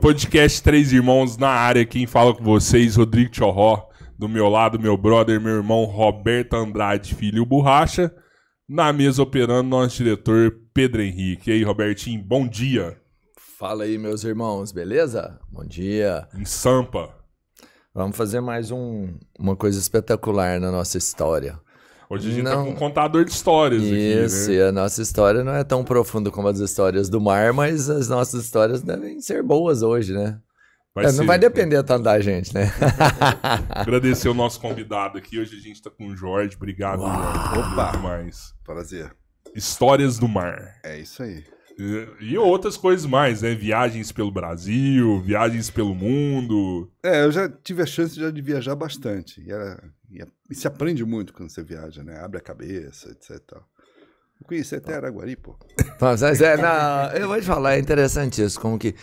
Podcast Três Irmãos na área. Quem fala com vocês, Rodrigo Chorró. Do meu lado, meu brother, meu irmão Roberto Andrade Filho Borracha. Na mesa operando, nosso diretor Pedro Henrique. E aí, Robertinho, bom dia. Fala aí, meus irmãos, beleza? Bom dia. Em Sampa. Vamos fazer mais um, uma coisa espetacular na nossa história. Hoje a gente tá não. tá com um contador de histórias Isso, aqui, né? e a nossa história não é tão profunda como as histórias do mar, mas as nossas histórias devem ser boas hoje, né? Vai é, não vai né? depender tanto da gente, né? Agradecer o nosso convidado aqui. Hoje a gente está com o Jorge. Obrigado, Uau. Jorge. Opa! Mais. Prazer. Histórias do Mar. É isso aí. E outras coisas mais, né? Viagens pelo Brasil, viagens pelo mundo. É, eu já tive a chance já de viajar bastante. E, era, e, é, e se aprende muito quando você viaja, né? Abre a cabeça, etc. Eu conheci até Araguari, pô. Mas é, não, eu vou te falar, é interessante isso, como que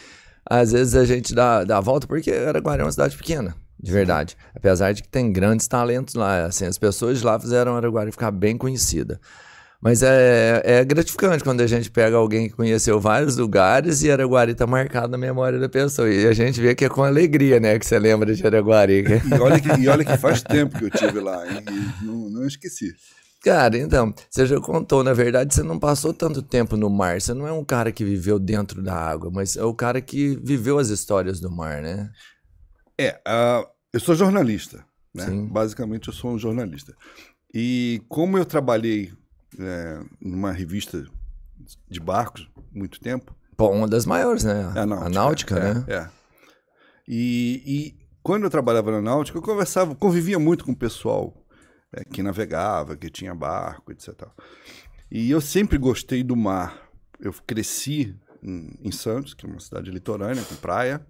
às vezes a gente dá, dá a volta, porque Araguari é uma cidade pequena, de verdade. Apesar de que tem grandes talentos lá, assim, as pessoas de lá fizeram Araguari ficar bem conhecida. Mas é, é gratificante quando a gente pega alguém que conheceu vários lugares e Araguari está marcado na memória da pessoa. E a gente vê que é com alegria, né, que você lembra de Araguari. E olha que, e olha que faz tempo que eu tive lá, E não, não esqueci. Cara, então, você já contou, na verdade, você não passou tanto tempo no mar. Você não é um cara que viveu dentro da água, mas é o cara que viveu as histórias do mar, né? É, uh, eu sou jornalista, né? Sim. Basicamente, eu sou um jornalista. E como eu trabalhei é, numa revista de barcos, muito tempo. uma das maiores, né? É, a, Náutica, a náutica é, né? É. E, e, quando eu trabalhava na Náutica, eu conversava, convivia muito com o pessoal é, que navegava, que tinha barco, etc. E eu sempre gostei do mar. Eu cresci em, em Santos, que é uma cidade litorânea, com praia.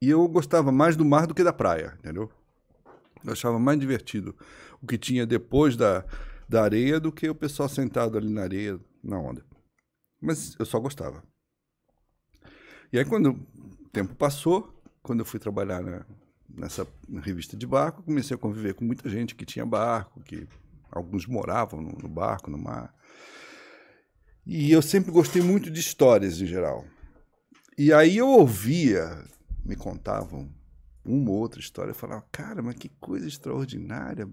E eu gostava mais do mar do que da praia, entendeu? Eu achava mais divertido o que tinha depois da, da areia do que o pessoal sentado ali na areia, na onda. Mas eu só gostava. E aí, quando o tempo passou, quando eu fui trabalhar na, nessa revista de barco, comecei a conviver com muita gente que tinha barco, que alguns moravam no, no barco, no mar. E eu sempre gostei muito de histórias em geral. E aí eu ouvia, me contavam uma ou outra história, eu falava, cara, mas que coisa extraordinária,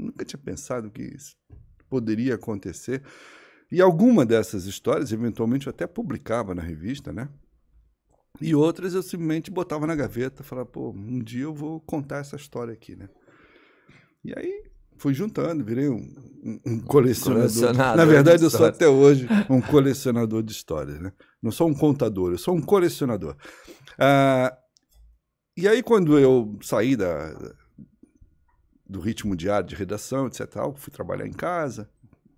nunca tinha pensado que isso poderia acontecer. E alguma dessas histórias, eventualmente, eu até publicava na revista, né? E outras eu simplesmente botava na gaveta, falava, pô, um dia eu vou contar essa história aqui, né? E aí fui juntando, virei um, um, um colecionador. colecionador. Na verdade, eu sou até hoje um colecionador de histórias, né? Não sou um contador, eu sou um colecionador. Ah, e aí, quando eu saí da, do ritmo diário de redação, etc. Fui trabalhar em casa,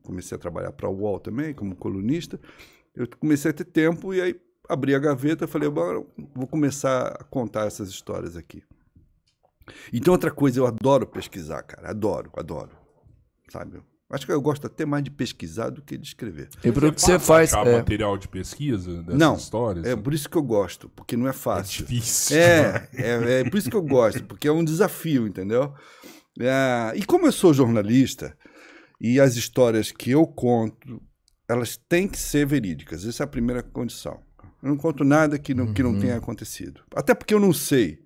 comecei a trabalhar para a UOL também, como colunista. Eu comecei a ter tempo e aí abri a gaveta e falei, vou começar a contar essas histórias aqui. Então, outra coisa, eu adoro pesquisar, cara. Adoro, adoro. Sabe? acho que eu gosto até mais de pesquisar do que de escrever. E por que você faz. É... material de pesquisa dessas não, histórias? É por isso que eu gosto, porque não é fácil. É difícil. É, é, é por isso que eu gosto, porque é um desafio, entendeu? É, e como eu sou jornalista, e as histórias que eu conto, elas têm que ser verídicas. Essa é a primeira condição. Eu não conto nada que não, uhum. que não tenha uhum. acontecido. Até porque eu não sei,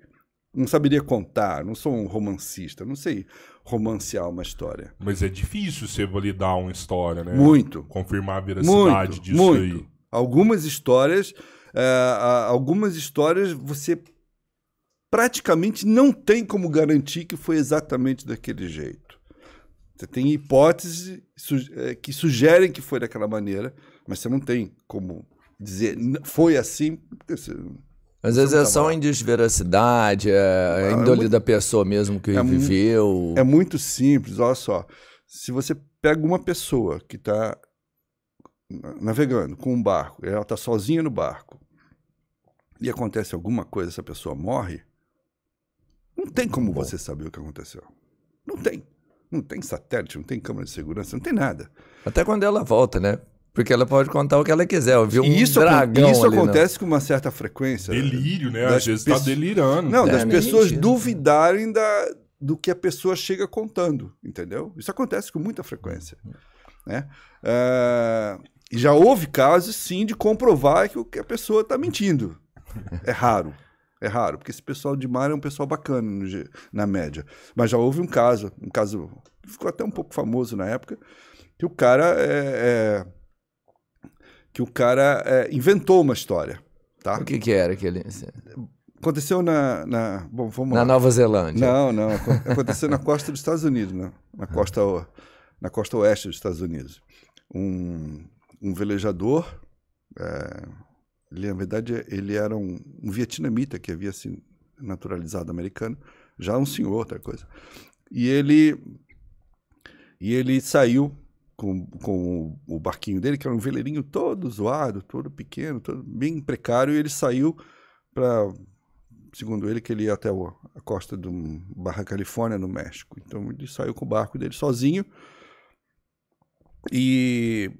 não saberia contar, não sou um romancista, não sei romancear uma história. Mas é difícil você validar uma história, né? Muito. Confirmar a veracidade muito, disso muito. aí. Algumas histórias, é, algumas histórias você praticamente não tem como garantir que foi exatamente daquele jeito. Você tem hipóteses é, que sugerem que foi daquela maneira, mas você não tem como dizer foi assim. Você, Às vezes é tá só de veracidade, é a ah, é índole é muito, da pessoa mesmo que é viveu. Muito, é muito simples, olha só. Se você pega uma pessoa que está navegando com um barco, ela está sozinha no barco, e acontece alguma coisa, essa pessoa morre, não tem como Bom. você saber o que aconteceu. Não tem. Não tem satélite, não tem câmera de segurança, não tem nada. Até quando ela volta, né? Porque ela pode contar o que ela quiser. viu? um isso, dragão. Isso ali, né? acontece não. com uma certa frequência. Delírio, né? Às vezes está delirando. Não, é, das pessoas mentira. duvidarem da, do que a pessoa chega contando, entendeu? Isso acontece com muita frequência. Né? Uh, já houve casos, sim, de comprovar que a pessoa está mentindo. É raro. É raro, porque esse pessoal de mar é um pessoal bacana no, na média. Mas já houve um caso, um caso ficou até um pouco famoso na época, que o cara é, é, que o cara é, inventou uma história, tá? O que que era aquele? Assim? Aconteceu na, na bom, vamos na lá. Nova Zelândia? Não, não. Aconteceu na costa dos Estados Unidos, na, né? na costa na costa oeste dos Estados Unidos. Um, um velejador é, ele, na verdade, ele era um, um vietnamita que havia se naturalizado americano, já um senhor, outra coisa. E ele, e ele saiu com, com o barquinho dele, que era um veleirinho todo zoado, todo pequeno, todo bem precário, e ele saiu para segundo ele, que ele ia até a costa do Barra Califórnia, no México. Então ele saiu com o barco dele sozinho e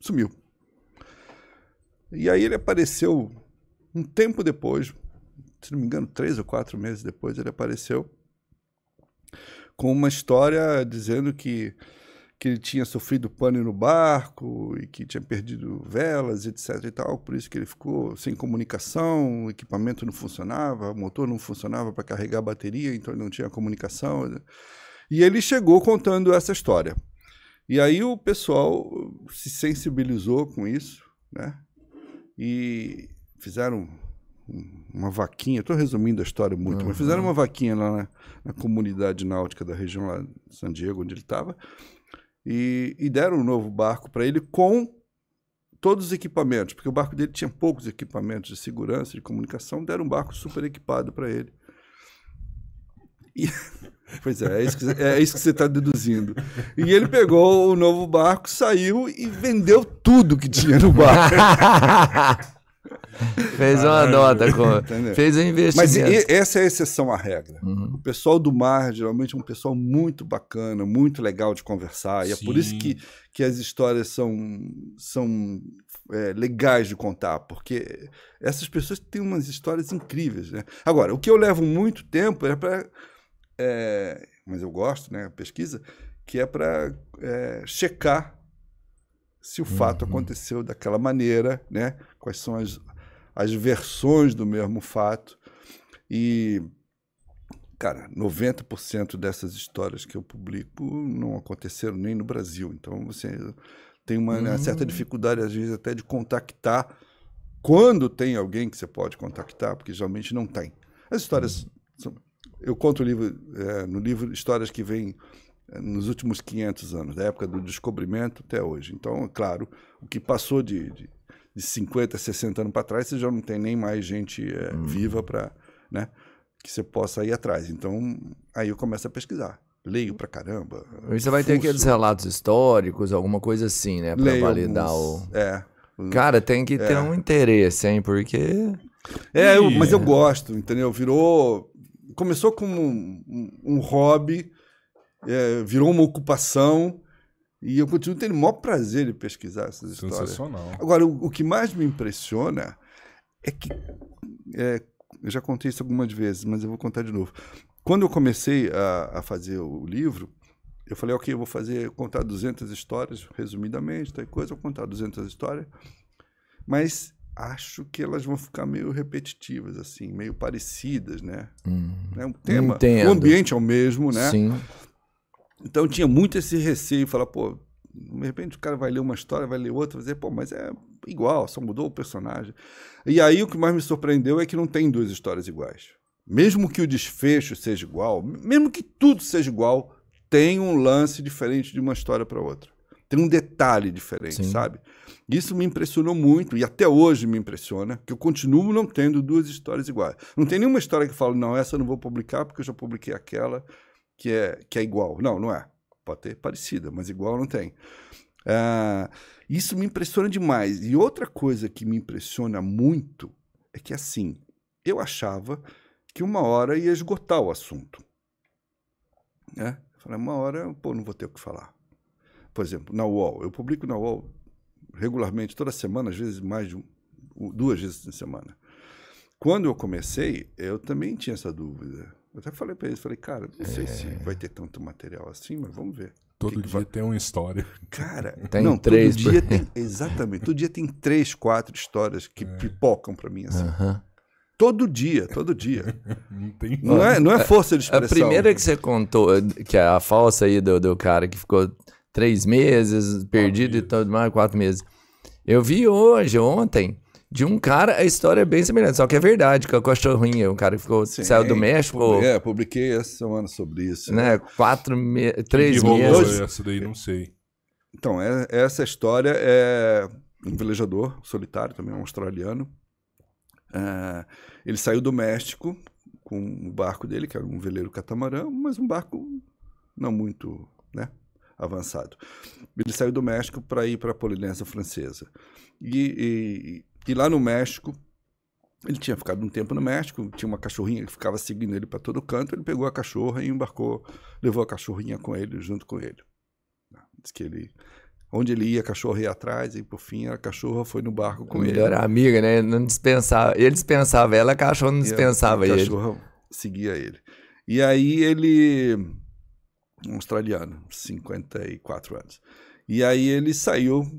sumiu. E aí ele apareceu um tempo depois, se não me engano, três ou quatro meses depois, ele apareceu com uma história dizendo que, que ele tinha sofrido pane no barco e que tinha perdido velas, etc. e tal, por isso que ele ficou sem comunicação, o equipamento não funcionava, o motor não funcionava para carregar a bateria, então ele não tinha comunicação. Né? E ele chegou contando essa história. E aí o pessoal se sensibilizou com isso, né? e fizeram uma vaquinha. Estou resumindo a história muito, uhum. mas fizeram uma vaquinha lá na, na, comunidade náutica da região lá de San Diego, onde ele estava, e, e, deram um novo barco para ele com todos os equipamentos, porque o barco dele tinha poucos equipamentos de segurança, de comunicação, deram um barco super equipado para ele. E Pois é, é isso, que, é isso que você está deduzindo. E ele pegou o novo barco, saiu e vendeu tudo que tinha no barco. fez uma nota, com... fez um investimento. Mas essa é a exceção à regra. Uhum. O pessoal do mar geralmente é um pessoal muito bacana, muito legal de conversar. E Sim. é por isso que, que as histórias são, são é, legais de contar, porque essas pessoas têm umas histórias incríveis. Né? Agora, o que eu levo muito tempo é para é, mas eu gosto, né? Pesquisa, que é para é, checar se o uhum. fato aconteceu daquela maneira, né? Quais são as, as versões do mesmo fato. E, cara, 90% dessas histórias que eu publico não aconteceram nem no Brasil. Então, você assim, tem uma, uhum. Né, uma certa hum. dificuldade, às vezes, até de contactar quando tem alguém que você pode contactar, porque geralmente não tem. As histórias são, eu conto o livro, é, no livro histórias que vêm é, nos últimos 500 anos, da época do descobrimento até hoje. Então, é claro, o que passou de, de, de 50, 60 anos para trás, você já não tem nem mais gente é, hum. viva para né, que você possa ir atrás. Então, aí eu começo a pesquisar. Leio para caramba. E você vai ter aqueles relatos históricos, alguma coisa assim, né? para validar alguns, o. É. Cara, tem que é. ter um interesse, hein? Porque. É, eu, mas eu gosto, entendeu? Virou começou como um, um, um hobby, é, virou uma ocupação, e eu continuo tendo o maior prazer de pesquisar essas histórias. Sensacional. Agora, o, o que mais me impressiona é que. É, eu já contei isso algumas vezes, mas eu vou contar de novo. Quando eu comecei a, a fazer o livro, eu falei, ok, eu vou fazer, contar 200 histórias, resumidamente, tal coisa, vou contar 200 histórias. Mas acho que elas vão ficar meio repetitivas, assim, meio parecidas, né? Hum, é um tema, entendo. o ambiente é o mesmo, né? Sim. Então tinha muito esse receio, falar, pô, de repente o cara vai ler uma história, vai ler outra, vai dizer, pô, mas é igual, só mudou o personagem. E aí o que mais me surpreendeu é que não tem duas histórias iguais. Mesmo que o desfecho seja igual, mesmo que tudo seja igual, tem um lance diferente de uma história para outra tem um detalhe diferente, Sim. sabe? Isso me impressionou muito e até hoje me impressiona, que eu continuo não tendo duas histórias iguais. Não tem nenhuma história que eu falo, não, essa eu não vou publicar porque eu já publiquei aquela que é, que é igual. Não, não é. Pode ter parecida, mas igual não tem. Uh, isso me impressiona demais. E outra coisa que me impressiona muito é que, assim, eu achava que uma hora ia esgotar o assunto. Né? Eu falei, uma hora, pô, não vou ter o que falar por exemplo, na UOL. Eu publico na UOL regularmente, toda semana, às vezes mais de um, duas vezes na semana. Quando eu comecei, eu também tinha essa dúvida. Eu até falei para eles, falei, cara, não sei se é. vai ter tanto material assim, mas vamos ver. Todo que dia que vai... tem uma história. Cara, tem não, três. Todo dia tem, exatamente. Todo dia tem três, quatro histórias que é. pipocam para mim assim. Uh -huh. Todo dia, todo dia. Não, tem... não, é, não é força de expressão. A primeira que você contou, que é a falsa aí do, do cara que ficou três meses, perdido e tudo mais, quatro meses. Eu vi hoje, ontem, de um cara, a história é bem semelhante, só que é verdade, que é o cachorrinho, um cara que ficou, Sim, saiu do é, México. É, publiquei essa semana sobre isso. Né? né? Quatro, me... três que meses. Essa daí, não sei. Então, é, essa história é um velejador solitário, também um australiano. É, ele saiu do México com o barco dele, que era um veleiro catamarã, mas um barco não muito, né? avançado. Ele saiu do México para ir para a Polinésia Francesa. E, e, e lá no México, ele tinha ficado um tempo no México, tinha uma cachorrinha que ficava seguindo ele para todo canto. Ele pegou a cachorra e embarcou, levou a cachorrinha com ele, junto com ele. Ah, diz que ele onde ele ia, a cachorra ia atrás, e por fim a cachorra foi no barco com ele. Melhor amiga, né? Não dispensava. Ele dispensava ela, a cachorra não dispensava e a, a ele. A cachorra seguia ele. E aí ele um australiano, 54 anos. E aí ele saiu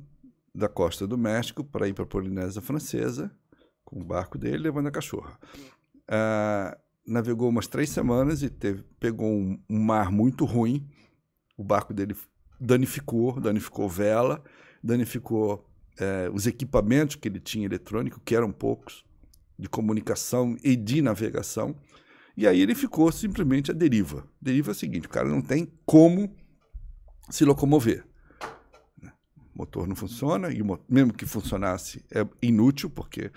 da costa do México para ir para a Polinésia Francesa, com o barco dele, levando a cachorra. Ah, navegou umas três semanas e teve, pegou um, um mar muito ruim. O barco dele danificou, danificou vela, danificou eh, os equipamentos que ele tinha eletrônico, que eram poucos, de comunicação e de navegação. E aí ele ficou simplesmente à deriva. Deriva é o seguinte: o cara não tem como se locomover. O né? motor não funciona, e mesmo que funcionasse, é inútil, porque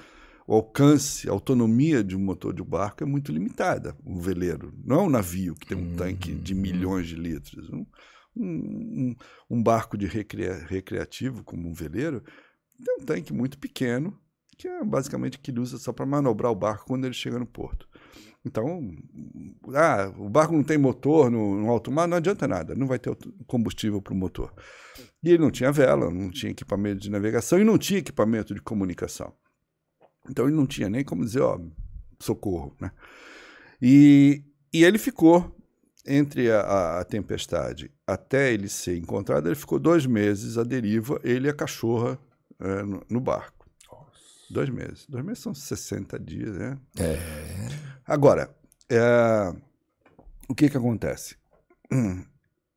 o alcance, a autonomia de um motor de barco é muito limitada. Um veleiro não é um navio que tem um tanque de uhum. milhões de litros. Um, um, um barco de recria, recreativo, como um veleiro, tem um tanque muito pequeno, que é basicamente que ele usa só para manobrar o barco quando ele chega no porto. Então, ah, o barco não tem motor no, no alto mar, não adianta nada, não vai ter combustível para o motor. E ele não tinha vela, não tinha equipamento de navegação e não tinha equipamento de comunicação. Então ele não tinha nem como dizer, ó, socorro, né? E, e ele ficou entre a, a, tempestade até ele ser encontrado, ele ficou dois meses à deriva, ele e a cachorra é, no, no, barco. Dois meses. Dois meses são 60 dias, né? É, Agora, é, o que que acontece? Hum,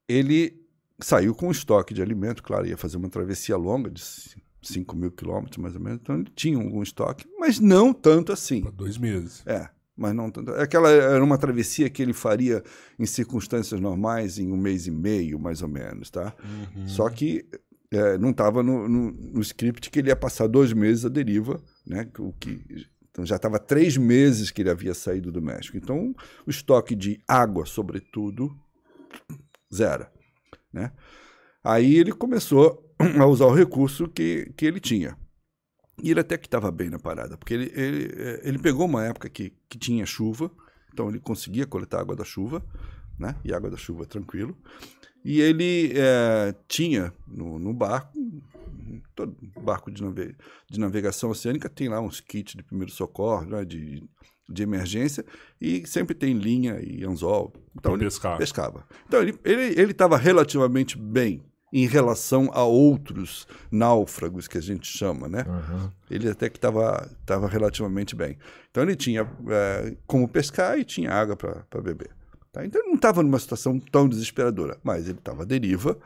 ele saiu com um estoque de alimento, claro, ia fazer uma travessia longa de 5 mil quilômetros, mais ou menos, então ele tinha algum estoque, mas não tanto assim. dois meses. É, mas não tanto. Aquela é era uma travessia que ele faria em circunstâncias normais em um mês e meio, mais ou menos, tá? Uhum. Só que é, não estava no, no, no, script que ele ia passar dois meses à deriva, né? O que então já estava três meses que ele havia saído do México. Então o estoque de água, sobretudo, zero. Né? Aí ele começou a usar o recurso que, que ele tinha. E ele até que estava bem na parada, porque ele, ele, é, ele pegou uma época que, que tinha chuva, então ele conseguia coletar água da chuva, né? e água da chuva tranquilo. E ele é, tinha no, no barco, todo barco de, nave, de, navegação oceânica tem lá uns kits de primeiro socorro, né, de, de emergência, e sempre tem linha e anzol. Então ele pescava. pescava. Então ele estava ele, ele relativamente bem em relação a outros náufragos que a gente chama, né? Uhum. Ele até que estava tava relativamente bem. Então ele tinha é, como pescar e tinha água para beber. Tá? Então ele não estava numa situação tão desesperadora, mas ele estava à deriva.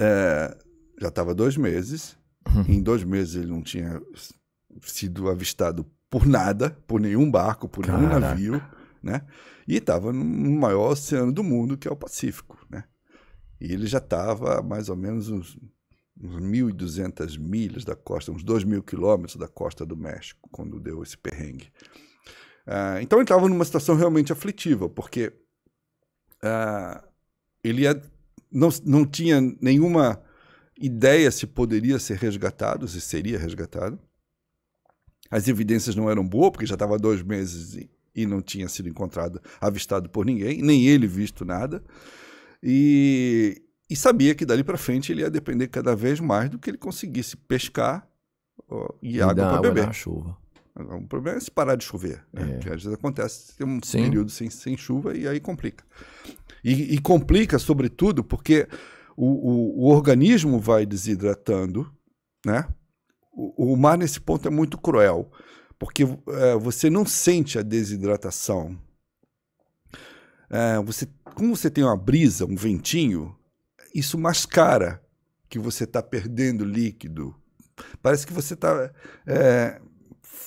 É, já estava dois meses. Uhum. Em dois meses ele não tinha sido avistado por nada, por nenhum barco, por Caraca. nenhum navio, né? E estava no maior oceano do mundo, que é o Pacífico, né? E ele já estava a mais ou menos uns, uns 1.200 milhas da costa, uns 2.000 quilômetros da costa do México, quando deu esse perrengue. É, então ele estava numa situação realmente aflitiva, porque uh, ele ia, é, não, não tinha nenhuma ideia se poderia ser resgatado, se seria resgatado. As evidências não eram boas, porque já estava dois meses e, e não tinha sido encontrado, avistado por ninguém, nem ele visto nada. E, e sabia que dali para frente ele ia depender cada vez mais do que ele conseguisse pescar e, e água para beber. Água chuva. O problema é se parar de chover, né? É. às vezes acontece tem um Sim. período sem, sem chuva e aí complica. E, e complica, sobretudo, porque o, o, o, organismo vai desidratando, né? O, o, mar nesse ponto é muito cruel, porque é, você não sente a desidratação. É, você, como você tem uma brisa, um ventinho, isso mascara que você está perdendo líquido. Parece que você está é,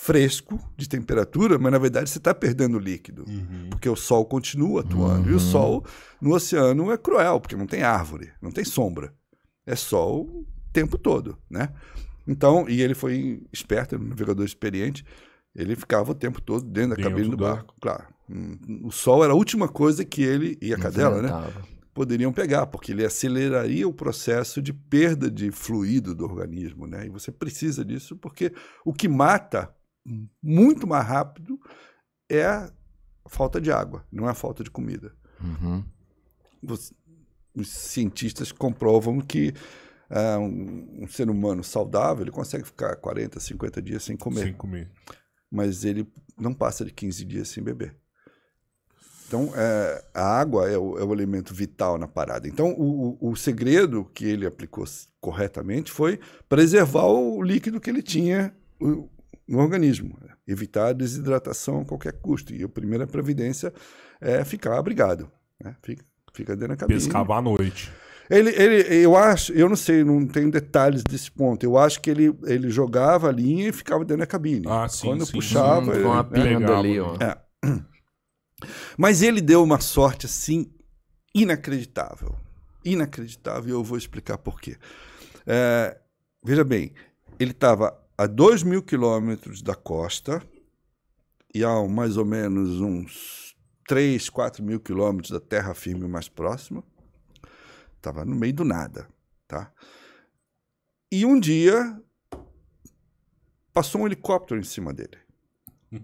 fresco de temperatura, mas na verdade você está perdendo líquido, uhum. porque o sol continua atuando. Uhum. E o uhum. sol no oceano é cruel, porque não tem árvore, não tem sombra. É sol o tempo todo, né? Então, e ele foi esperto, um navegador experiente, ele ficava o tempo todo dentro da cabine do, do barco, claro. O sol era a última coisa que ele e a cadela, né? Poderiam pegar, porque ele aceleraria o processo de perda de fluido do organismo, né? E você precisa disso porque o que mata muito mais rápido é a falta de água, não é a falta de comida. Uhum. Os, os, cientistas comprovam que ah, um, um, ser humano saudável ele consegue ficar 40, 50 dias sem comer. Sem comer. Mas ele não passa de 15 dias sem beber. Então, é, a água é o, é o, elemento vital na parada. Então, o, o, segredo que ele aplicou corretamente foi preservar o líquido que ele tinha, no organismo. É evitar a desidratação a qualquer custo. E a primeira previdência é ficar abrigado. Né? Fica, fica dentro da cabine. Pescava à noite. Ele, ele, eu acho, eu não sei, não tenho detalhes desse ponto. Eu acho que ele, ele jogava a linha e ficava dentro da cabine. Ah, sim, Quando sim, puxava. Sim, ele, uma ali, ó. É. Mas ele deu uma sorte assim inacreditável. Inacreditável, e eu vou explicar por quê. É, veja bem, ele estava a 2 mil quilômetros da costa e a mais ou menos uns 3, 4 mil quilômetros da terra firme mais próxima. Estava no meio do nada. Tá? E um dia passou um helicóptero em cima dele.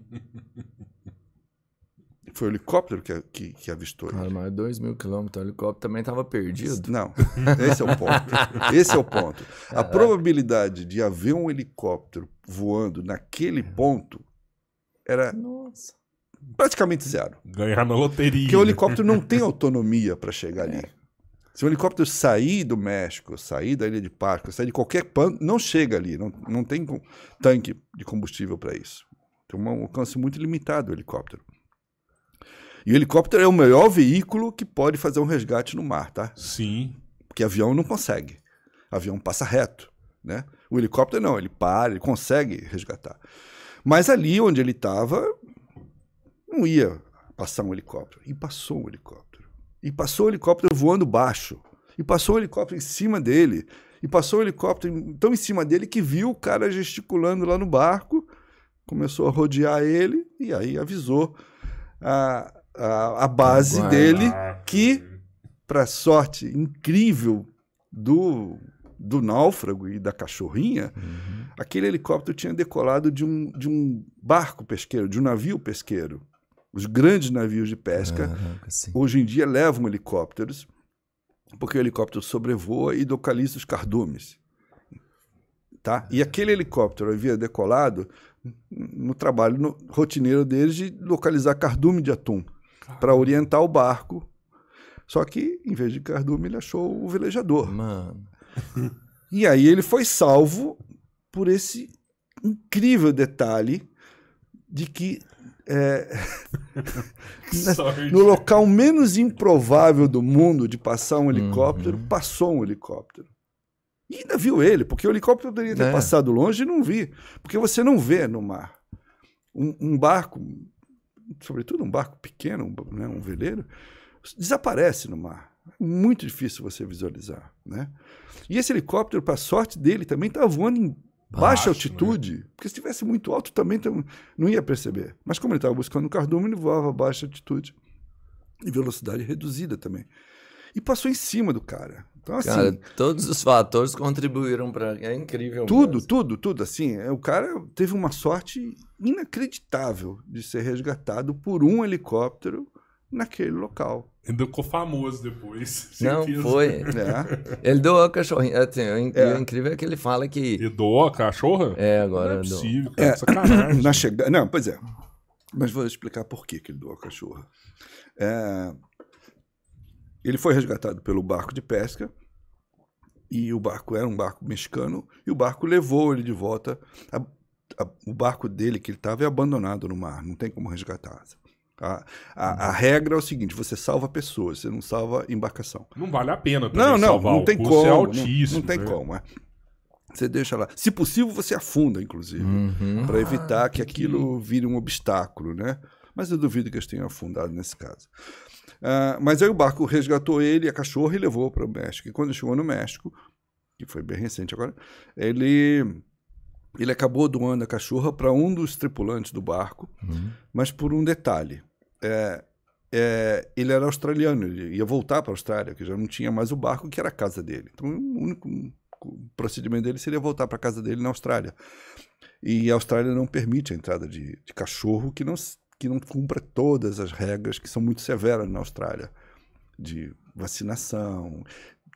Foi o helicóptero que, que, que avistou Cara, mas 2 mil quilômetros, o helicóptero também estava perdido. Não, esse é o ponto. esse é o ponto. Caraca. A probabilidade de haver um helicóptero voando naquele é. ponto era Nossa. praticamente zero. Ganhar na loteria. Porque o helicóptero não tem autonomia para chegar ali. É. Se um helicóptero sair do México, sair da Ilha de Páscoa, sair de qualquer ponto, não chega ali. Não, não tem tanque de combustível para isso. Tem um alcance muito limitado o helicóptero. E o helicóptero é o melhor veículo que pode fazer um resgate no mar, tá? Sim. Porque avião não consegue. Avião passa reto, né? O helicóptero não, ele para, ele consegue resgatar. Mas ali onde ele estava, não ia passar um helicóptero. E passou um helicóptero. E passou o helicóptero voando baixo. E passou o helicóptero em cima dele. E passou o helicóptero tão em cima dele que viu o cara gesticulando lá no barco, começou a rodear ele e aí avisou a, a, a base dele, ah, que, para sorte incrível do, do náufrago e da cachorrinha, uhum. aquele helicóptero tinha decolado de um, de um barco pesqueiro, de um navio pesqueiro. Os grandes navios de pesca, uhum, hoje em dia, levam helicópteros, porque o helicóptero sobrevoa e localiza os cardumes. Tá? E é. aquele helicóptero havia decolado no trabalho no, rotineiro deles de localizar cardume de atum para orientar o barco. Só que, em vez de cardume, ele achou o velejador. Mano. e aí ele foi salvo por esse incrível detalhe de que é, né, no local menos improvável do mundo de passar um helicóptero, uhum. passou um helicóptero. E ainda viu ele, porque o helicóptero poderia ter é. passado longe e não vi. Porque você não vê no mar. Um, um barco sobretudo um barco pequeno, um, né, um veleiro, desaparece no mar. É muito difícil você visualizar. Né? E esse helicóptero, para sorte dele, também estava tá voando em baixa Baixo, né? altitude, né? porque se estivesse muito alto também não ia perceber. Mas como ele estava buscando o um cardume, ele voava a baixa altitude e velocidade reduzida também. E passou em cima do cara. Então, assim. Cara, todos os fatores contribuíram para. É incrível. Tudo, mesmo. tudo, tudo. Assim, é, o cara teve uma sorte inacreditável de ser resgatado por um helicóptero naquele local. Ele ficou famoso depois. Não, certeza. foi. É. Ele doou a cachorrinha. Assim, o é. incrível é que ele fala que. Ele doou a cachorra? É, agora. Não é possível, cara, é. sacanagem. Na chegada. Não, pois é. Mas vou explicar por que, que ele doou a cachorra. É ele foi resgatado pelo barco de pesca e o barco era um barco mexicano e o barco levou ele de volta. A, a, o barco dele que ele estava é abandonado no mar, não tem como resgatar. A, a, a, uhum. regra é o seguinte: você salva pessoas, você não salva embarcação. Não vale a pena. Não, não, salvar. não tem é como. É altíssimo, não, não tem né? como. É. Você deixa lá. Se possível, você afunda, inclusive, uhum. para evitar ah, que aquilo que... vire um obstáculo, né? Mas eu duvido que eles tenham afundado nesse caso. Uh, mas aí o barco resgatou ele, a cachorra, e levou para o México. E quando chegou no México, que foi bem recente agora, ele ele acabou doando a cachorra para um dos tripulantes do barco, uhum. mas por um detalhe. É, é, ele era australiano, ele ia voltar para a Austrália, que já não tinha mais o barco, que era a casa dele. Então, o único procedimento dele seria voltar para a casa dele na Austrália. E a Austrália não permite a entrada de, de cachorro que não que não cumpra todas as regras que são muito severas na Austrália de vacinação.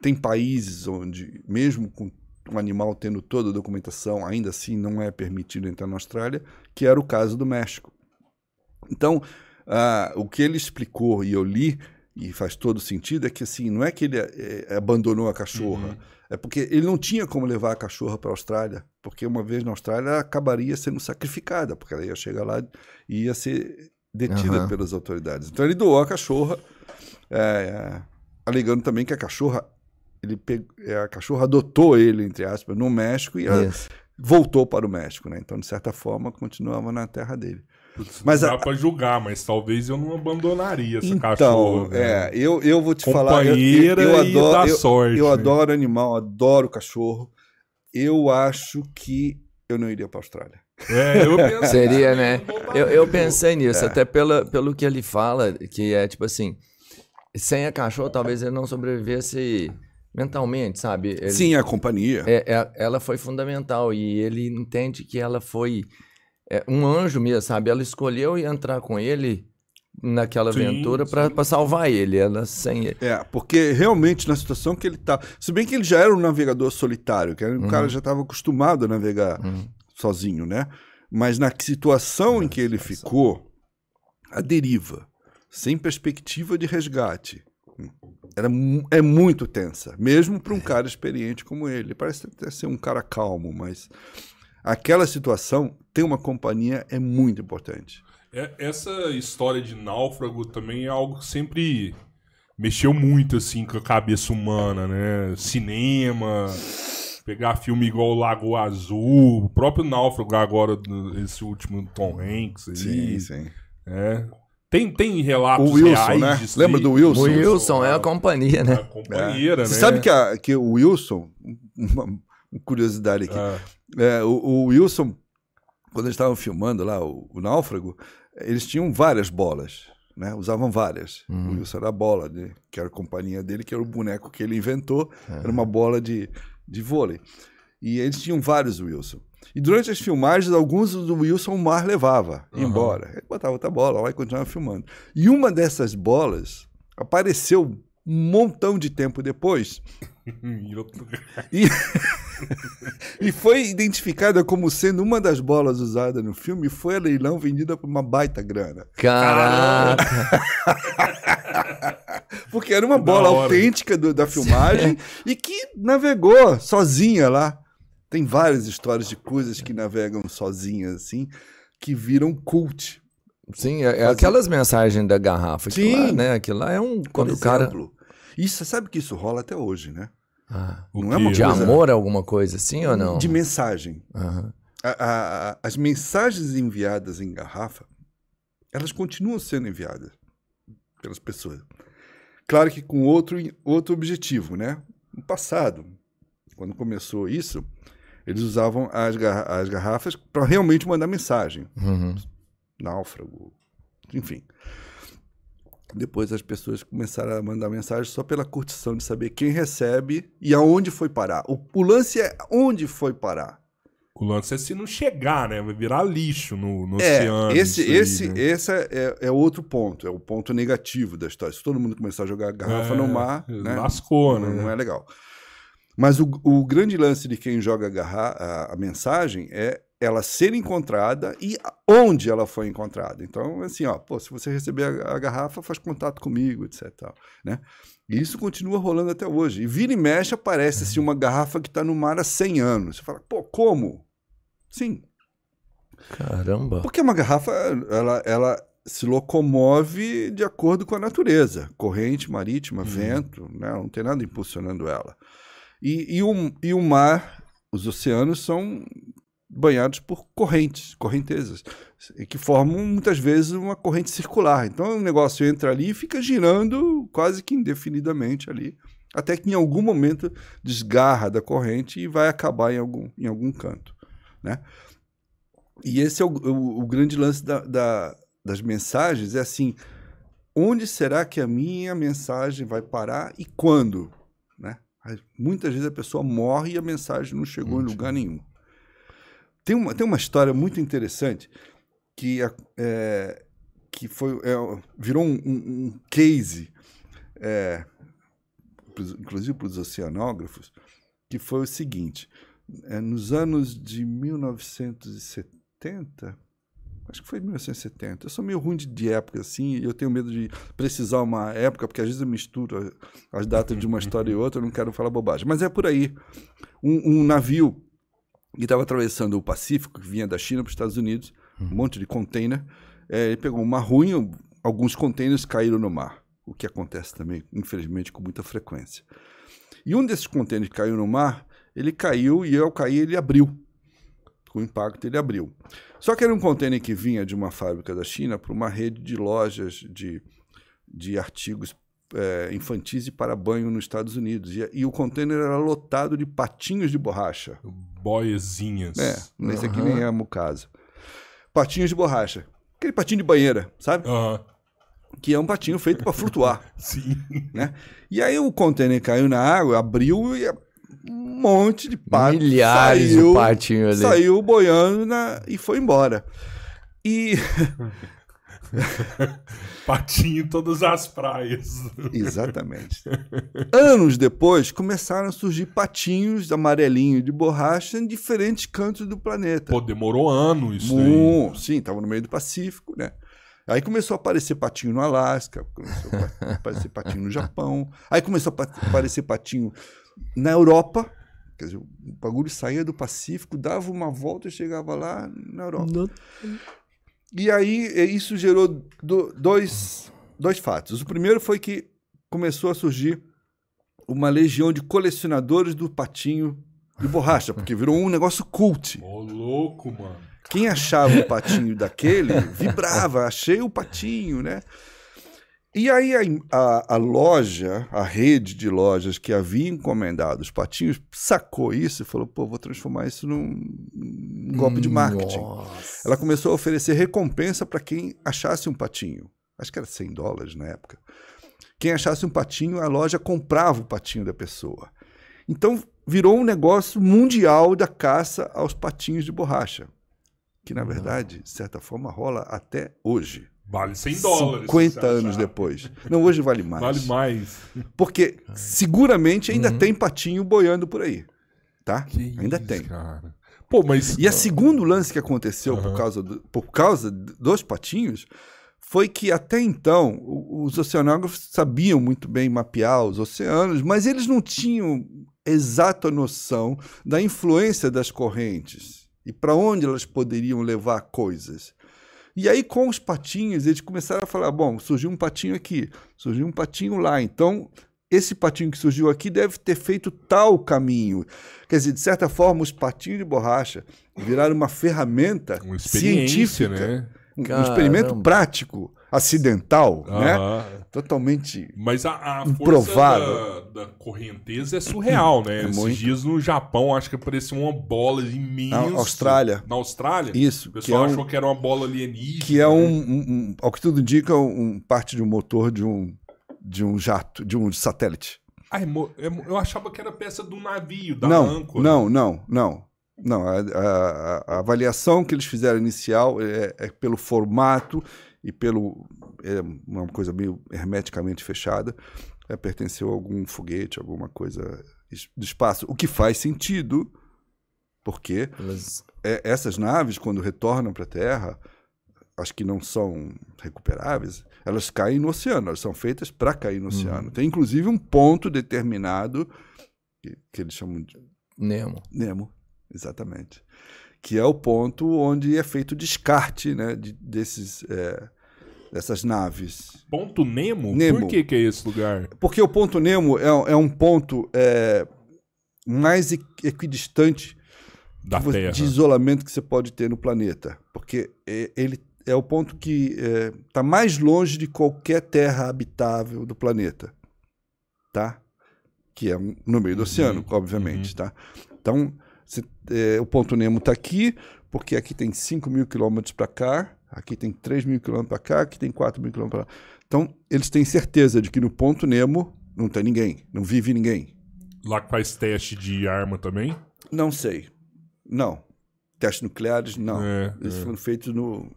Tem países onde, mesmo com o animal tendo toda a documentação, ainda assim não é permitido entrar na Austrália, que era o caso do México. Então, ah, o que ele explicou e eu li, e faz todo sentido, é que assim, não é que ele eh, abandonou a cachorra. Uhum é porque ele não tinha como levar a cachorra para a Austrália, porque uma vez na Austrália ela acabaria sendo sacrificada, porque ela ia chegar lá e ia ser detida uhum. pelas autoridades. Então ele doou a cachorra, é, alegando também que a cachorra ele pegou, é, a cachorra adotou ele entre aspas no México e ela yes. voltou para o México, né? Então de certa forma continuava na terra dele. Mas não dá a... pra julgar, mas talvez eu não abandonaria essa então, cachorra. Né? É, eu, eu vou te Companheira falar. Eu, eu, eu adoro, eu, sorte. Eu né? adoro animal, adoro cachorro. Eu acho que eu não iria pra Austrália. É, eu pensei, Seria, né? Eu, eu pensei nisso, é. até pela, pelo que ele fala, que é tipo assim: sem a cachorro, talvez ele não sobrevivesse mentalmente, sabe? Ele, Sim, a companhia. É, é, ela foi fundamental e ele entende que ela foi é, um anjo mesmo, sabe? Ela escolheu entrar com ele naquela sim, aventura para salvar ele, ela sem ele. É, porque realmente na situação que ele tá, se bem que ele já era um navegador solitário, que uhum. o cara já estava acostumado a navegar uhum. sozinho, né? Mas na situação é, em que ele situação. ficou, a deriva, sem perspectiva de resgate, hum, era, é muito tensa, mesmo para um é. cara experiente como ele. Parece até ser um cara calmo, mas aquela situação, ter uma companhia é muito importante. É, essa história de náufrago também é algo que sempre mexeu muito assim com a cabeça humana, né? Cinema, pegar filme igual Lago Azul, o próprio Náufrago agora, esse último Tom Hanks aí. Sim, sim. É. Tem, tem relatos Wilson, reais né? De Lembra do Wilson? O Wilson é a companhia, né? É a companheira, é. Você né? sabe que, a, que o Wilson, uma curiosidade aqui, é. É, o, o, Wilson, quando eles estavam filmando lá o, o Náufrago, eles tinham várias bolas. Né? Usavam várias. Uhum. O Wilson era a bola, de, que era a companhia dele, que era o boneco que ele inventou, uhum. era uma bola de, de vôlei. E eles tinham vários Wilson. E durante as filmagens, alguns do Wilson o mar levava uhum. embora. Ele botava outra bola lá e continuava filmando. E uma dessas bolas apareceu um montão de tempo depois. e, e, foi identificada como sendo uma das bolas usadas no filme e foi a leilão vendida por uma baita grana. Caraca! Porque era uma bola autêntica do, da filmagem e que navegou sozinha lá. Tem várias histórias de coisas que navegam sozinhas, assim, que viram cult. Sim, é, é aquelas mensagens da garrafa. Sim. Aquilo lá, né? Aquilo lá é um. Por quando exemplo, o cara. Isso, sabe que isso rola até hoje, né? Ah, não é uma de coisa... amor alguma coisa assim ou não? De mensagem. Uhum. A, a, as mensagens enviadas em garrafa, elas continuam sendo enviadas pelas pessoas. Claro que com outro, outro objetivo, né? No passado, quando começou isso, eles usavam as, garra as garrafas para realmente mandar mensagem. Uhum. Náufrago, enfim. Depois as pessoas começaram a mandar mensagem só pela curtição de saber quem recebe e aonde foi parar. O, o lance é onde foi parar. O lance é se não chegar, né? Vai virar lixo no, no é, oceano. Esse, aí, esse, né? esse é, é, é outro ponto, é o ponto negativo da história. Se todo mundo começar a jogar garrafa é, no mar. É, né? Lascou, né? Não, não é legal. Mas o, o grande lance de quem joga a, garra, a, a mensagem é ela ser encontrada e onde ela foi encontrada. Então, assim, ó, pô, se você receber a, a garrafa, faz contato comigo, etc. Tal, né? E isso continua rolando até hoje. E vira e mexe aparece assim, uma garrafa que está no mar há 100 anos. Você fala, pô, como? Sim. Caramba. Porque é uma garrafa, ela, ela se locomove de acordo com a natureza. Corrente marítima, hum. vento, né? não tem nada impulsionando ela. E, e, o, e o mar, os oceanos são banhados por correntes, correntezas, que formam muitas vezes uma corrente circular. Então o negócio entra ali e fica girando quase que indefinidamente ali, até que em algum momento desgarra da corrente e vai acabar em algum, em algum canto. Né? E esse é o, o, o grande lance da, da, das mensagens: é assim, onde será que a minha mensagem vai parar e quando? Né? Muitas vezes a pessoa morre e a mensagem não chegou Muito. em uhum. lugar nenhum. Tem uma, tem uma história muito interessante que, é, que foi, é, virou um, um, case, é, inclusive para os oceanógrafos, que foi o seguinte: é, nos anos de 1970, acho que foi 1970. Eu sou meio ruim de, de época, assim, eu tenho medo de precisar uma época, porque às vezes eu misturo as datas de uma história e outra, eu não quero falar bobagem. Mas é por aí. Um, um navio e estava atravessando o Pacífico, que vinha da China para os Estados Unidos, um hum. monte de container. É, ele pegou uma ruim, alguns containers caíram no mar, o que acontece também, infelizmente, com muita frequência. E um desses containers que caiu no mar, ele caiu e ao cair ele abriu. Com o impacto, ele abriu. Só que era um container que vinha de uma fábrica da China para uma rede de lojas de, de artigos é, infantis e para banho nos Estados Unidos. E, e, o container era lotado de patinhos de borracha. Hum boiazinhas. É, nesse uhum. aqui nem é o caso. Patinhos de borracha. Aquele patinho de banheira, sabe? Uhum. Que é um patinho feito para flutuar. Sim. Né? E aí o container caiu na água, abriu e um monte de pato. Milhares saiu, de patinho ali. Saiu boiando na, e foi embora. E Patinho em todas as praias. Exatamente. Anos depois, começaram a surgir patinhos amarelinhos de borracha em diferentes cantos do planeta. Pô, demorou anos isso Bom, aí. Sim, tava no meio do Pacífico, né? Aí começou a aparecer patinho no Alasca, começou a aparecer patinho no Japão, aí começou a aparecer patinho na Europa. Quer dizer, o bagulho saía do Pacífico, dava uma volta e chegava lá na Europa. Não. E aí isso gerou do, dois, dois fatos. O primeiro foi que começou a surgir uma legião de colecionadores do patinho de borracha, porque virou um negócio cult. Ô, louco, mano. Quem achava o patinho daquele vibrava, achei o patinho, né? E aí a, a, a, loja, a rede de lojas que havia encomendado os patinhos, sacou isso e falou, pô, vou transformar isso num, golpe de marketing. Nossa. Ela começou a oferecer recompensa para quem achasse um patinho. Acho que era 100 dólares na época. Quem achasse um patinho, a loja comprava o patinho da pessoa. Então virou um negócio mundial da caça aos patinhos de borracha, que na uhum. verdade, de certa forma, rola até hoje. Vale 100 dólares. 50 anos depois. Não, hoje vale mais. Vale mais. Porque seguramente ainda uhum. tem patinho boiando por aí. Tá? Que ainda isso, tem. Cara. Pô, mas... E a segundo lance que aconteceu uhum. por, causa do, por causa dos patinhos foi que até então os oceanógrafos sabiam muito bem mapear os oceanos, mas eles não tinham exata noção da influência das correntes e para onde elas poderiam levar coisas. E aí, com os patinhos, eles começaram a falar: bom, surgiu um patinho aqui, surgiu um patinho lá, então esse patinho que surgiu aqui deve ter feito tal caminho. Quer dizer, de certa forma, os patinhos de borracha viraram uma ferramenta uma científica, né? um, um experimento prático acidental, uh -huh. né? Totalmente Mas a, a Da, da, correnteza é surreal, né? É Esses muito. dias no Japão, acho que apareceu uma bola imensa. Na Austrália. Na Austrália? Isso. O pessoal que é achou que era uma bola alienígena. Que é um, um ao que tudo indica, um, parte de um motor de um, de um jato, de um satélite. Ah, é é eu achava que era peça do navio, da não, âncora. Não, não, não. Não, a, a, a avaliação que eles fizeram inicial é, é, pelo formato e pelo é uma coisa meio hermeticamente fechada, é, pertenceu a algum foguete, alguma coisa do espaço, o que faz sentido, porque é, essas naves quando retornam para a Terra, as que não são recuperáveis, elas caem no oceano, elas são feitas para cair no uhum. oceano. Uhum. Tem inclusive um ponto determinado que, que eles chamam de Nemo. Nemo, exatamente que é o ponto onde é feito o descarte né, de, desses é, dessas naves. Ponto Nemo? Nemo. Por que, que é esse lugar? Porque o Ponto Nemo é, é um ponto é, mais equidistante da de Terra. isolamento que você pode ter no planeta. Porque é, ele é o ponto que está é, tá mais longe de qualquer terra habitável do planeta. Tá? Que é um, no meio do uhum. oceano, obviamente. Uhum. Tá? Então, se, é, o ponto Nemo está aqui, porque aqui tem 5 mil quilômetros para cá, Aqui tem 3 mil quilômetros para cá, aqui tem 4 mil quilômetros para lá. Então, eles têm certeza de que no ponto Nemo não tem ninguém, não vive ninguém. Lá que faz teste de arma também? Não sei. Não. Testes nucleares, não. É, Eles é. foram feitos no,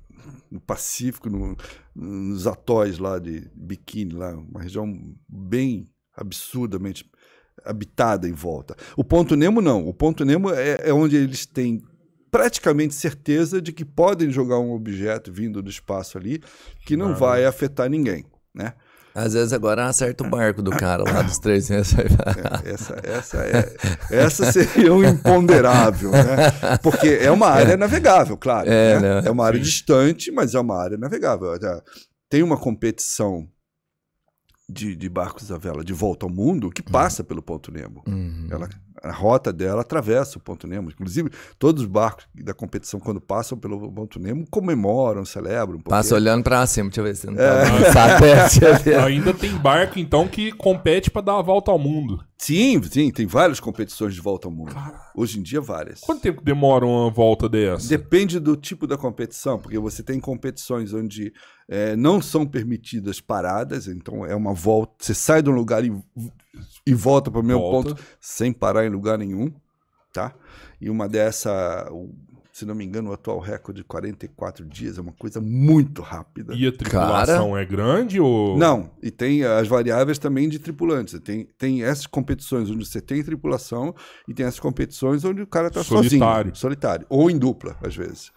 no Pacífico, no, nos atóis lá de Biquíni, lá, uma região bem absurdamente habitada em volta. O ponto Nemo não. O ponto Nemo é, é onde eles têm praticamente certeza de que podem jogar um objeto vindo do espaço ali que não, vai afetar ninguém, né? Às vezes agora acerta o é. barco do cara lá dos 300. é, essa, essa, é, essa seria um imponderável, né? Porque é uma área é. navegável, claro. É, né? né? é uma área distante, mas é uma área navegável. Tem uma competição de, de barcos à vela de volta ao mundo que hum. passa uhum. pelo Ponto Nemo. Uhum. Ela a rota dela atravessa o Ponto Nemo. Inclusive, todos os barcos da competição, quando passam pelo Ponto Nemo, comemoram, celebram. Porque... Passa olhando para cima, deixa eu ver se não tá é. tá Ainda tem barco, então, que compete para dar a volta ao mundo. Sim, sim, tem várias competições de volta ao mundo. Cara, Hoje em dia, várias. Quanto tempo demora uma volta dessa? Depende do tipo da competição, porque você tem competições onde é, não são permitidas paradas, então é uma volta. Você sai de um lugar e e volta para o meu ponto sem parar em lugar nenhum, tá? E uma dessa, se não me engano, o atual recorde de 44 dias é uma coisa muito rápida. E a tripulação Cara... é grande ou Não, e tem as variáveis também de tripulantes. Tem tem essas competições onde você tem tripulação e tem essas competições onde o cara está sozinho, solitário, ou em dupla às vezes,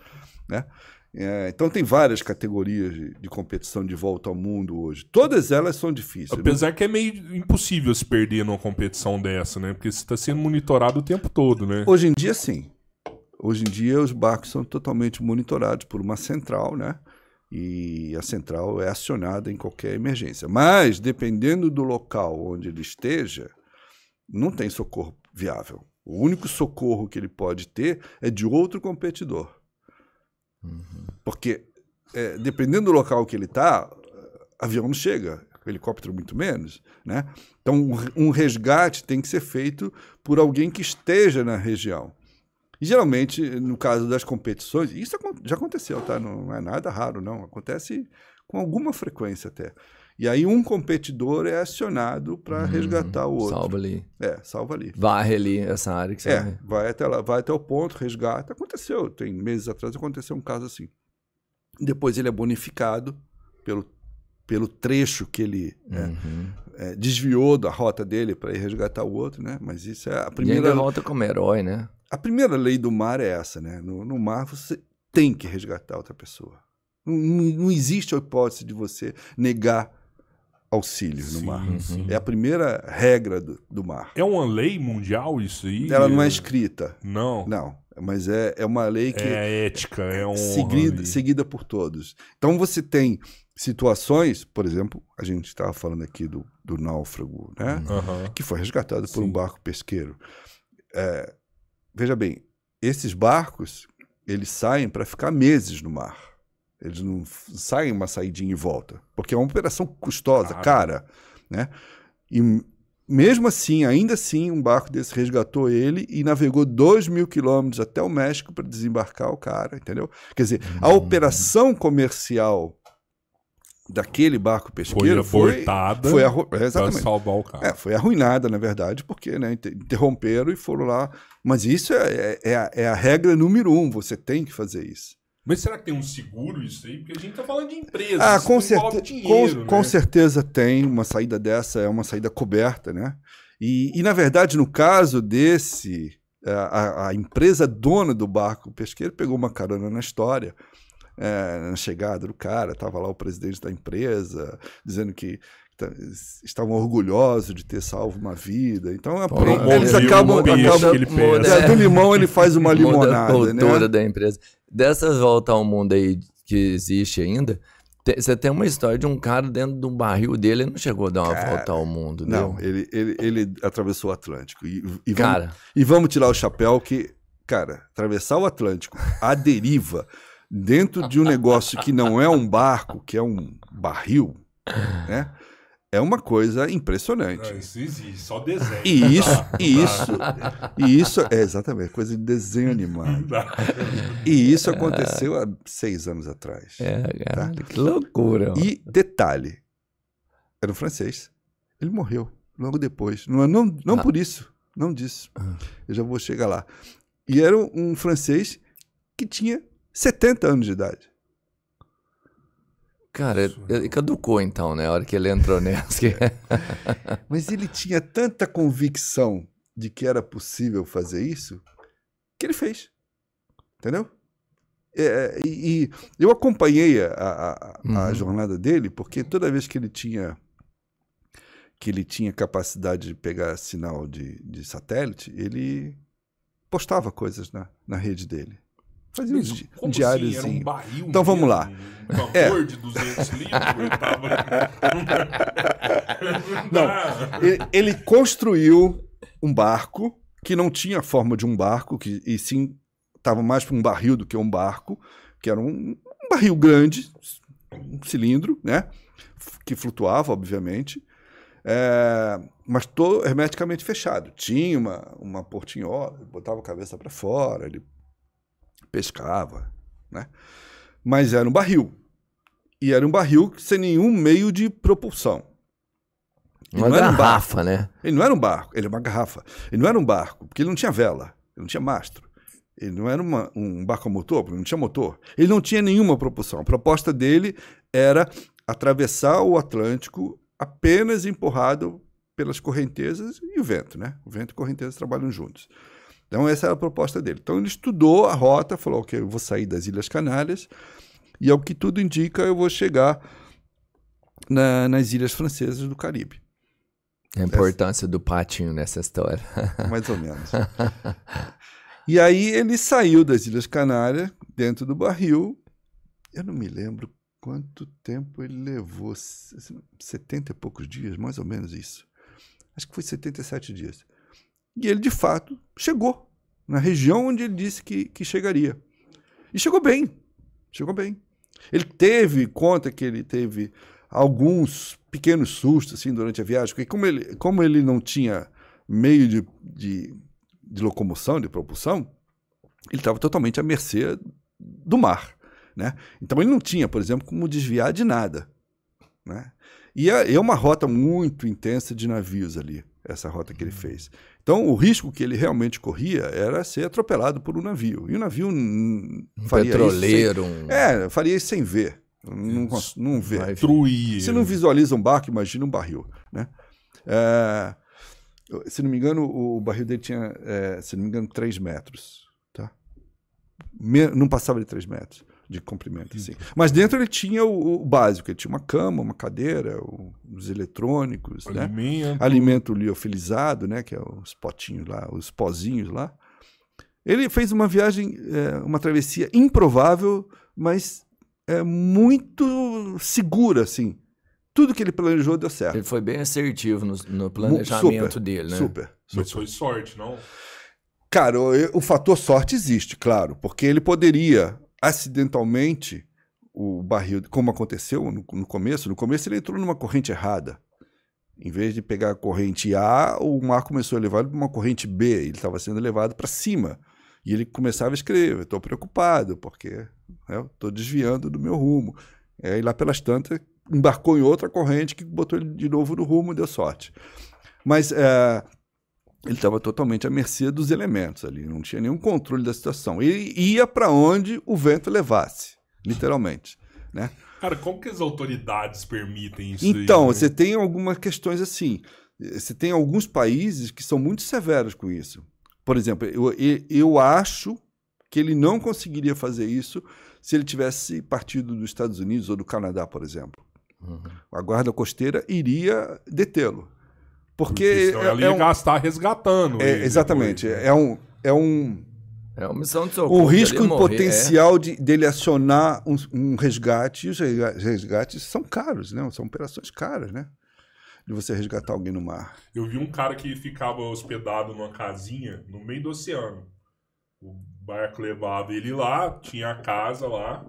né? É, então tem várias categorias de, de, competição de volta ao mundo hoje. Todas elas são difíceis. Né? Apesar né? que é meio impossível se perder numa competição dessa, né? Porque você está sendo monitorado o tempo todo, né? Hoje em dia, sim. Hoje em dia os barcos são totalmente monitorados por uma central, né? E a central é acionada em qualquer emergência. Mas, dependendo do local onde ele esteja, não tem socorro viável. O único socorro que ele pode ter é de outro competidor. Uhum. Porque, é, dependendo do local que ele está, avião não chega, helicóptero muito menos. Né? Então, um resgate tem que ser feito por alguém que esteja na região. E geralmente, no caso das competições, isso já aconteceu, tá? Não é nada raro, não. Acontece com alguma frequência até. E aí um competidor é acionado para uhum. resgatar o outro. Salva ali. É, salva ali. Varre ali essa área que você É, vai, até lá, vai até o ponto, resgata. Aconteceu, tem meses atrás aconteceu um caso assim. Depois ele é bonificado pelo, pelo trecho que ele né, uhum. é, é, desviou da rota dele para ir resgatar o outro, né? Mas isso é a primeira. E ainda volta como herói, né? A primeira lei do mar é essa, né? No, no mar você tem que resgatar outra pessoa. Não, não existe a hipótese de você negar auxílio sim, no mar. Sim. Uhum. É a primeira regra do, do, mar. É uma lei mundial isso aí? Ela não é escrita. Não. Não. Mas é, é uma lei que. É ética, é um. Seguida, seguida por todos. Então você tem situações, por exemplo, a gente estava falando aqui do, do náufrago, né? Uhum. Que foi resgatado por sim. um barco pesqueiro. É, veja bem, esses barcos, eles saem para ficar meses no mar. Eles não saem uma saidinha e volta. Porque é uma operação custosa, claro. cara. Né? E mesmo assim, ainda assim, um barco desse resgatou ele e navegou 2 mil quilômetros até o México para desembarcar o cara, entendeu? Quer dizer, a hum. operação comercial daquele barco pesqueiro foi abortada foi, foi é, salvar o cara. É, foi arruinada, na verdade, porque né, interromperam e foram lá. Mas isso é, é, é a é regra número um, você tem que fazer isso. Mas será que tem um seguro isso aí? Porque a gente tá falando de empresa. Ah, com, dinheiro, com, né? com, certeza tem. Uma saída dessa é uma saída coberta, né? E, e na verdade, no caso desse, a, a, empresa dona do barco pesqueiro pegou uma carona na história. É, na chegada do cara, estava lá o presidente da empresa dizendo que Tá, estavam orgulhosos de ter salvo uma vida. Então, Pô, eles é, acabam... acabam ele é, assim. do limão ele faz uma limonada. Muda a né? cultura né? da empresa. Dessas voltas ao mundo aí que existe ainda, você tem uma história de um cara dentro de um barril dele, ele não chegou a dar uma cara, volta ao mundo, Não, ele, ele, ele atravessou o Atlântico. E, e cara... Vamos, e vamos tirar o chapéu que, cara, atravessar o Atlântico, a deriva, dentro de um negócio que não é um barco, que é um barril, né? é uma coisa impressionante. isso existe, só desenho. E isso, isso, e isso, é exatamente, é coisa de desenho animado. E isso aconteceu há seis anos atrás. É, cara, tá? que loucura. Mano. E detalhe, era um francês, ele morreu logo depois, não, não, não ah. por isso, não disso, ah. eu já vou chegar lá. E era um francês que tinha 70 anos de idade. Cara, ele é caducou então, né? A hora que ele entrou nessa. Mas ele tinha tanta convicção de que era possível fazer isso que ele fez. Entendeu? É, é e, e, eu acompanhei a, a, a uhum. jornada dele, porque toda vez que ele tinha que ele tinha capacidade de pegar sinal de, de satélite, ele postava coisas na, na rede dele. Fazia uns diários. Assim? assim. Um barril, então vamos lá. Um é. de 200 litros. não, ele, ele, construiu um barco que não tinha a forma de um barco, que, e sim estava mais para um barril do que um barco, que era um, um barril grande, um cilindro, né? Que flutuava, obviamente. É, mas todo hermeticamente fechado. Tinha uma, uma portinhola, botava a cabeça para fora, ele pescava, né? Mas era um barril. E era um barril sem nenhum meio de propulsão. Ele uma não garrafa, um né? Ele não era um barco, ele é uma garrafa. Ele não era um barco, porque ele não tinha vela, ele não tinha mastro. Ele não era uma, um barco a motor, porque não tinha motor. Ele não tinha nenhuma propulsão. A proposta dele era atravessar o Atlântico apenas empurrado pelas correntezas e o vento, né? O vento e correntezas trabalham juntos. Então, essa era a proposta dele. Então, ele estudou a rota, falou: ok, eu vou sair das Ilhas Canárias e, ao que tudo indica, eu vou chegar na, nas Ilhas Francesas do Caribe. A importância essa... do patinho nessa história. Mais ou menos. e aí, ele saiu das Ilhas Canárias, dentro do barril. Eu não me lembro quanto tempo ele levou 70 e poucos dias, mais ou menos isso. Acho que foi 77 dias. E ele, de fato, chegou na região onde ele disse que, que chegaria. E chegou bem. Chegou bem. Ele teve, conta que ele teve alguns pequenos sustos assim, durante a viagem, porque como ele, como ele não tinha meio de, de, de locomoção, de propulsão, ele estava totalmente à mercê do mar. Né? Então ele não tinha, por exemplo, como desviar de nada. Né? E é, é uma rota muito intensa de navios ali essa rota que ele fez. Então, o risco que ele realmente corria era ser atropelado por um navio. E o navio um faria petroleiro, isso sem, é, faria isso sem ver. Não, não vê. Se não visualiza um barco, imagina um barril, né? É, se não me engano, o barril dele tinha, é, se não me engano, 3 metros, tá? Me, não passava de 3 metros de comprimento, assim. Mas dentro ele tinha o, o, básico, ele tinha uma cama, uma cadeira, o, os eletrônicos, né? Alimento. né? Alimento liofilizado, né? Que é os potinhos lá, os pozinhos lá. Ele fez uma viagem, é, uma travessia improvável, mas é, muito segura, assim. Tudo que ele planejou deu certo. Ele foi bem assertivo no, no planejamento super, dele, né? Super, super. Mas foi sorte, não? Cara, o, o, fator sorte existe, claro, porque ele poderia acidentalmente o barril, como aconteceu no, no, começo, no começo ele entrou numa corrente errada. Em vez de pegar a corrente A, o mar começou a levar para uma corrente B, ele estava sendo levado para cima. E ele começava a escrever: estou preocupado, porque estou né, desviando do meu rumo. É, e lá pelas tantas, embarcou em outra corrente que botou ele de novo no rumo e deu sorte. Mas eh, ele estava totalmente à mercê dos elementos ali, não tinha nenhum controle da situação. Ele ia para onde o vento levasse, literalmente, né? Cara, como que as autoridades permitem isso? Então, aí, né? você tem algumas questões assim. Você tem alguns países que são muito severos com isso. Por exemplo, eu, eu acho que ele não conseguiria fazer isso se ele tivesse partido dos Estados Unidos ou do Canadá, por exemplo. Uhum. A guarda costeira iria detê-lo. Porque. porque é ela ia é um... gastar resgatando. É, exatamente. Depois. Né? É um. É um é uma missão de socorro. O risco morrer, potencial é. de, dele acionar um, um resgate, e os resgates são caros, né? São operações caras, né? de você resgatar alguém no mar. Eu vi um cara que ficava hospedado numa casinha no meio do oceano. O barco levava ele lá, tinha a casa lá,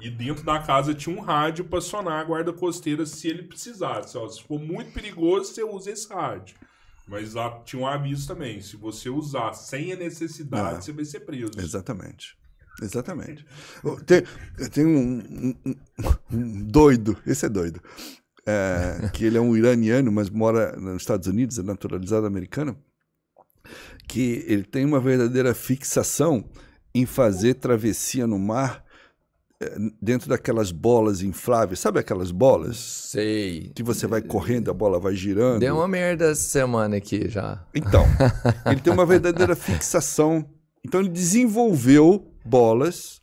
e dentro da casa tinha um rádio para sonar a guarda costeira se ele precisasse. Ó, se for muito perigoso, você usa esse rádio. Mas lá tinha um aviso também: se você usar sem a necessidade, ah. você vai ser preso. Exatamente. Exatamente. tem, tem um, um, um, doido, esse é doido, é, que ele é um iraniano, mas mora nos Estados Unidos, é naturalizado americano, que ele tem uma verdadeira fixação em fazer travessia no mar dentro daquelas bolas infláveis. Sabe aquelas bolas? Sei. Que você vai correndo, a bola vai girando. Deu uma merda essa semana aqui já. Então, ele tem uma verdadeira fixação. Então, ele desenvolveu bolas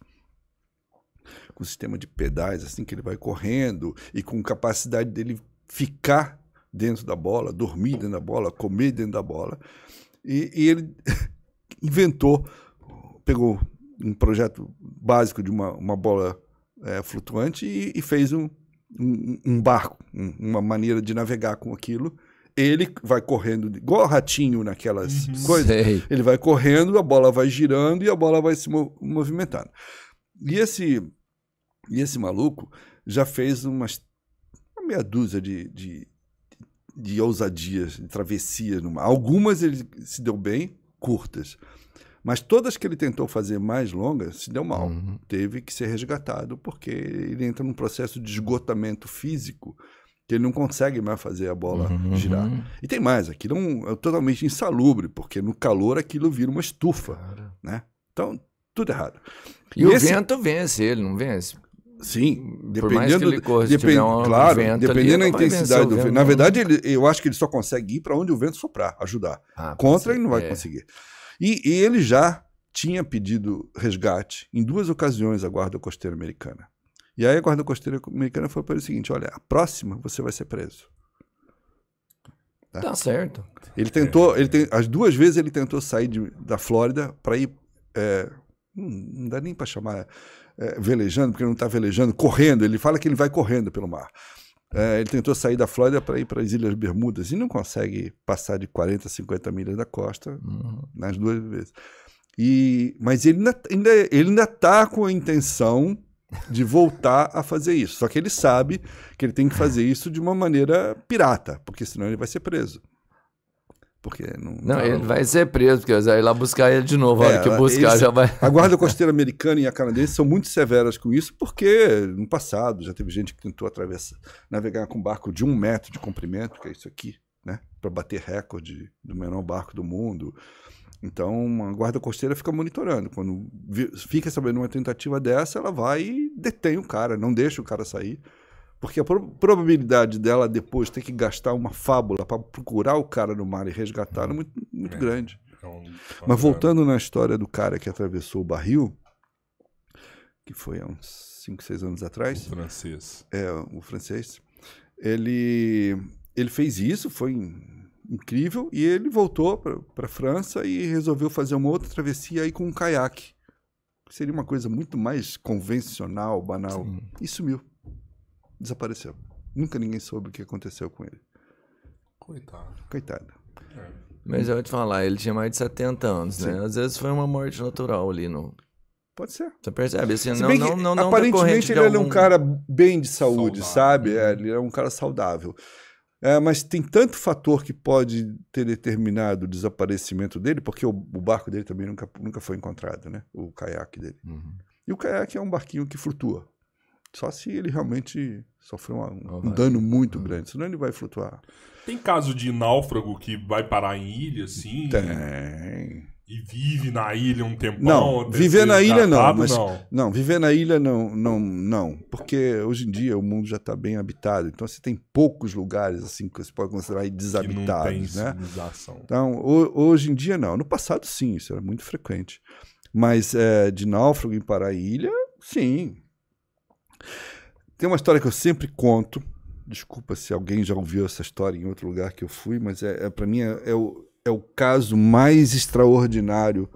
com sistema de pedais, assim, que ele vai correndo e com capacidade dele ficar dentro da bola, dormir dentro da bola, comer dentro da bola. E, e ele inventou, pegou um projeto básico de uma, uma bola é, flutuante e, e fez um, um, um barco, um, uma maneira de navegar com aquilo. Ele vai correndo, igual ratinho naquelas uhum. coisas. Sei. Ele vai correndo, a bola vai girando e a bola vai se movimentando. E esse, e esse maluco já fez umas uma meia dúzia de, de, de ousadias, de travessias. Numa. Algumas ele se deu bem, curtas. Mas todas que ele tentou fazer mais longas, se deu mal. Uhum. Teve que ser resgatado, porque ele entra num processo de esgotamento físico que ele não consegue mais fazer a bola uhum. girar. E tem mais, aquilo é, um, é totalmente insalubre, porque no calor aquilo vira uma estufa. Né? Então, tudo errado. E, e o vento vence ele, não vence? Sim, dependendo, corra, depend... um claro, dependendo da intensidade do vento. Na verdade, ele, eu acho que ele só consegue ir para onde o vento soprar, ajudar. Ah, Contra, ele não vai é. conseguir. E, e ele já tinha pedido resgate em duas ocasiões à Guarda Costeira Americana. E aí a Guarda Costeira Americana falou para ele o seguinte: olha, a próxima você vai ser preso. Tá, tá certo. Ele tentou, ele tem, as duas vezes ele tentou sair de, da Flórida para ir. É, não dá nem para chamar é, velejando, porque ele não está velejando, correndo. Ele fala que ele vai correndo pelo mar. É, ele tentou sair da Flórida para ir para as Ilhas Bermudas e não consegue passar de 40, 50 milhas da costa uhum. nas duas vezes. E, mas ele ainda, ele ainda tá com a intenção de voltar a fazer isso. Só que ele sabe que ele tem que fazer isso de uma maneira pirata, porque senão ele vai ser preso. Porque não, não, tá ele vai ser preso, porque vai lá buscar ele de novo. A hora é, que é buscar já vai. A guarda costeira americana e a canadense são muito severas com isso, porque no passado já teve gente que tentou atravessar, navegar com um barco de um metro de comprimento, que é isso aqui, né? Para bater recorde do menor barco do mundo. Então a guarda costeira fica monitorando. Quando fica sabendo uma tentativa dessa, ela vai e detém o cara, não deixa o cara sair. Porque a probabilidade dela depois ter que gastar uma fábula para procurar o cara no mar e resgatar é muito, muito é. grande. É Mas voltando na história do cara que atravessou o barril, que foi há uns 5, 6 anos atrás. O francês. É, o francês. Ele, ele fez isso, foi incrível, e ele voltou para a França e resolveu fazer uma outra travessia aí com um caiaque. Seria uma coisa muito mais convencional, banal. Sim. E sumiu desapareceu. Nunca ninguém soube o que aconteceu com ele. Coitado. Coitado. É. Mas eu vou te falar, ele tinha mais de 70 anos, né? Sim. né? Às vezes foi uma morte natural ali no. Pode ser. Você percebe? Assim, Se não, não, não, não, aparentemente ele algum... um cara bem de saúde, saudável. sabe? É, ele é um cara saudável. É, mas tem tanto fator que pode ter determinado o desaparecimento dele, porque o, o barco dele também nunca, nunca foi encontrado, né? O caiaque dele. Uhum. E o caiaque é um barquinho que flutua. Só se ele realmente sofreu uma, um dano muito ah. grande, senão ele vai flutuar. Tem caso de náufrago que vai parar em ilha, assim? Tem. E vive na ilha um tempão? Não, viver na ilha não, mas, não. Não, viver na ilha não, não, não. Porque hoje em dia o mundo já está bem habitado, então você tem poucos lugares assim que você pode considerar desabitados, né? Então, hoje em dia não. No passado sim, isso era muito frequente. Mas é, de náufrago em parar em ilha, sim. Sim. Tem uma história que eu sempre conto. Desculpa se alguém já ouviu essa história em outro lugar que eu fui, mas é, é para mim é, é, o, é o caso mais extraordinário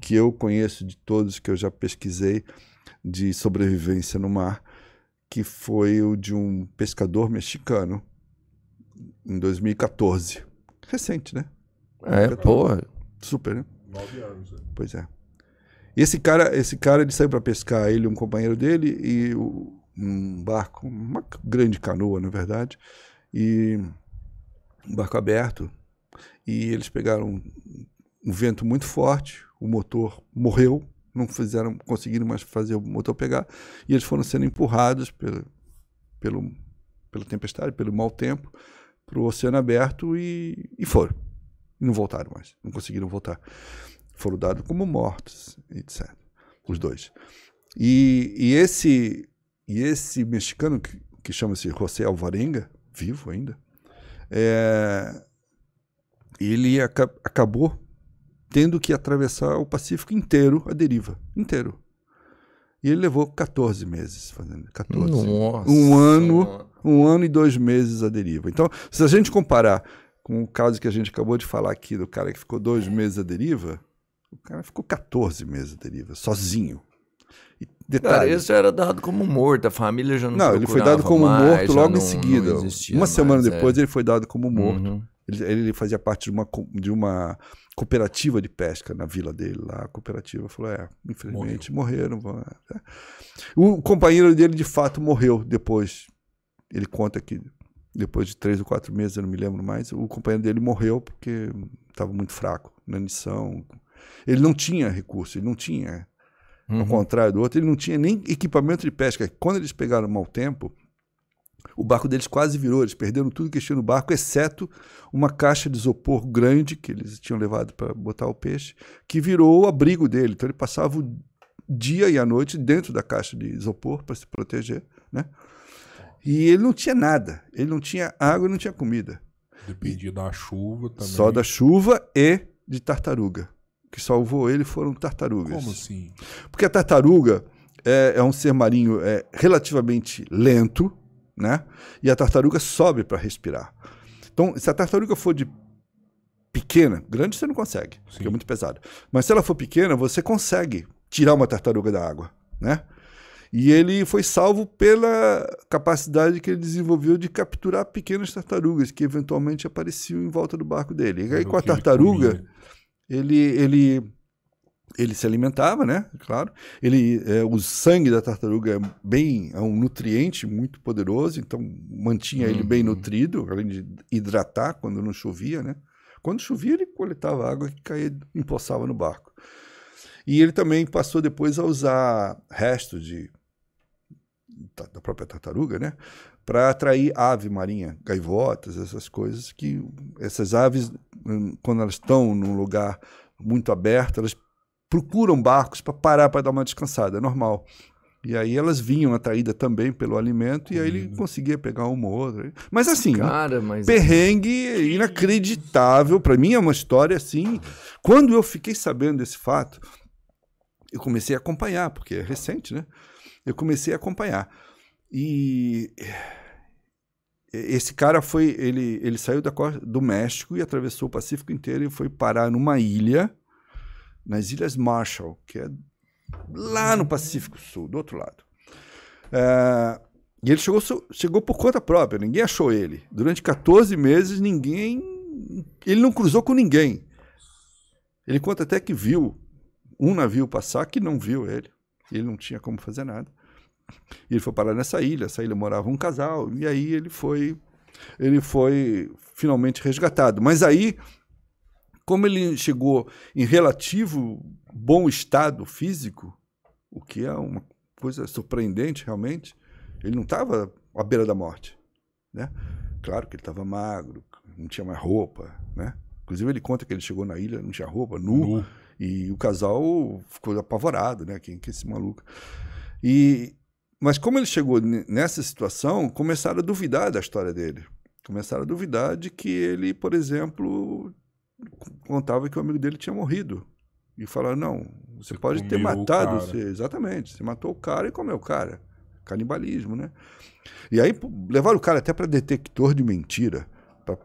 que eu conheço de todos que eu já pesquisei de sobrevivência no mar, que foi o de um pescador mexicano em 2014. Recente, né? É, pô. Super, né? Nove anos. Né? Pois é. Esse cara, esse cara ele saiu para pescar, ele um companheiro dele, e o, um barco, uma grande canoa, na verdade, e um barco aberto. E eles pegaram um vento muito forte, o motor morreu, não fizeram, conseguiram mais fazer o motor pegar, e eles foram sendo empurrados pelo, pelo, pela tempestade, pelo mau tempo, para o oceano aberto e, e foram. E não voltaram mais, não conseguiram voltar. Foram dados como mortos, etc. Os dois. E, e esse e esse mexicano, que, que chama-se José Alvarenga, vivo ainda, é, ele aca acabou tendo que atravessar o Pacífico inteiro, a deriva, inteiro. E ele levou 14 meses fazendo. 14. Nossa. Um ano, um ano e dois meses a deriva. Então, se a gente comparar com o caso que a gente acabou de falar aqui, do cara que ficou dois meses à deriva, o cara ficou 14 meses à deriva, sozinho. Detalhe. Cara, esse era dado como morto, a família já não Não, ele foi dado como mais, morto logo não, em seguida. Uma mais, semana é. depois é. ele foi dado como uhum. morto. Uhum. Ele, ele, fazia parte de uma, de uma cooperativa de pesca na vila dele lá. A cooperativa falou: é, infelizmente Morreu. morreram. É, é. O companheiro dele de fato morreu depois. Ele conta que depois de três ou quatro meses, eu não me lembro mais, o companheiro dele morreu porque estava muito fraco na missão. Ele não tinha recurso, ele não tinha Uhum. Ao contrário do outro, ele não tinha nem equipamento de pesca. Quando eles pegaram mau tempo, o barco deles quase virou, eles perderam tudo que tinha no barco, exceto uma caixa de isopor grande que eles tinham levado para botar o peixe, que virou o abrigo dele. Então ele passava o dia e a noite dentro da caixa de isopor para se proteger, né? E ele não tinha nada, ele não tinha água, não tinha comida. Dependia da chuva também. Só da chuva e de tartaruga que salvou ele foram tartarugas. Como assim? Porque a tartaruga é, é um ser marinho é, relativamente lento, né? E a tartaruga sobe para respirar. Então, se a tartaruga for de pequena, grande você não consegue, Sim. porque é muito pesado Mas se ela for pequena, você consegue tirar uma tartaruga da água, né? E ele foi salvo pela capacidade que ele desenvolveu de capturar pequenas tartarugas que eventualmente apareciam em volta do barco dele. E aí, com a tartaruga, ele, ele, ele se alimentava, né? Claro. Ele, é, o sangue da tartaruga é bem é um nutriente muito poderoso, então mantinha uhum. ele bem uhum. nutrido, além de hidratar quando não chovia, né? Quando chovia, ele coletava água que caía, empoçava no barco. E ele também passou depois a usar restos de da própria tartaruga, né? Para atrair ave marinha, gaivotas, essas coisas que essas aves, hum, quando elas estão num lugar muito aberto, elas procuram barcos para parar para dar uma descansada, é normal. E aí elas vinham atraídas também pelo alimento e aí ele uhum. conseguia pegar uma ou outra. Né? Mas assim, Cara, mas... Assim, perrengue inacreditável. Para mim é uma história assim. Quando eu fiquei sabendo desse fato, eu comecei a acompanhar, porque é recente, né? eu comecei a acompanhar. E eh, esse cara foi, ele, ele saiu da costa do México e atravessou o Pacífico inteiro e foi parar numa ilha, nas Ilhas Marshall, que é lá no Pacífico Sul, do outro lado. É, e ele chegou, chegou por conta própria, ninguém achou ele. Durante 14 meses, ninguém. Ele não cruzou com ninguém. Ele conta até que viu um navio passar que não viu ele ele não tinha como fazer nada. E ele foi parar nessa ilha, essa ilha morava um casal, e aí ele foi ele foi finalmente resgatado. Mas aí, como ele chegou em relativo bom estado físico, o que é uma coisa surpreendente realmente, ele não estava à beira da morte, né? Claro que ele estava magro, não tinha mais roupa, né? Inclusive ele conta que ele chegou na ilha, não tinha roupa, nu. nu. E o casal ficou apavorado, né? Quem que é esse maluco? E, mas como ele chegou nessa situação, começaram a duvidar da história dele. Começaram a duvidar de que ele, por exemplo, contava que o amigo dele tinha morrido. E falaram, não, você, você pode ter matado... Você, exatamente, você matou o cara e comeu o cara. Canibalismo, né? E aí levaram o cara até para detector de mentira para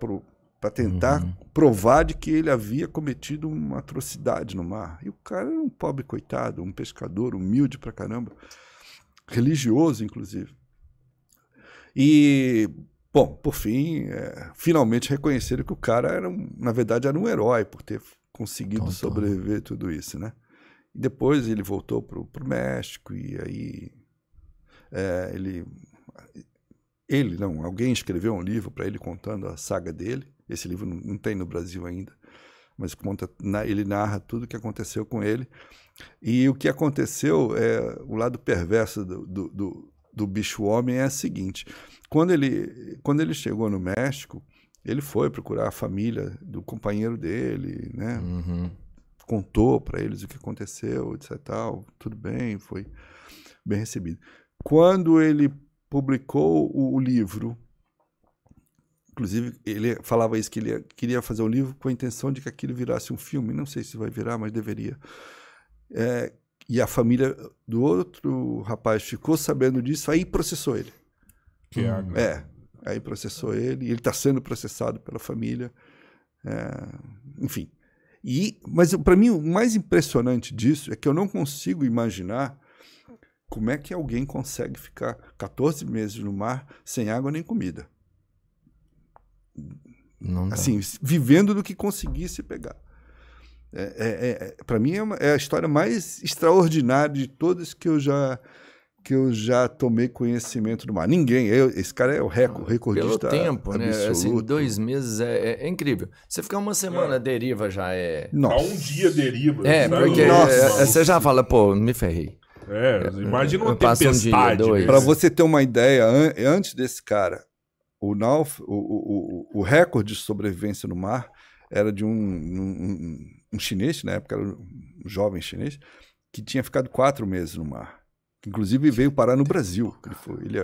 para tentar uhum. provar de que ele havia cometido uma atrocidade no mar. E o cara era um pobre coitado, um pescador humilde pra caramba, religioso inclusive. E bom, por fim, é, finalmente reconheceram que o cara era, um, na verdade, era um herói por ter conseguido Tonto. sobreviver tudo isso, né? E depois ele voltou pro, o México e aí é, ele ele não, alguém escreveu um livro para ele contando a saga dele. Esse livro não tem no Brasil ainda, mas conta, ele narra tudo o que aconteceu com ele. E o que aconteceu, é, o lado perverso do, do, do, do bicho-homem é o seguinte: quando ele, quando ele chegou no México, ele foi procurar a família do companheiro dele, né? Uhum. Contou para eles o que aconteceu, etc. Tal. Tudo bem, foi bem recebido. Quando ele publicou o, o livro Inclusive, ele falava isso, que ele queria fazer um livro com a intenção de que aquilo virasse um filme. Não sei se vai virar, mas deveria. É, e a família do outro rapaz ficou sabendo disso, aí processou ele. Que água. Hum. É, aí processou ele. Ele está sendo processado pela família. É, enfim. E, mas para mim o mais impressionante disso é que eu não consigo imaginar como é que alguém consegue ficar 14 meses no mar sem água nem comida assim, vivendo do que conseguisse pegar. É, é, é, é para mim é, uma, é, a história mais extraordinária de todas que eu já que eu já tomei conhecimento do mar. Ninguém, eu, esse cara é o recorde, ah, recordista. Pelo tempo, né? Assim, dois meses é, é, é incrível. Você ficar uma semana deriva já é. Nossa. um dia deriva. É porque Nossa, você já fala, pô, me ferrei. É, imagina uma tempestade. Um né? Para você ter uma ideia, an antes desse cara, o, nauf, o, o, o recorde de sobrevivência no mar era de um, um, um chinês, na época era um jovem chinês, que tinha ficado quatro meses no mar. Inclusive veio parar no Brasil. Ele foi, ele,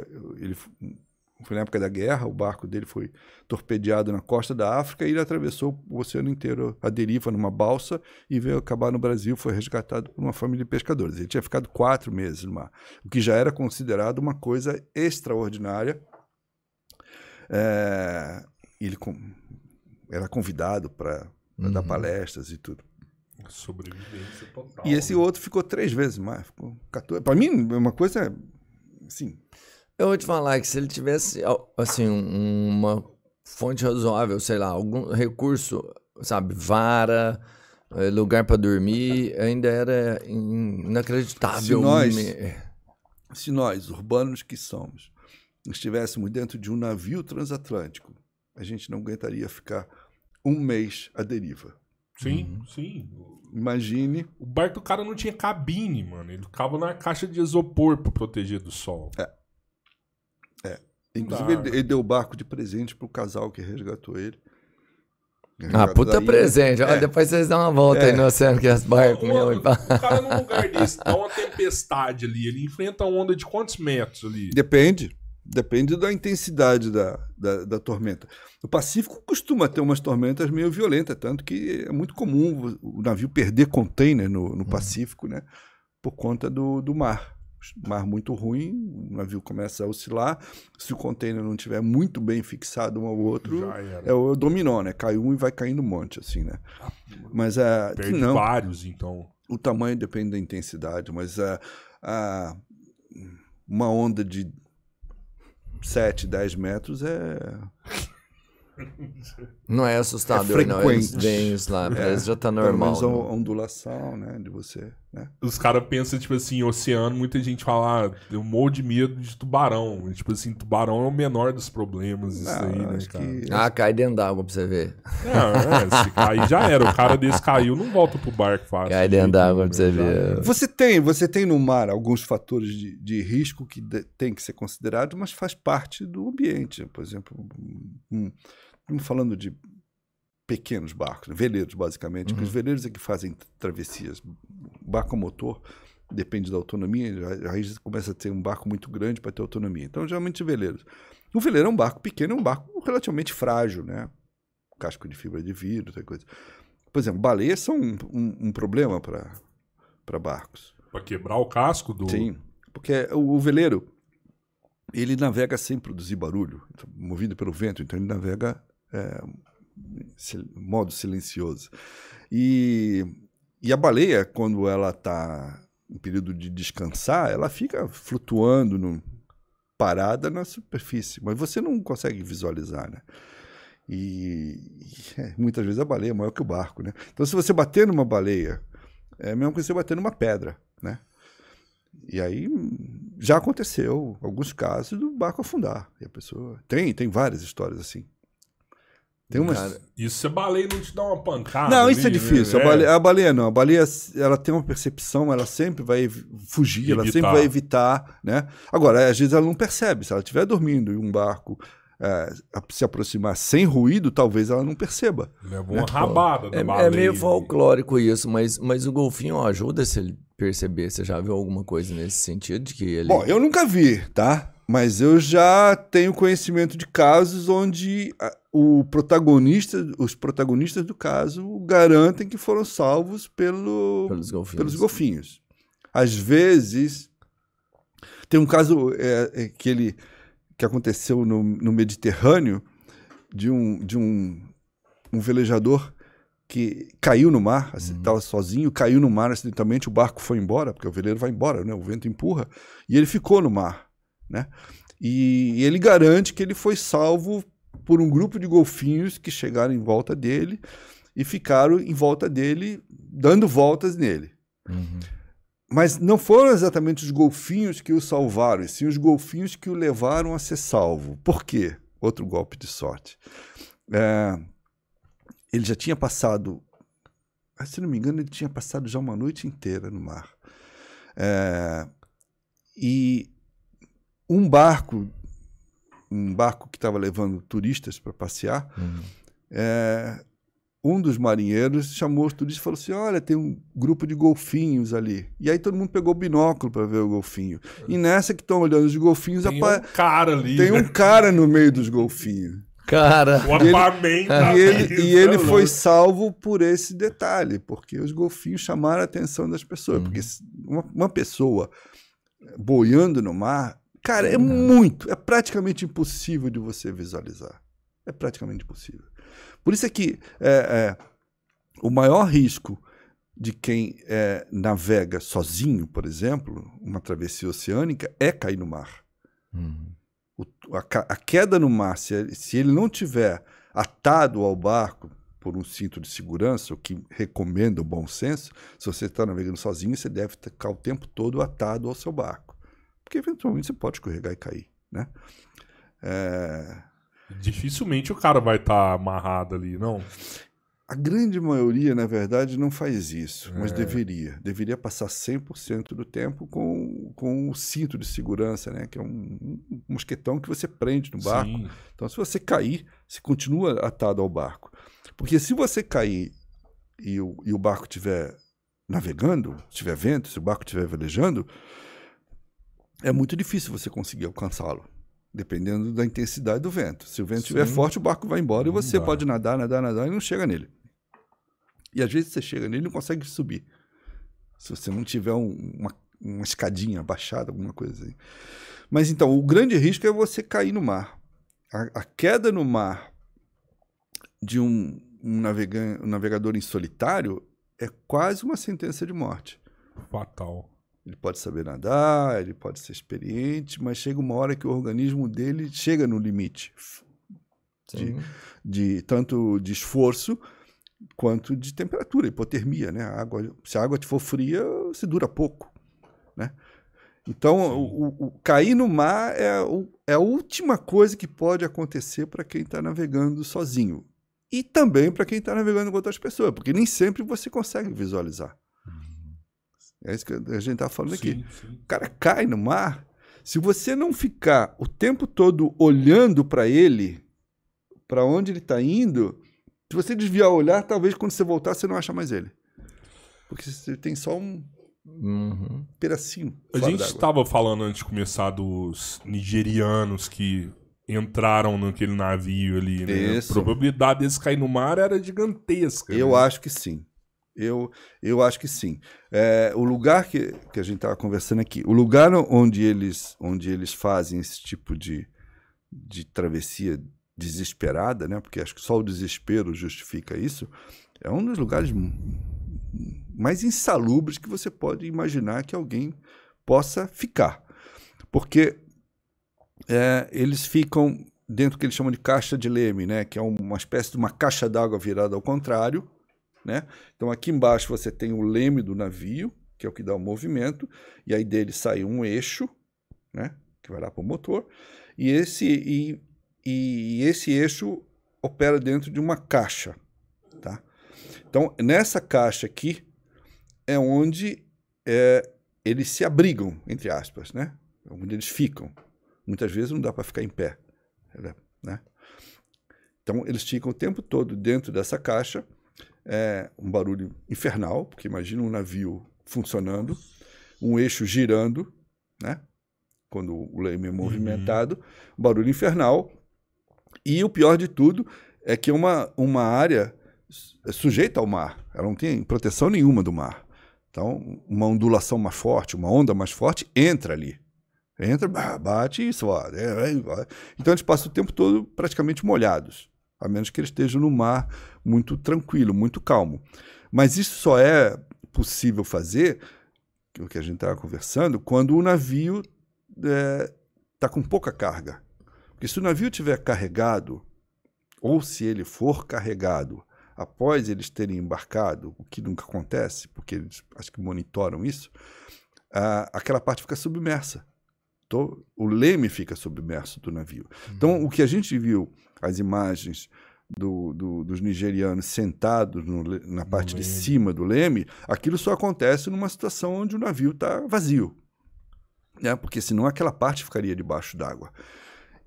ele foi na época da guerra, o barco dele foi torpedeado na costa da África e ele atravessou o oceano inteiro, a deriva numa balsa e veio acabar no Brasil, foi resgatado por uma família de pescadores. Ele tinha ficado quatro meses no mar, o que já era considerado uma coisa extraordinária é, ele com, era convidado para uhum. dar palestras e tudo. Sobrevivência total. E esse né? outro ficou três vezes mais. Ficou 14. Para mim, uma coisa. Assim. Eu vou te falar que se ele tivesse assim, uma fonte razoável, sei lá, algum recurso, sabe, vara, eh, lugar para dormir, ainda era inacreditável. Se nós, se nós, urbanos que somos, estivéssemos dentro de um navio transatlântico, a gente não aguentaria ficar um mês à deriva. Sim, uhum. sim. Imagine. O barco do cara não tinha cabine, mano. Ele ficava na caixa de isopor para proteger do sol. É. É. Inclusive, ele, né? ele, deu o barco de presente pro casal que resgatou ele. ah, puta presente. É. depois vocês dão uma volta é. aí no oceano que as barcos meu. O cara num lugar desse, dá uma tempestade ali. Ele enfrenta uma onda de quantos metros ali? Depende. Depende da intensidade da, da, da, tormenta. O Pacífico costuma ter umas tormentas meio violentas, tanto que é muito comum o navio perder container no, no uhum. Pacífico, né? Por conta do, do mar. Mar muito ruim, o navio começa a oscilar. Se o container não tiver muito bem fixado um ao outro, é o dominó, né? Cai um e vai caindo um monte, assim, né? Mas é Uh, não. vários, então. O tamanho depende da intensidade, mas é, a. uma onda de 7, 10 metros é. Não é assustador, é frequente. não. Eles vêm lá, é, já está normal. Pelo menos a né? ondulação, né? De você. Né? Os caras pensam, tipo assim, oceano, muita gente fala, ah, eu morro de medo de tubarão. E, tipo assim, tubarão é o menor dos problemas, isso aí, né, cara? Que... Ah, cai dentro d'água pra você ver. é, se cair já era. O cara desse caiu, não volta pro barco fácil. Cai dentro d'água pra você ver. Você tem, você tem no mar alguns fatores de, de risco que de, tem que ser considerado, mas faz parte do ambiente. Por exemplo, um, um, falando de pequenos barcos, veleiros basicamente, uhum. os veleiros é que fazem travessias. Barco motor depende da autonomia, aí começa a ter um barco muito grande para ter autonomia. Então, geralmente veleiros. O veleiro é um barco pequeno, é um barco relativamente frágil, né? Casco de fibra de vidro, tal coisa. Por exemplo, baleias são um, um, um problema para barcos. Para quebrar o casco do. Sim, porque o, o veleiro ele navega sem produzir barulho, movido pelo vento, então ele navega é, modo silencioso. E, e a baleia, quando ela está em período de descansar, ela fica flutuando no, parada na superfície, mas você não consegue visualizar, né? E, e é, muitas vezes a baleia é maior que o barco, né? Então, se você bater numa baleia, é a mesma coisa que você bater numa pedra, né? E aí já aconteceu alguns casos do barco afundar e a pessoa tem tem várias histórias assim. Tem umas... Cara, isso se a baleia não te dá uma pancada. Não, isso ali, é né? difícil. Né? A, é. baleia, a, baleia, não. A baleia ela tem uma percepção, ela sempre vai fugir, evitar. ela sempre vai evitar. né? Agora, às vezes ela não percebe. Se ela estiver dormindo em um barco, é, se aproximar sem ruído, talvez ela não perceba. Levou né? rabada é, baleia. É meio folclórico isso, mas, mas o golfinho ajuda se ele perceber. Você já viu alguma coisa nesse sentido? De que ele... Bom, eu nunca vi, tá? Mas eu já tenho conhecimento de casos onde o protagonista, os protagonistas do caso garantem que foram salvos pelo, pelos, golfinhos. pelos né? golfinhos. Às vezes, tem um caso é, é, que, ele, que aconteceu no, no Mediterrâneo de um, de um, um velejador que caiu no mar, estava assim, uhum. sozinho, caiu no mar acidentalmente, o barco foi embora, porque o veleiro vai embora, né? o vento empurra, e ele ficou no mar. Né? E, ele garante que ele foi salvo por um grupo de golfinhos que chegaram em volta dele e ficaram em volta dele, dando voltas nele. Uhum. Mas não foram exatamente os golfinhos que o salvaram, e sim os golfinhos que o levaram a ser salvo. Por quê? Outro golpe de sorte. É, ele já tinha passado, ah, se não me engano, ele tinha passado já uma noite inteira no mar. É, e um barco, um barco que estava levando turistas para passear, uhum. é, um dos marinheiros chamou os turistas e falou assim: Olha, tem um grupo de golfinhos ali. E aí todo mundo pegou o binóculo para ver o golfinho. E nessa que estão olhando os golfinhos, tem apa... um cara ali. Tem né? um cara no meio dos golfinhos. Cara, o E ele, tá e ele, e ele foi salvo por esse detalhe, porque os golfinhos chamaram a atenção das pessoas. Uhum. Porque uma, uma pessoa boiando no mar Cara, é muito, é praticamente impossível de você visualizar. É praticamente impossível. Por isso é que é, é, o maior risco de quem é, navega sozinho, por exemplo, uma travessia oceânica, é cair no mar. Uhum. O, a, a, queda no mar, se, se ele não tiver atado ao barco por um cinto de segurança, o que recomenda o bom senso, se você está navegando sozinho, você deve ficar o tempo todo atado ao seu barco. Porque eventualmente você pode escorregar e cair, né? É... Dificilmente o cara vai estar tá amarrado ali, não? A grande maioria, na verdade, não faz isso, mas é. deveria. Deveria passar 100% do tempo com, com o cinto de segurança, né? que é um, um mosquetão que você prende no barco. Sim. Então, se você cair, você continua atado ao barco. Porque se você cair e o, e o barco estiver navegando, tiver vento, se o barco estiver velejando, é muito difícil você conseguir alcançá-lo, dependendo da intensidade do vento. Se o vento estiver forte, o barco vai embora não e você dá. pode nadar, nadar, nadar e não chega nele. E às vezes você chega nele e não consegue subir. Se você não tiver um, uma, uma escadinha baixada, alguma coisa assim. Mas então, o grande risco é você cair no mar. A, a queda no mar de um, um, um navegador em solitário é quase uma sentença de morte. Fatal. Ele pode saber nadar, ele pode ser experiente, mas chega uma hora que o organismo dele chega no limite de, de, tanto de esforço quanto de temperatura, hipotermia, né? A água, se a água for fria, se dura pouco, né? Então, o, o, o, cair no mar é, o, é a última coisa que pode acontecer para quem está navegando sozinho. E também para quem está navegando com outras pessoas, porque nem sempre você consegue visualizar. É isso que a gente tá falando sim, aqui. Sim. O cara cai no mar. Se você não ficar o tempo todo olhando para ele, para onde ele está indo, se você desviar o olhar, talvez quando você voltar você não acha mais ele. Porque você tem só um uhum. pedacinho. A gente estava falando antes de começar dos nigerianos que entraram naquele navio ali, né? A probabilidade deles cair no mar era gigantesca. Eu né? acho que sim. Eu, eu acho que sim. É, o lugar que, que a gente estava conversando aqui, o lugar onde eles, onde eles fazem esse tipo de, de travessia desesperada, né? porque acho que só o desespero justifica isso, é um dos lugares mais insalubres que você pode imaginar que alguém possa ficar. Porque é, eles ficam dentro do que eles chamam de caixa de leme, né? que é uma espécie de uma caixa d'água virada ao contrário, né? Então aqui embaixo você tem o leme do navio, que é o que dá o movimento, e aí dele sai um eixo, né? que vai lá para o motor, e esse, e, e esse eixo opera dentro de uma caixa. Tá? Então nessa caixa aqui é onde é, eles se abrigam, entre aspas, né? É onde eles ficam. Muitas vezes não dá para ficar em pé. Né? Então eles ficam o tempo todo dentro dessa caixa é um barulho infernal, porque imagina um navio funcionando, um eixo girando, né? Quando o leme é uhum. movimentado, uhum. barulho infernal. E o pior de tudo é que uma, uma área é sujeita ao mar. Ela não tem proteção nenhuma do mar. Então, uma ondulação mais forte, uma onda mais forte, entra ali. Entra, bate e sobe. É, é, então, eles passam o tempo todo praticamente molhados a menos que ele esteja no mar muito tranquilo, muito calmo. Mas isso só é possível fazer, é o que a gente estava conversando, quando o navio está é, tá com pouca carga. Porque se o navio estiver carregado, ou se ele for carregado após eles terem embarcado, o que nunca acontece, porque eles acho que monitoram isso, ah, aquela parte fica submersa o leme fica submerso do navio. Então, uhum. Então, o que a gente viu, as imagens do, do, dos nigerianos sentados no, na parte de cima do leme, aquilo só acontece numa situação onde o navio está vazio. Né? Porque senão aquela parte ficaria debaixo d'água.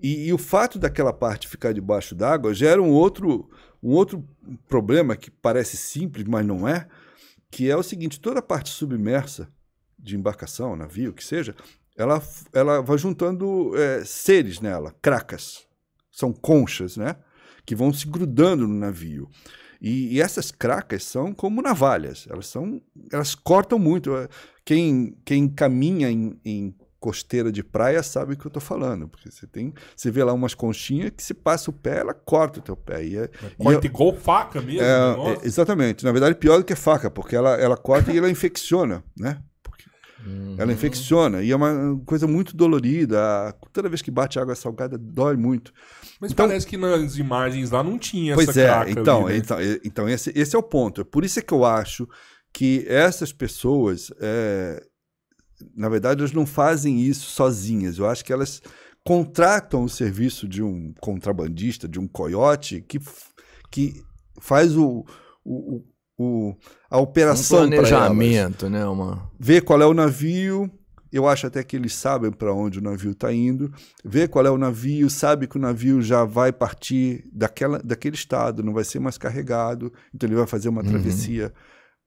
E, e, o fato daquela parte ficar debaixo d'água gera um outro, um outro problema que parece simples, mas não é, que é o seguinte: toda a parte submersa de embarcação, navio, que seja, ela, ela vai juntando é, seres nela, cracas, são conchas, né? Que vão se grudando no navio. E, e, essas cracas são como navalhas, elas são, elas cortam muito. É, quem, quem caminha em, em costeira de praia sabe o que eu estou falando, porque você tem, você vê lá umas conchinhas que se passa o pé, ela corta o teu pé. E, é, é, é corta igual faca mesmo. É, é, exatamente. Na verdade, pior do que faca, porque ela, ela corta e ela infecciona, né? Uhum. Ela infecciona e é uma coisa muito dolorida. Toda vez que bate água salgada, dói muito. Mas então, parece que nas imagens lá não tinha pois essa é, então, ali, né? então, então esse, esse é o ponto. É por isso é que eu acho que essas pessoas, é, na verdade, elas não fazem isso sozinhas. Eu acho que elas contratam o serviço de um contrabandista, de um coiote, que, que faz o, o, o, a operação. Um planejamento, né? Uma... Ver qual é o navio. Eu acho até que eles sabem para onde o navio está indo, ver qual é o navio, sabe que o navio já vai partir daquela, daquele estado, não vai ser mais carregado, então ele vai fazer uma uhum. travessia uhum.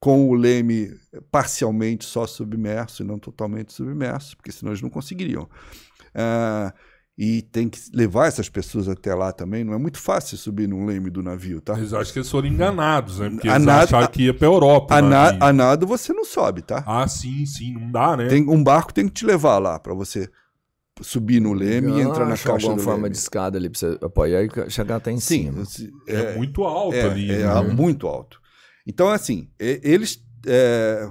com o leme parcialmente só submerso e não totalmente submerso, porque senão eles não conseguiriam. Uh, e tem que levar essas pessoas até lá também. Não é muito fácil subir num leme do navio, tá? Eles acham que eles foram enganados, né? Porque eles acharam que ia pra Europa. A, na, a nada você não sobe, tá? Ah, sim, sim, não dá, né? Tem, um barco tem que te levar lá para você subir no leme ah, e entrar na é caixa alguma do forma leme. de escada ali pra você apoiar e chegar até em sim, cima. é, é, muito alto é, ali. É, né? é, muito alto. Então, assim, eles... É,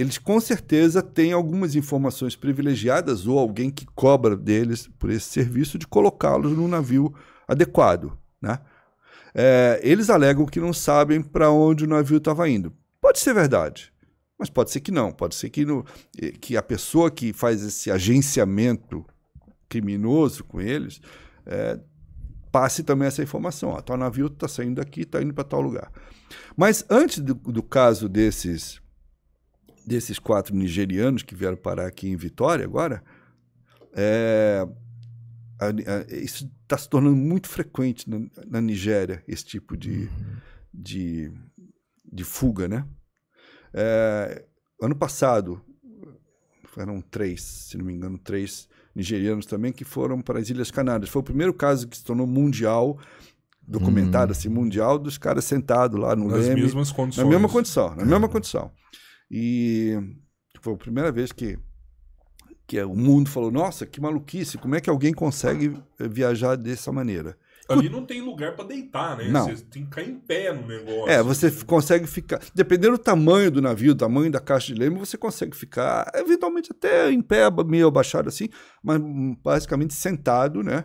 eles com certeza têm algumas informações privilegiadas ou alguém que cobra deles por esse serviço de colocá-los num navio adequado. Né? É, eles alegam que não sabem para onde o navio estava indo. Pode ser verdade, mas pode ser que não. Pode ser que, no, que a pessoa que faz esse agenciamento criminoso com eles é, passe também essa informação. Ó, ah, teu navio está saindo daqui, está indo para tal lugar. Mas antes do, do caso desses desses quatro nigerianos que vieram parar aqui em Vitória agora, é, a, a, isso está se tornando muito frequente na, na Nigéria, esse tipo de, uhum. de, de, fuga, né? É, ano passado, foram três, se não me engano, três nigerianos também que foram para as Ilhas Canárias. Foi o primeiro caso que se tornou mundial, documentado uhum. assim, mundial, dos caras sentados lá no Nas leme, mesmas condições. Na mesma condição, na mesma é. condição. E tipo, foi a primeira vez que, que o mundo falou: nossa, que maluquice, como é que alguém consegue viajar dessa maneira? Ali não tem lugar para deitar, né? Não. Você tem que ficar em pé no negócio. É, você consegue ficar. Dependendo do tamanho do navio, do tamanho da caixa de leme, você consegue ficar, eventualmente, até em pé, meio abaixado assim, mas hum, basicamente sentado, né?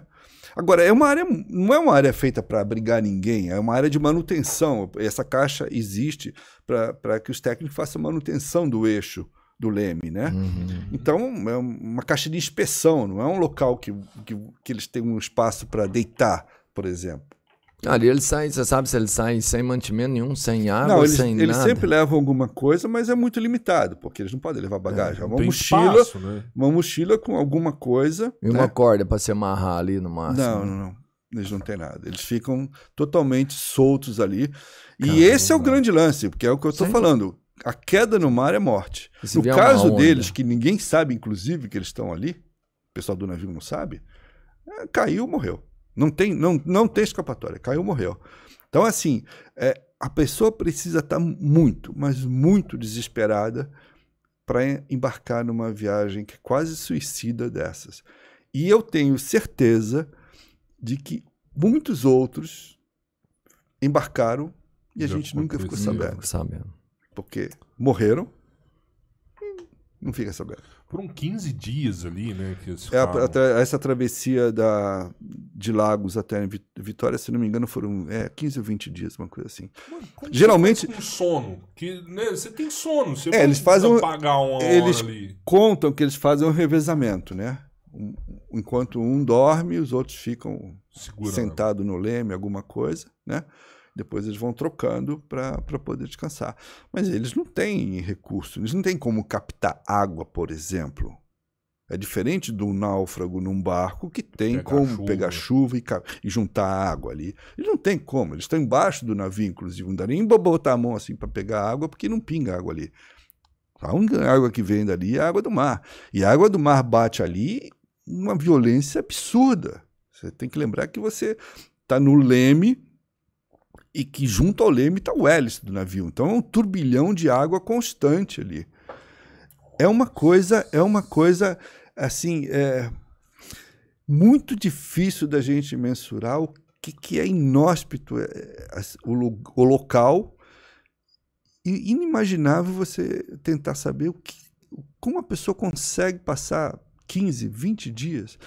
Agora, é uma área, não é uma área feita para abrigar ninguém, é uma área de manutenção. Essa caixa existe para que os técnicos façam manutenção do eixo do leme, né? Uhum. Então, é uma caixa de inspeção, não é um local que, que, que eles têm um espaço para deitar, por exemplo. Ali eles saem, você sabe se eles saem sem mantimento nenhum, sem água, não, eles, sem eles nada. Eles sempre levam alguma coisa, mas é muito limitado, porque eles não podem levar bagagem. É, uma mochila, espaço, né? uma mochila com alguma coisa. E né? uma corda para se amarrar ali no máximo. Não, não, não. Eles não têm nada. Eles ficam totalmente soltos ali. Caramba. E esse é o grande lance, porque é o que eu estou falando. A queda no mar é morte. No caso deles, que ninguém sabe, inclusive, que eles estão ali, o pessoal do navio não sabe, é, caiu, morreu. Não tem, não, não tem escapatória. Caiu, morreu. Então, assim, é, a pessoa precisa estar tá muito, mas muito desesperada para embarcar numa viagem que é quase suicida dessas. E eu tenho certeza de que muitos outros embarcaram e a Já gente nunca ficou sabendo. sabendo. Porque morreram, não fica sabendo. Foram 15 dias ali, né? Que é, a, a, essa travessia da, de Lagos até Vitória, se não me engano, foram é, 15 ou 20 dias, uma coisa assim. Mano, Geralmente. Com sono. Que, né, você tem sono, você é, eles fazem uma Eles ali. contam que eles fazem um revezamento, né? Um, enquanto um dorme, os outros ficam Segurando. sentado no leme, alguma coisa, né? Depois eles vão trocando para poder descansar. Mas eles não têm recurso, eles não têm como captar água, por exemplo. É diferente do náufrago num barco que tem pegar como chuva. pegar chuva e, e, juntar água ali. Eles não tem como, eles estão embaixo do navio, inclusive, não dá nem botar a mão assim para pegar água, porque não pinga água ali. A única água que vem dali é a água do mar. E a água do mar bate ali uma violência absurda. Você tem que lembrar que você está no leme e que junto ao leme está o hélice do navio. Então é um turbilhão de água constante ali. É uma coisa, é uma coisa assim, é muito difícil da gente mensurar o que, que é inóspito é, é, o, o local. E inimaginável você tentar saber o que, como a pessoa consegue passar 15, 20 dias.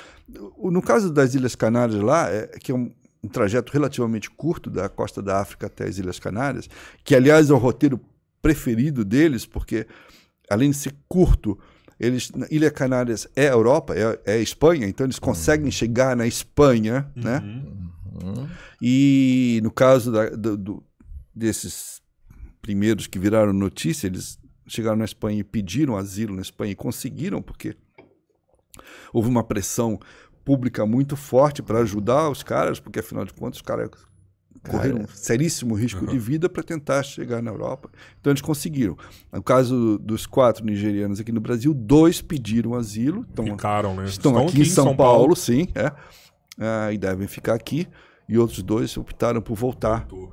No caso das Ilhas Canárias lá, é, que é um, um trajeto relativamente curto da costa da África até as Ilhas Canárias, que aliás é o roteiro preferido deles, porque além de ser curto, eles Ilha Canárias é Europa, é, é Espanha, então eles conseguem uhum. chegar na Espanha, uhum. né? Uhum. E no caso da, do, do, desses primeiros que viraram notícia, eles chegaram na Espanha e pediram asilo na Espanha e conseguiram, porque houve uma pressão pública muito forte para ajudar os caras, porque afinal de contas os caras correram um é. seríssimo risco uhum. de vida para tentar chegar na Europa. Então eles conseguiram. No caso dos quatro nigerianos aqui no Brasil, dois pediram asilo. Estão, Ficaram, né? Estão, estão aqui em São, São Paulo, Paulo, sim. É. Ah, e devem ficar aqui. E outros dois optaram por voltar. Voltou.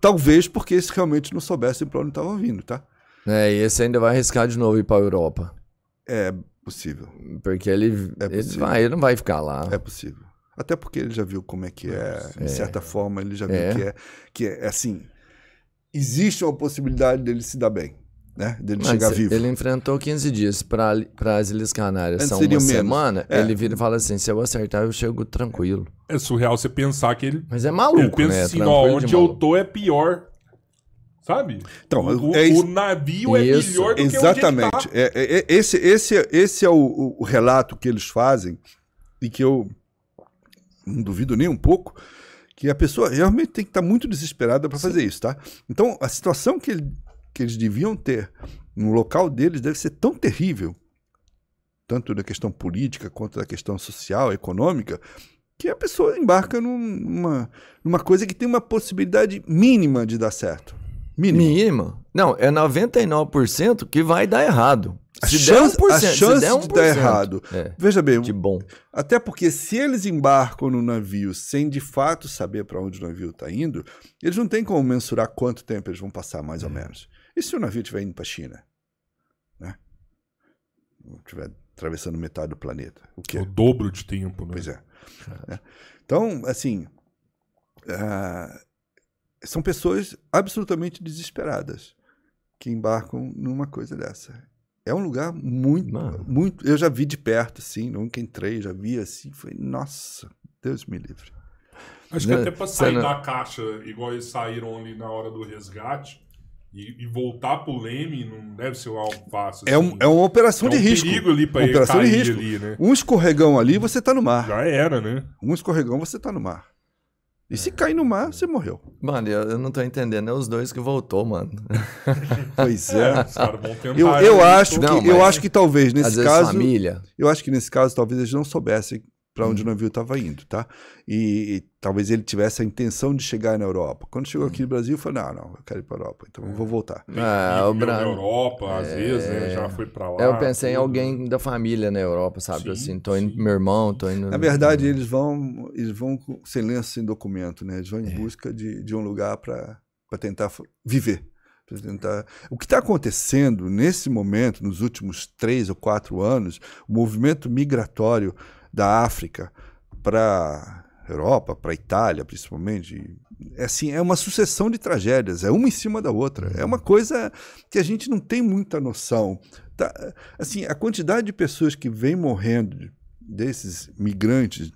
Talvez porque eles realmente não soubessem para onde estavam vindo, tá? É, e esse ainda vai arriscar de novo ir para a Europa. É, Possível. Porque ele, é possível. ele, vai, ele não vai ficar lá. É possível. Até porque ele já viu como é que é, é. de certa forma, ele já viu é. que é que é assim. Existe uma possibilidade dele se dar bem, né? Dele Mas chegar vivo. Ele enfrentou 15 dias para as Ilhas Canárias, Antes são uma menos. semana. É. Ele vira e fala assim: se eu acertar, eu chego tranquilo. É surreal você pensar que ele. Mas é maluco, ele pensa né? Assim, ó, onde eu tô é pior Sabe? Então, o, é, o navio é isso, é melhor do exatamente. que tá. Exatamente. É, é, é, esse, esse, esse é o, o, relato que eles fazem e que eu não duvido nem um pouco que a pessoa realmente tem que estar tá muito desesperada para fazer isso, tá? Então, a situação que, ele, que eles deviam ter no local deles deve ser tão terrível, tanto da questão política quanto da questão social, econômica, que a pessoa embarca numa, numa coisa que tem uma possibilidade mínima de dar certo. Mínimo. Não, é 99% que vai dar errado. A se chance, der a chance der 1%, de dar errado. É, Veja bem, de bom. até porque se eles embarcam no navio sem de fato saber para onde o navio está indo, eles não têm como mensurar quanto tempo eles vão passar, mais é. ou menos. E se o navio estiver indo para a China? Né? Estiver atravessando metade do planeta. O, quê? o dobro de tempo, né? Pois é. é. Então, assim, uh, são pessoas absolutamente desesperadas que embarcam numa coisa dessa. É um lugar muito, Mano. muito. Eu já vi de perto, assim, nunca entrei, já vi assim, foi nossa, Deus me livre. Acho não, que né? até para sair não... da caixa, igual eles saíram ali na hora do resgate, e, e voltar pro leme não deve ser algo fácil. Assim. É, um, assim. é uma operação é um de risco. Perigo ali pra ele operação de risco. Ali, né? Um escorregão ali, você tá no mar. Já era, né? Um escorregão, você tá no mar. E se cair no mar, você morreu. Mano, eu, eu não tô entendendo. É os dois que voltou, mano. Pois é. é eu, eu né? acho que, não, eu acho que talvez nesse às caso. Vezes família. Eu acho que nesse caso talvez eles não soubessem para onde hum. o navio estava indo, tá? E, e, talvez ele tivesse a intenção de chegar na Europa. Quando chegou aqui no uhum. Brasil, falou: não, não, eu quero ir para Europa, então eu vou voltar. Ah, é, o Bra... na Europa, às é... vezes, né? Já fui para lá. É, eu pensei tudo. em alguém da família na Europa, sabe? Sim, assim, tô indo sim. meu irmão, tô indo. Na verdade, no... Uhum. eles vão, eles vão sem lenço, sem documento, né? Eles vão em é. busca de, de um lugar para tentar viver. Tentar... O que está acontecendo nesse momento, nos últimos três ou quatro anos, o movimento migratório da África para Europa, para Itália, principalmente. É assim, é uma sucessão de tragédias, é uma em cima da outra. É uma coisa que a gente não tem muita noção. Tá, assim, a quantidade de pessoas que vem morrendo desses migrantes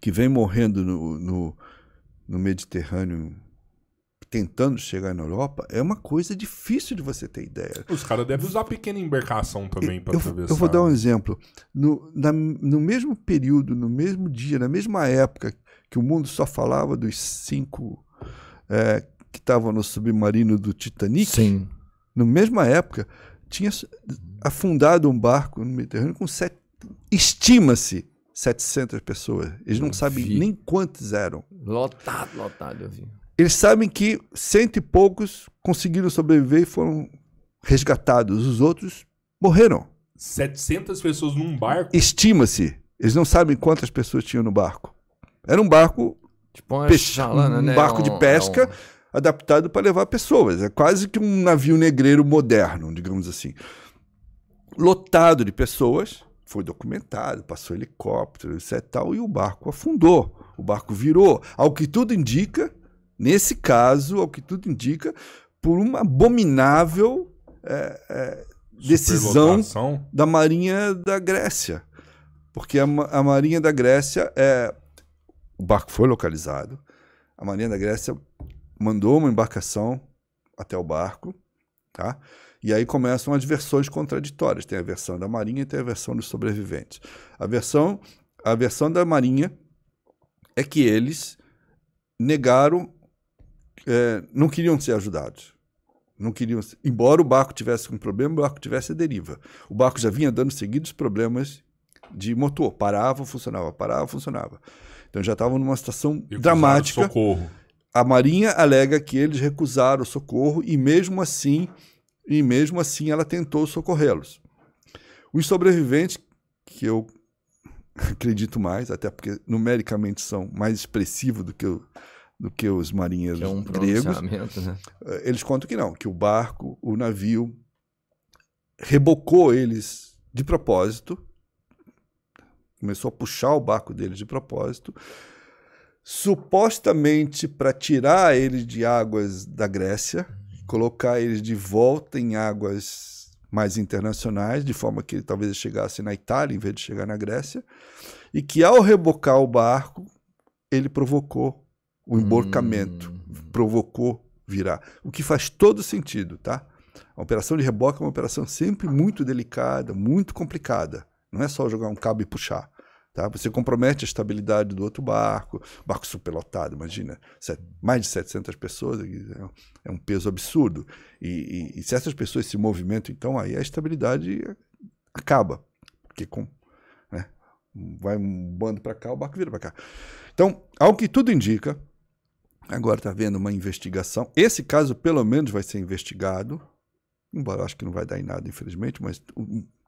que vem morrendo no, no, no Mediterrâneo tentando chegar na Europa, é uma coisa difícil de você ter ideia. Os caras devem usar pequena embarcação também para atravessar. Eu vou dar um exemplo. No, na, no mesmo período, no mesmo dia, na mesma época que o mundo só falava dos cinco é, que estavam no submarino do Titanic, Sim. na mesma época, tinha afundado um barco no Mediterrâneo com sete, estima-se 700 pessoas. Eles não sabem vi. nem quantos eram. Lotado, lotado, eu vi. Eles sabem que cento e poucos conseguiram sobreviver e foram resgatados. Os outros morreram. 700 pessoas num barco? Estima-se. Eles não sabem quantas pessoas tinham no barco. Era um barco tipo uma peixe, chalana, um né? barco um, de pesca é um... adaptado para levar pessoas. É quase que um navio negreiro moderno, digamos assim. Lotado de pessoas, foi documentado, passou helicóptero, etc. Tal, e o barco afundou. O barco virou. Ao que tudo indica, nesse caso, ao que tudo indica, por uma abominável é, é, decisão da Marinha da Grécia. Porque a, a Marinha da Grécia, é, o barco foi localizado, a Marinha da Grécia mandou uma embarcação até o barco, tá? E aí começam as versões contraditórias. Tem a versão da Marinha e tem a versão dos sobreviventes. A versão, a versão da Marinha é que eles negaram é, não queriam ser ajudados. Não queriam, embora o barco tivesse um problema, o barco tivesse a deriva. O barco já vinha dando seguidos problemas de motor. Parava, funcionava, parava, funcionava. Então já estavam numa situação e dramática. Socorro. A Marinha alega que eles recusaram o socorro e mesmo assim, e mesmo assim ela tentou socorrê-los. Os sobreviventes, que eu acredito mais, até porque numericamente são mais expressivos do que eu do que os marinheiros é um gregos. Né? Eh, eles contam que não, que o barco, o navio, rebocou eles de propósito, começou a puxar o barco deles de propósito, supostamente para tirar eles de águas da Grécia, colocar eles de volta em águas mais internacionais, de forma que talvez chegasse na Itália em vez de chegar na Grécia, e que ao rebocar o barco, ele provocou o emborcamento hum. provocou virar, o que faz todo sentido, tá? A operação de reboque é uma operação sempre muito delicada, muito complicada. Não é só jogar um cabo e puxar. Tá? Você compromete a estabilidade do outro barco, barco superlotado, imagina, mais de 700 pessoas, é, é um peso absurdo. E, e, e se essas pessoas se movimentam, então aí a estabilidade acaba, porque com, né, vai um bando para cá, o barco vira para cá. Então, ao que tudo indica, Agora está havendo uma investigação. Esse caso, pelo menos, vai ser investigado, embora eu acho que não vai dar em nada, infelizmente, mas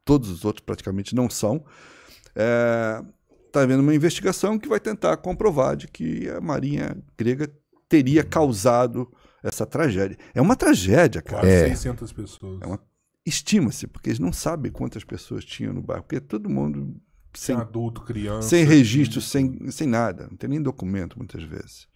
todos os outros praticamente não são. Está é, tá havendo uma investigação que vai tentar comprovar de que a Marinha grega teria causado essa tragédia. É uma tragédia, cara. Quase 600 é. pessoas. É uma... Estima-se, porque eles não sabem quantas pessoas tinham no barco, porque é todo mundo sem, adulto, criança, sem registro, sem, sem nada, não tem nem documento muitas vezes.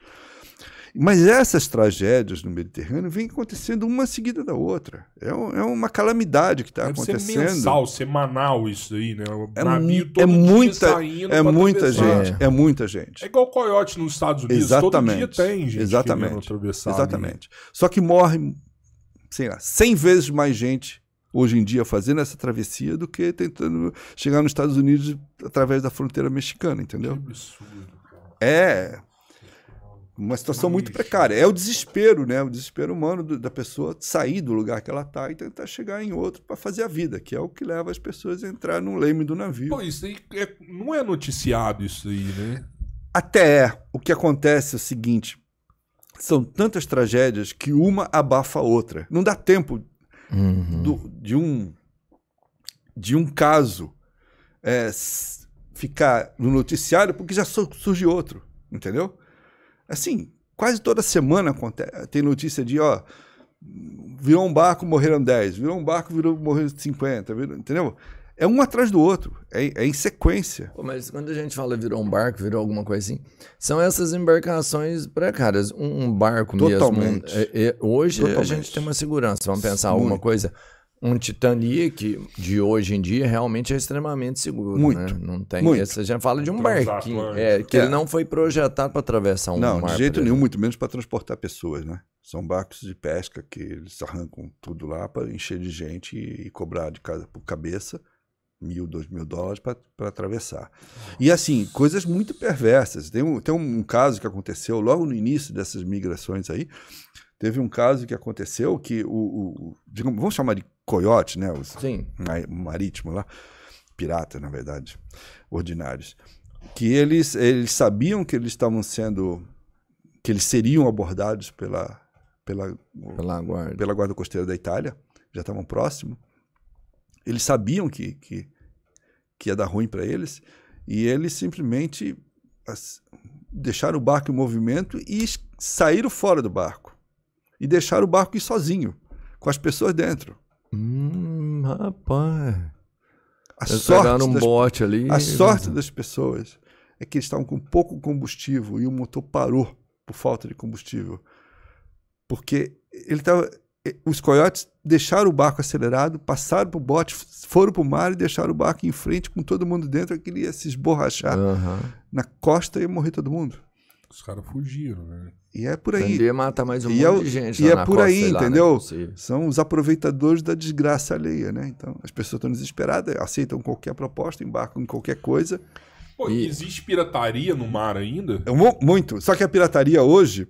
Mas essas tragédias no Mediterrâneo vêm acontecendo uma seguida da outra. É, é uma calamidade que está acontecendo. É mensal, semanal isso aí, né? é, todo é muita, saindo é muita gente, é. é. muita gente. É igual coiote nos Estados Unidos. Exatamente. Todo dia tem gente Exatamente. atravessar. Exatamente. Só que morre, sei lá, 100 vezes mais gente hoje em dia fazendo essa travessia do que tentando chegar nos Estados Unidos através da fronteira mexicana, entendeu? Que absurdo. É, uma situação muito precária. É o desespero, né? O desespero humano do, da pessoa sair do lugar que ela está e tentar chegar em outro para fazer a vida, que é o que leva as pessoas a entrar no leme do navio. Pô, isso aí é, não é noticiado isso aí, né? Até é. O que acontece é o seguinte: são tantas tragédias que uma abafa a outra. Não dá tempo uhum. do, de um de um caso é, ficar no noticiário porque já surge outro, entendeu? Assim, quase toda semana acontece, tem notícia de, ó, virou um barco, morreram 10, virou um barco, virou, morreram 50, virou, entendeu? É um atrás do outro, é, é em sequência. Pô, mas quando a gente fala virou um barco, virou alguma coisa assim, são essas embarcações precárias. Um, um barco Totalmente. mesmo. Um, é, é, hoje Totalmente. a gente tem uma segurança, vamos pensar Muito. alguma coisa um Titanic de hoje em dia realmente é extremamente seguro. Né? Muito. Né? Não tem. Muito. Você já fala de um barquinho. É, que é. ele não foi projetado para atravessar um não, mar. Não, de jeito nenhum, muito menos para transportar pessoas, né? São barcos de pesca que eles arrancam tudo lá para encher de gente e, e cobrar de casa por cabeça mil, dois mil dólares para atravessar. E assim, coisas muito perversas. Tem um, tem um caso que aconteceu logo no início dessas migrações aí. Teve um caso que aconteceu que o, o digamos, vamos chamar de coiote, né? Os Sim. Marítimo lá. Pirata, na verdade. Ordinários. Que eles, eles sabiam que eles estavam sendo. que eles seriam abordados pela. pela, pela, guarda. Pela guarda costeira da Itália. Já estavam próximos. Eles sabiam que, que, que ia dar ruim para eles. E eles simplesmente deixaram o barco em movimento e saíram fora do barco. E deixaram o barco ir sozinho, com as pessoas dentro. Hum, rapaz. A sorte um das, bote ali. A sorte das pessoas é que eles estavam com pouco combustível e o motor parou por falta de combustível. Porque ele tava, os coiotes deixaram o barco acelerado, passaram para o bote, foram para o mar e deixaram o barco em frente com todo mundo dentro, que ele ia se esborrachar uhum. na costa e ia morrer todo mundo. Os caras fugiram, né? E é por aí. Prender, matar mais um e é monte é, de gente. E é por costa, aí, lá, né? entendeu? Né? São os aproveitadores da desgraça alheia, né? Então, as pessoas estão desesperadas, aceitam qualquer proposta, embarcam em qualquer coisa. Pô, e... existe pirataria no mar ainda? É muito. Só que a pirataria hoje,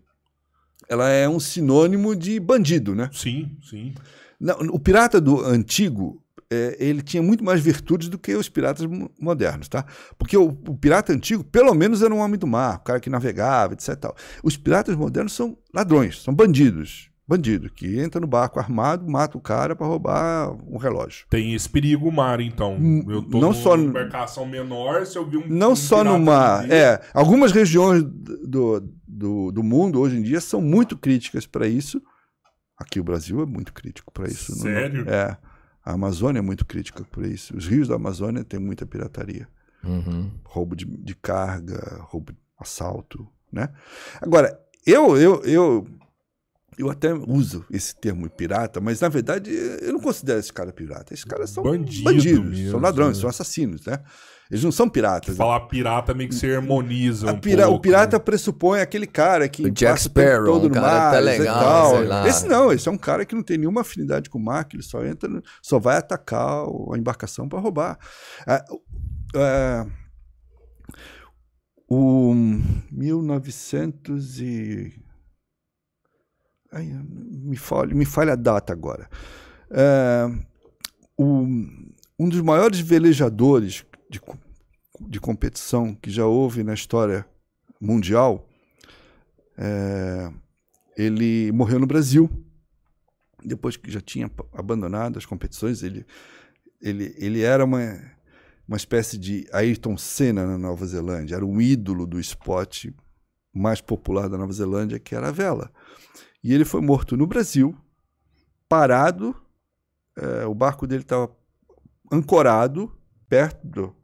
ela é um sinônimo de bandido, né? Sim, sim. Não, o pirata do antigo, é, ele tinha muito mais virtudes do que os piratas modernos, tá? Porque o, o, pirata antigo, pelo menos, era um homem do mar, o cara que navegava, etc. Tal. Os piratas modernos são ladrões, são bandidos. Bandido que entra no barco armado, mata o cara para roubar um relógio. Tem esse perigo mar, então. Eu tô não só no... embarcação menor, se eu vi um. Não um só no mar. É, algumas regiões do, do, do mundo hoje em dia são muito críticas para isso. Aqui o Brasil é muito crítico para isso. É? Sério? é. A Amazônia é muito crítica por isso. Os rios da Amazônia têm muita pirataria. Uhum. Roubo de, de, carga, roubo de assalto, né? Agora, eu, eu, eu, eu até uso esse termo pirata, mas na verdade eu não considero esse cara pirata. Esses caras são Bandido bandidos, mesmo, são ladrões, né? são assassinos, né? Eles não são piratas. Né? Falar né? pirata meio que se harmoniza um pira pouco, O pirata né? pressupõe aquele cara que o Jack Sparrow, todo um no cara tá mar, tá legal, Esse não, esse é um cara que não tem nenhuma afinidade com o mar, que ele só entra, só vai atacar a embarcação para roubar. Ah, ah, o 1900 é, e... me, falha, me falha a data agora. É, o, um dos maiores velejadores de, de competição que já houve na história mundial, é, ele morreu no Brasil. Depois que já tinha abandonado as competições, ele, ele, ele era uma, uma espécie de Ayrton Senna na Nova Zelândia, era um ídolo do esporte mais popular da Nova Zelândia, que era a vela. E ele foi morto no Brasil, parado, é, o barco dele estava ancorado perto do,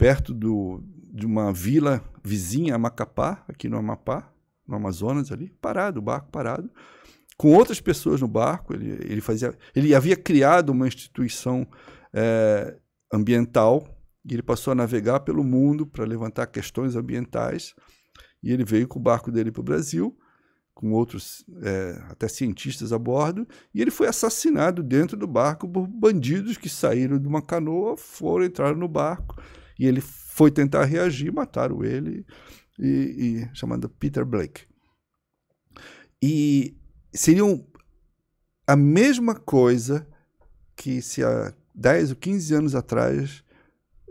perto do, de uma vila vizinha, a Macapá, aqui no Amapá, no Amazonas ali, parado, o barco parado, com outras pessoas no barco. Ele, ele, fazia, ele havia criado uma instituição é, ambiental e ele passou a navegar pelo mundo para levantar questões ambientais. E ele veio com o barco dele para o Brasil, com outros é, até cientistas a bordo, e ele foi assassinado dentro do barco por bandidos que saíram de uma canoa, foram entrar no barco e ele foi tentar reagir, mataram ele, e, e Peter Blake. E seriam a mesma coisa que se há 10 ou 15 anos atrás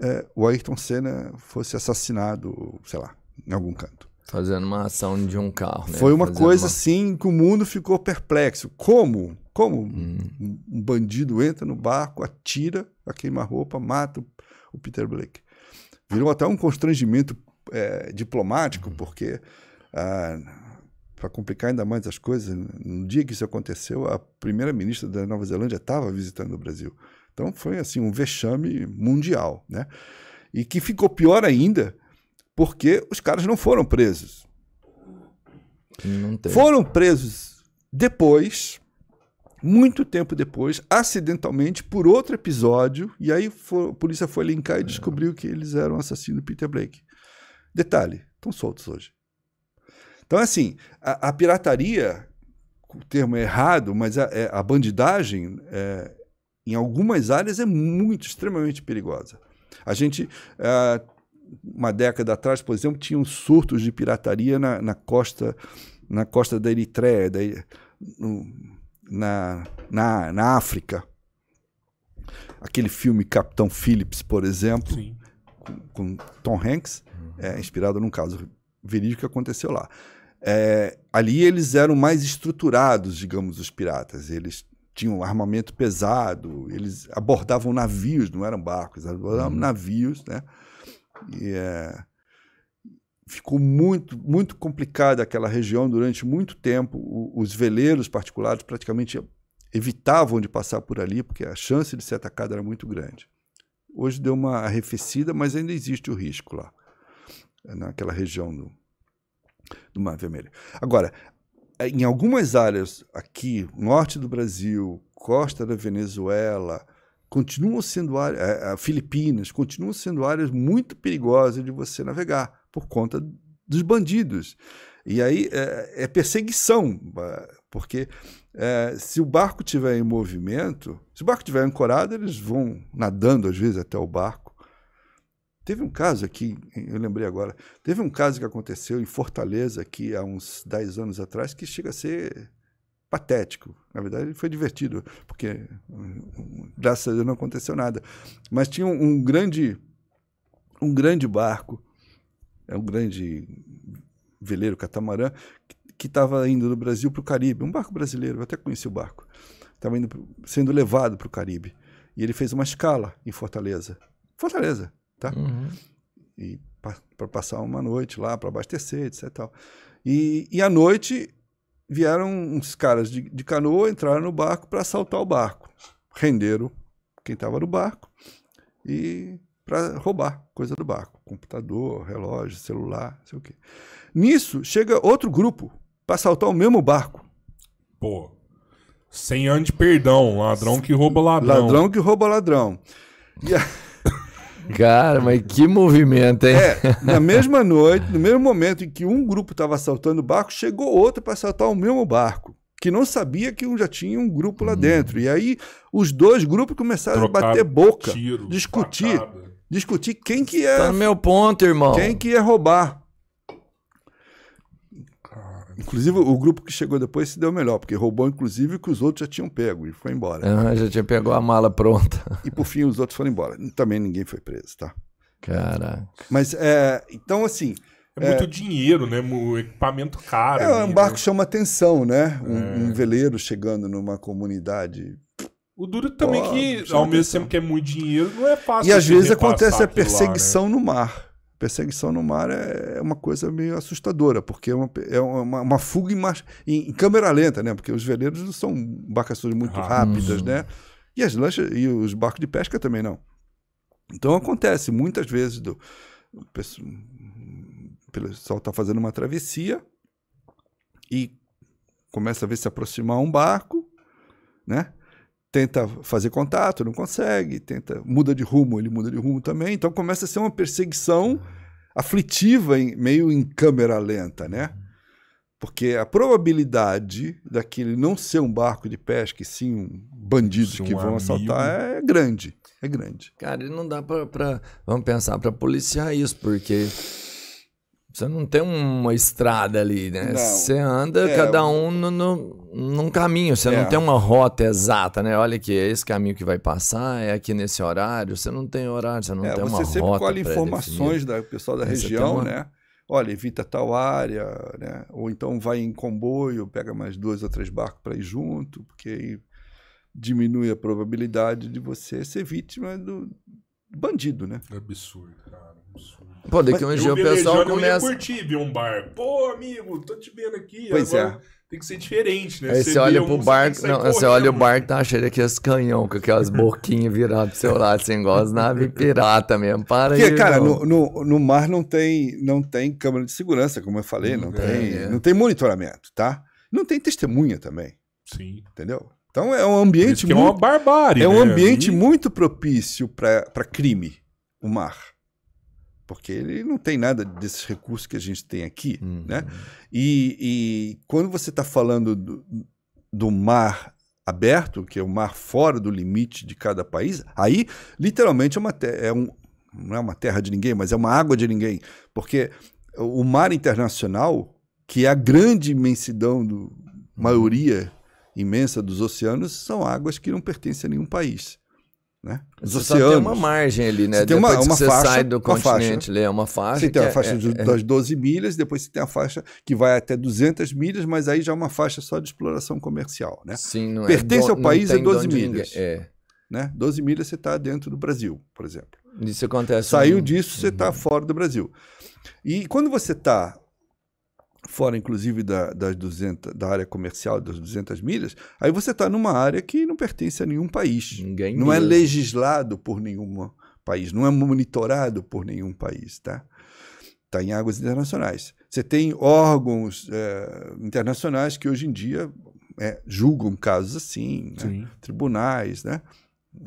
é, o Ayrton Senna fosse assassinado, sei lá, em algum canto. Fazendo uma ação de um carro, né? Foi uma Fazendo coisa uma... assim que o mundo ficou perplexo. Como? Como hum. um bandido entra no barco, atira a queima-roupa, mata o Peter Blake? virou até um constrangimento é, diplomático, uhum. porque, ah, para complicar ainda mais as coisas, no dia que isso aconteceu, a primeira-ministra da Nova Zelândia estava visitando o Brasil. Então foi assim um vexame mundial, né? E que ficou pior ainda porque os caras não foram presos. Não foram presos depois muito tempo depois, acidentalmente, por outro episódio, e aí for, a polícia foi linkar e é. descobriu que eles eram assassinos Peter Blake. Detalhe, estão soltos hoje. Então, assim, a, a, pirataria, o termo é errado, mas a, é, a bandidagem, é, em algumas áreas, é muito, extremamente perigosa. A gente, é, uma década atrás, por exemplo, tinham surtos de pirataria na, na costa na costa da Eritreia, da, no, na, na, na África. Aquele filme Capitão Phillips, por exemplo, com, com, Tom Hanks, uhum. é inspirado num caso verídico que aconteceu lá. É, ali eles eram mais estruturados, digamos, os piratas. Eles tinham armamento pesado, eles abordavam navios, não eram barcos, abordavam uhum. navios, né? E, é, ficou muito, muito complicada aquela região durante muito tempo. O, os veleiros particulares praticamente evitavam de passar por ali, porque a chance de ser atacado era muito grande. Hoje deu uma arrefecida, mas ainda existe o risco lá, naquela região do, do Mar Vermelho. Agora, em algumas áreas aqui, norte do Brasil, costa da Venezuela, continuam sendo áreas, eh, eh, Filipinas, continuam sendo áreas muito perigosas de você navegar por conta dos bandidos. E aí é, é perseguição, porque é, se o barco tiver em movimento, se o barco tiver ancorado, eles vão nadando às vezes até o barco. Teve um caso aqui, eu lembrei agora, teve um caso que aconteceu em Fortaleza aqui há uns 10 anos atrás que chega a ser patético. Na verdade, foi divertido, porque graças a Deus não aconteceu nada. Mas tinha um, um grande um grande barco é um grande veleiro catamarã que estava indo do Brasil para o Caribe, um barco brasileiro, eu até conheci o barco, estava sendo levado para o Caribe. E ele fez uma escala em Fortaleza. Fortaleza, tá? Uhum. E para passar uma noite lá, para abastecer, etc. Tal. E, e à noite vieram uns caras de, de canoa, entraram no barco para assaltar o barco. Renderam quem estava no barco e para roubar coisa do barco, computador, relógio, celular, não sei o quê. Nisso chega outro grupo para assaltar o mesmo barco. Pô, sem anos de perdão, ladrão que rouba ladrão. Ladrão que rouba ladrão. A... Cara, mas que movimento, hein? É, na mesma noite, no mesmo momento em que um grupo estava assaltando o barco, chegou outro para assaltar o mesmo barco que não sabia que já tinha um grupo lá hum. dentro. E aí os dois grupos começaram a bater boca, tiro, discutir discutir quem que é. Tá no meu ponto, irmão. Quem que ia roubar. Inclusive, o grupo que chegou depois se deu melhor, porque roubou, inclusive, que os outros já tinham pego e foi embora. Ah, já tinha pegou a mala pronta. E por fim, os outros foram embora. Também ninguém foi preso, tá? Caraca. Mas, é, então, assim. É, é muito dinheiro, né? O equipamento caro. É um barco né? chama atenção, né? Um, é. um veleiro chegando numa comunidade o duro também Pô, que, ao mesmo tempo que é muito dinheiro, não é fácil. E às vezes acontece a perseguição lá, né? no mar. Perseguição no mar é uma coisa meio assustadora, porque é uma, é uma, uma fuga em, em, em, câmera lenta, né? Porque os veleiros não são embarcações muito ah, rápidas, né? E as lanchas e os barcos de pesca também não. Então acontece muitas vezes do o pessoal está fazendo uma travessia e começa a ver se aproximar um barco, né? tenta fazer contato, não consegue, tenta muda de rumo, ele muda de rumo também. Então começa a ser uma perseguição aflitiva, em, meio em câmera lenta, né? Porque a probabilidade daquele não ser um barco de pesca e sim um bandido sim, que um vão amigo. assaltar é grande. É grande. Cara, e não dá para vamos pensar, para policiar isso, porque você não tem uma estrada ali, né? Não. Você anda é, cada um no, no, num caminho, você é. não tem uma rota exata, né? Olha que é esse caminho que vai passar, é aqui nesse horário, você não tem horário, você não é, tem uma rota. Você sempre colhe informações do pessoal da é, região, uma... né? Olha, evita tal área, né? Ou então vai em comboio, pega mais dois ou três barcos para ir junto, porque aí diminui a probabilidade de você ser vítima do bandido, né? É absurdo, cara. Pô, daqui um dia o pessoal começa. Eu ia curtir ver um bar. Pô, amigo, tô te vendo aqui. Pois agora... é tem que ser diferente, né? Aí você, olha pro bar, você não, você olha o bar tá cheio daqueles canhão com aquelas boquinhas viradas pro seu lado, assim, igual as naves pirata mesmo. Para Porque, aí, cara, no, no, no, mar não tem, não tem câmera de segurança, como eu falei, não, tem, é. não tem monitoramento, tá? Não tem testemunha também. Sim. Entendeu? Então é um ambiente muito, é uma barbárie. É um né? ambiente e... muito propício para crime, o mar porque ele não tem nada desses recursos que a gente tem aqui, uhum. né? E, e, quando você está falando do, do mar aberto, que é o mar fora do limite de cada país, aí literalmente é uma é um, não é uma terra de ninguém, mas é uma água de ninguém, porque o mar internacional, que é a grande imensidão do uhum. maioria imensa dos oceanos, são águas que não pertencem a nenhum país. Né? Os você oceanos. tem uma margem ali, né? Você tem uma, é uma você faixa, sai do né? continente, faixa. é uma faixa. Você tem a é- faixa é, de, é, é- das 12 milhas, depois você tem a faixa que vai até 200 milhas, mas aí já é uma faixa só de exploração comercial, né? Sim, não Pertence ao país é 12 milhas. Ninguém, é. Né? 12 milhas você está dentro do Brasil, por exemplo. Isso acontece. Saiu disso, você está uhum. fora do Brasil. E quando você está fora inclusive da, das 200, da área comercial das 200 milhas, aí você está numa área que não pertence a nenhum país. Ninguém não é legislado por nenhum país, não é monitorado por nenhum país, tá? Está em águas internacionais. Você tem órgãos é, internacionais que hoje em dia é, julgam casos assim, né? tribunais, né?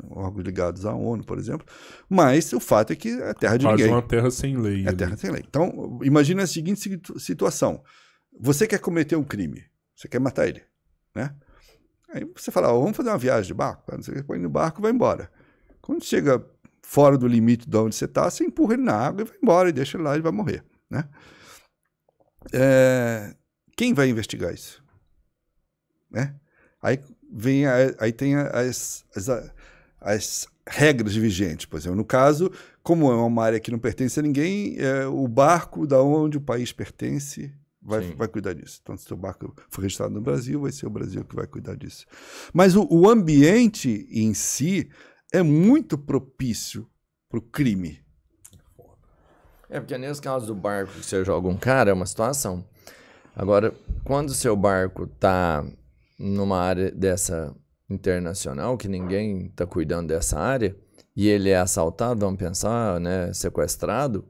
órgãos ligados à ONU, por exemplo. Mas o fato é que é terra de Quase ninguém. uma terra sem lei. É ali. terra sem lei. Então, imagina a seguinte situação. Você quer cometer um crime, você quer matar ele, né? Aí você fala, oh, vamos fazer uma viagem de barco, você põe no barco e vai embora. Quando chega fora do limite de onde você está, você empurra ele na água e vai embora, e deixa ele lá e vai morrer, né? É... Quem vai investigar isso? Né? Aí, vem a, aí tem as, as as regras vigentes. Por exemplo, é, no caso, como é uma área que não pertence a ninguém, é, o barco da onde o país pertence vai, vai cuidar disso. Então, se o barco for registrado no Brasil, vai ser o Brasil que vai cuidar disso. Mas o, o ambiente em si é muito propício para o crime. É, porque nesse caso do barco que você joga um cara, é uma situação. Agora, quando o seu barco está numa área dessa internacional, que ninguém está cuidando dessa área, e ele é assaltado, vamos pensar, né, sequestrado,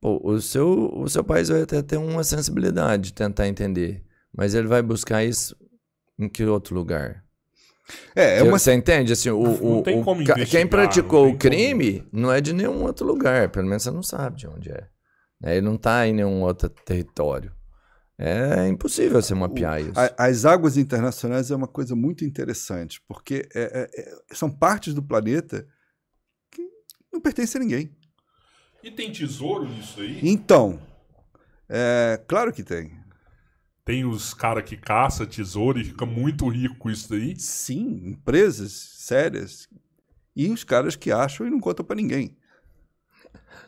pô, o, seu, o seu país vai até ter uma sensibilidade de tentar entender, mas ele vai buscar isso em que outro lugar? É, é uma... Você entende? Assim, o, o, o quem praticou o crime como... não é de nenhum outro lugar, pelo menos você não sabe de onde é. Né, ele não está em nenhum outro território. É impossível você mapear isso. as águas internacionais é uma coisa muito interessante, porque é, é, é, são partes do planeta que não pertencem a ninguém. E tem tesouro nisso aí? Então, é, claro que tem. Tem os caras que caça tesouro e fica muito rico com isso aí. Sim, empresas sérias. E os caras que acham e não contam para ninguém.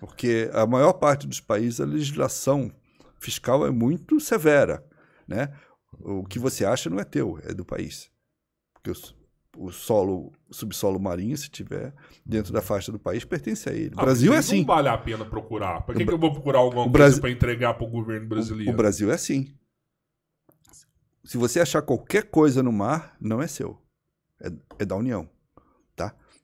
Porque a maior parte dos países, a legislação fiscal é muito severa. Né? O que você acha não é teu, é do país. Porque o, o solo, o subsolo marinho, se tiver dentro da faixa do país, pertence a ele. O ah, Brasil é assim. Não vale a pena procurar. Para que, que eu vou procurar alguma coisa para entregar para o governo brasileiro? O, o Brasil é assim. Se você achar qualquer coisa no mar, não é seu. É, é da União.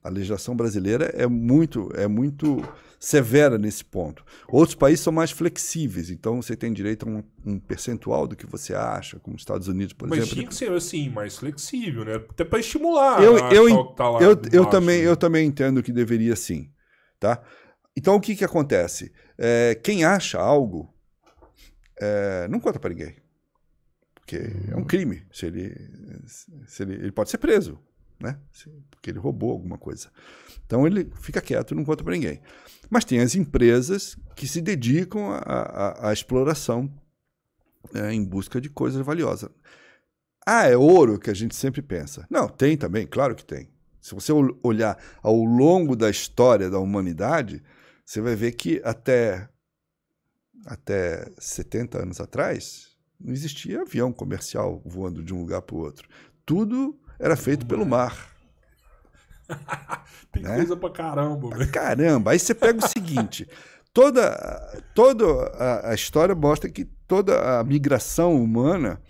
A legislação brasileira é muito, é muito severa nesse ponto. Outros países são mais flexíveis, então você tem direito a um, um percentual do que você acha, como os Estados Unidos, por mas exemplo. Mas tinha que ser assim, mais flexível, né? Até para estimular. Eu, eu, tá eu, eu, também, né? eu também entendo que deveria sim. Tá? Então o que, que acontece? É, quem acha algo é, não conta para ninguém. Porque é um hum. crime. Se ele, se ele, ele pode ser preso né? Assim, porque ele roubou alguma coisa. Então ele fica quieto, e não conta para ninguém. Mas tem as empresas que se dedicam à exploração é, em busca de coisas valiosas. Ah, é ouro que a gente sempre pensa. Não, tem também, claro que tem. Se você olhar ao longo da história da humanidade, você vai ver que até, até 70 anos atrás não existia avião comercial voando de um lugar para o outro. Tudo era feito pelo mar. Tem né? coisa pra caramba. Pra caramba. Aí você pega o seguinte: toda, toda a, a, história mostra que toda a migração humana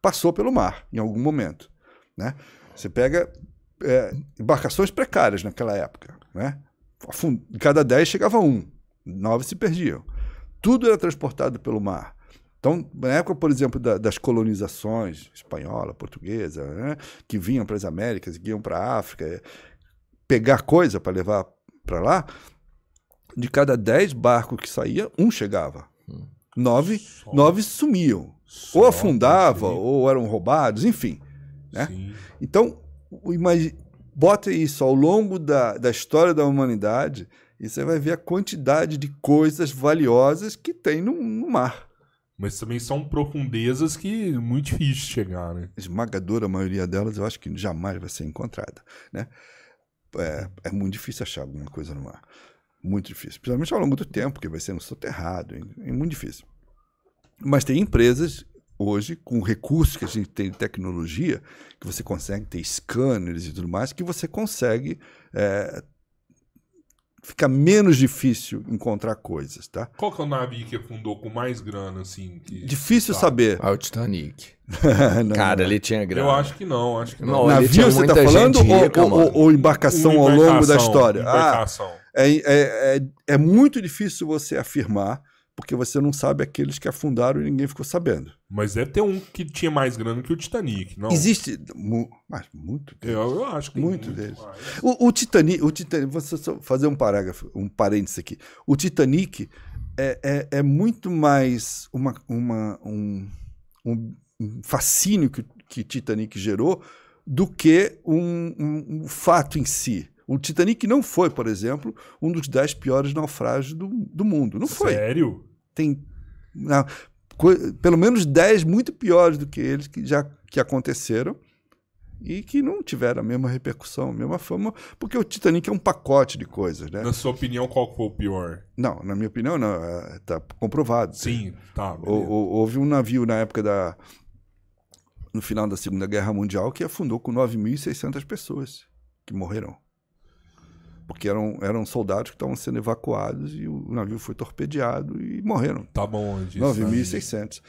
passou pelo mar em algum momento. Né? Você pega é, embarcações precárias naquela época. Né? Cada 10 chegava um, nove se perdiam. Tudo era transportado pelo mar. Então, na época, por exemplo, da, das colonizações espanhola, portuguesa, né, que vinham para as Américas, que iam para a África, é, pegar coisa para levar para lá, de cada dez barcos que saía, um chegava. Hum. Nove, Só. nove sumiam. ou afundavam, ou eram roubados, enfim. Né? Então, imagine, bota isso ao longo da, da história da humanidade e você vai ver a quantidade de coisas valiosas que tem no, no mar. Mas também são profundezas que é muito difícil chegar, né? Esmagadora, a maioria delas eu acho que jamais vai ser encontrada, né? É, é muito difícil achar alguma coisa no mar. Muito difícil. Principalmente ao longo do tempo, porque vai ser um soterrado, é muito difícil. Mas tem empresas hoje, com recursos que a gente tem de tecnologia, que você consegue ter scanners e tudo mais, que você consegue é, fica menos difícil encontrar coisas, tá? Qual que é o navio que afundou com mais grana, assim? Que... Difícil tá. saber. Ah, o Titanic. não, Cara, ele tinha grana. Eu acho que não, acho que não. não navio você tá falando rica, ou, ou, embarcação, embarcação ao longo da história? Ah, embarcação. Ah, é, é, é, é muito difícil você afirmar porque você não sabe aqueles que afundaram e ninguém ficou sabendo. Mas deve ter um que tinha mais grana que o Titanic, não? Existe, mu mas muito deles. Eu, eu acho que muito, muito deles. O, o Titanic, o Titanic, vou só fazer um parágrafo, um parênteses aqui. O Titanic é, é, é muito mais uma, uma, um, um, fascínio que, que Titanic gerou do que um, um, um fato em si. O Titanic não foi, por exemplo, um dos dez piores naufrágios do, do mundo. Não foi. Sério? tem né, pelo menos 10 muito piores do que eles que já que aconteceram e que não tiveram a mesma repercussão, a mesma fama, porque o Titanic é um pacote de coisas, né? Na sua opinião, qual foi o pior? Não, na minha opinião, não, é, tá comprovado. Sim, tá. houve um navio na época da no final da Segunda Guerra Mundial que afundou com 9.600 pessoas que morreram. Porque eram, eram soldados que estavam sendo evacuados e o navio foi torpedeado e morreram. Tá bom, onde 9.600.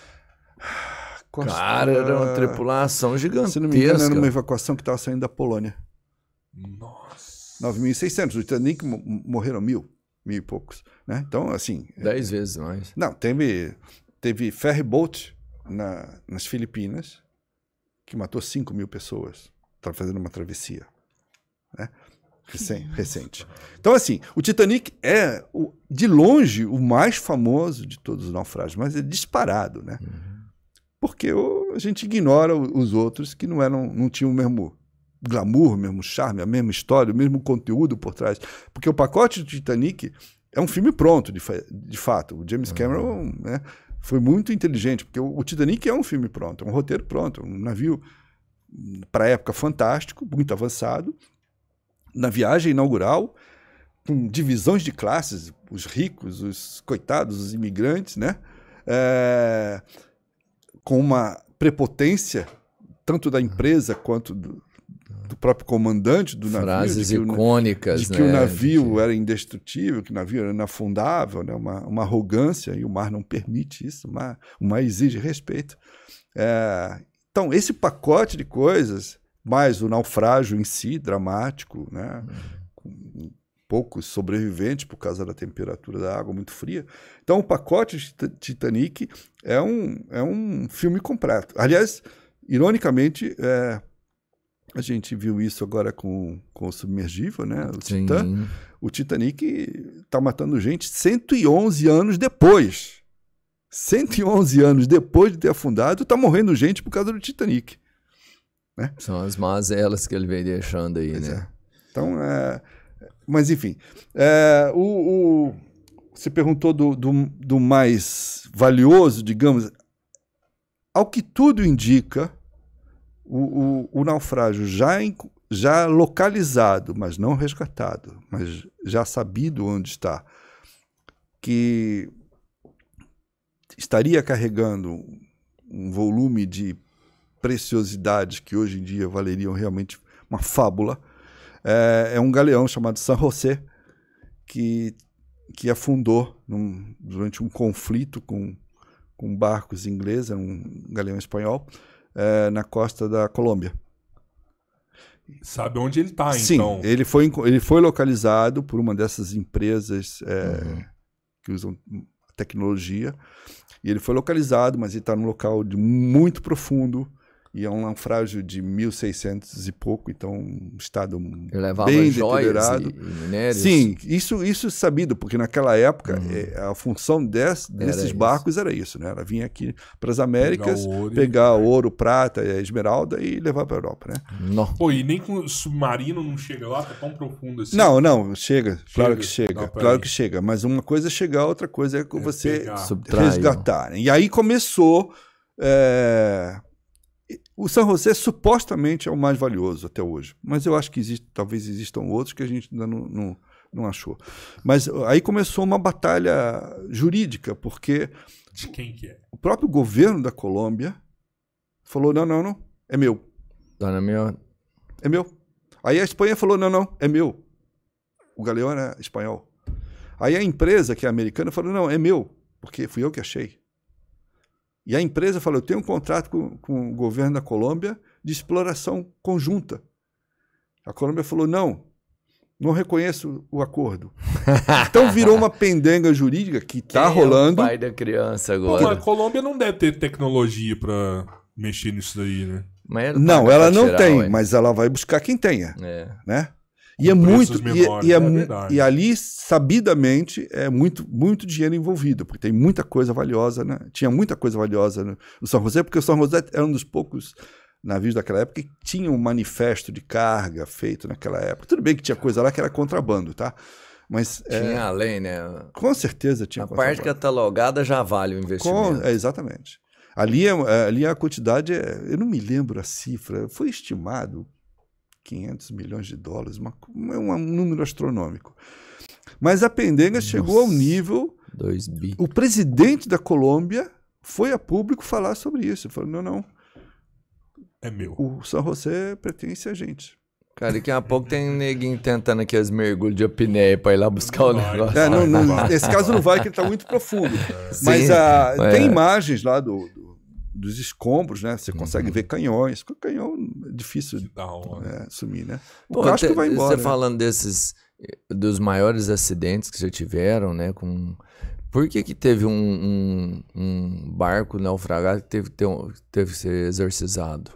Costa... Cara, era uma tripulação gigantesca. Se não me engano, era uma evacuação que estava saindo da Polônia. Nossa. 9.600. O Titanic morreram mil, mil e poucos. Né? Então, assim... É, Dez é... vezes mais. Não, teve, teve ferry boat na, nas Filipinas que matou 5 mil pessoas tá fazendo uma travessia. Né? recente. Então, assim, o Titanic é, de longe, o mais famoso de todos os naufrágios, mas é disparado, né? Uhum. Porque a gente ignora os outros que não eram, não tinham o mesmo glamour, o mesmo charme, a mesma história, o mesmo conteúdo por trás. Porque o pacote do Titanic é um filme pronto, de, de fato. O James Cameron uhum. né, foi muito inteligente, porque o Titanic é um filme pronto, é um roteiro pronto, um navio para época fantástico, muito avançado, na viagem inaugural, com divisões de classes, os ricos, os coitados, os imigrantes, né? É, com uma prepotência tanto da empresa quanto do, do próprio comandante do navio. Frases de que icônicas, o, de que né? o navio que... era indestrutível, que o navio era inafundável, né? uma, uma arrogância, e o mar não permite isso, o mar, o mar exige respeito. É, então, esse pacote de coisas mas o naufrágio em si, dramático, né? Com poucos sobreviventes por causa da temperatura da água muito fria. Então, o pacote de Titanic é um, é um filme completo. Aliás, ironicamente, é, a gente viu isso agora com, com o submergível, né? O, Sim. o Titanic está matando gente 111 anos depois. 111 anos depois de ter afundado, está morrendo gente por causa do Titanic. Né? São as mazelas que ele vem deixando aí, pois né? É. Então, é... mas enfim. É... O, o, Você perguntou do, do, do mais valioso, digamos. Ao que tudo indica, o, o, o, naufrágio já, em, já localizado, mas não resgatado, mas já sabido onde está, que estaria carregando um volume de preciosidades que hoje em dia valeriam realmente uma fábula, é, é um galeão chamado San José, que, que afundou num, durante um conflito com, com barcos ingleses, um galeão espanhol, é, na costa da Colômbia. Sabe onde ele está, então. Sim, ele foi, ele foi localizado por uma dessas empresas é, uhum. que usam tecnologia. E ele foi localizado, mas ele está num local de muito profundo, e é um naufrágio de 1600 e pouco, então um estado bem deteriorado. E, e Sim, isso, isso é sabido, porque naquela época uhum. Eh, a função des, desses era barcos isso. era isso, né? Ela vinha aqui para as Américas, pegar, ouro, pegar e... ouro, prata, esmeralda e levar para a Europa, né? Não. Pô, e nem com submarino não chega lá, tá tão profundo assim. Não, não, chega, chega. claro que chega, não, claro aí. que chega. Mas uma coisa é chegar, outra coisa é, é você pegar. resgatar. Né? Né? E aí começou. É o San José supostamente é o mais valioso até hoje, mas eu acho que existe, talvez existam outros que a gente ainda não, não, não achou. Mas aí começou uma batalha jurídica, porque de quem que é? o próprio governo da Colômbia falou: não, não, não, é meu. Dona é meu. É meu. Aí a Espanha falou: não, não, é meu. O galeão era espanhol. Aí a empresa, que é americana, falou: não, é meu, porque fui eu que achei. E a empresa falou: eu tenho um contrato com, com o governo da Colômbia de exploração conjunta. A Colômbia falou: não, não reconheço o acordo. então virou uma pendenga jurídica que está rolando. É o pai da criança agora. Pô, a Colômbia não deve ter tecnologia para mexer nisso daí, né? não, ela não tirar, tem, ué. mas ela vai buscar quem tenha. É. Né? E é muito menores, e, é, é, é e, ali sabidamente é muito muito dinheiro envolvido, porque tem muita coisa valiosa, né? Tinha muita coisa valiosa no, no São José, porque o São José era um dos poucos navios daquela época que tinha um manifesto de carga feito naquela época. Tudo bem que tinha coisa lá que era contrabando, tá? Mas é, tinha é, além, né? Com certeza tinha. A parte é catalogada já vale o investimento. Com, é, exatamente. Ali, ali a quantidade, eu não me lembro a cifra, foi estimado 500 milhões de dólares, uma, é um, um número astronômico. Mas a pendenga Nossa. chegou ao nível. Dois bi. O presidente da Colômbia foi a público falar sobre isso. Falou: não, não. É meu. O São José pertence a gente. Cara, daqui a pouco tem um neguinho tentando aqui as mergulhos de apneia para ir lá buscar não o vai, negócio. É, não, não, caso não vai, que ele está muito profundo. Mas Sim, ah, a, é. tem imagens lá do, dos escombros, né? Você consegue uhum. ver canhões. Canhão é difícil é, sumir, né? O Pô, casco vai embora. Você né? falando desses eh, dos maiores acidentes que já tiveram, né? Com por que, que teve um, um, um barco naufragado que teve, teve, teve que ser exorcizado?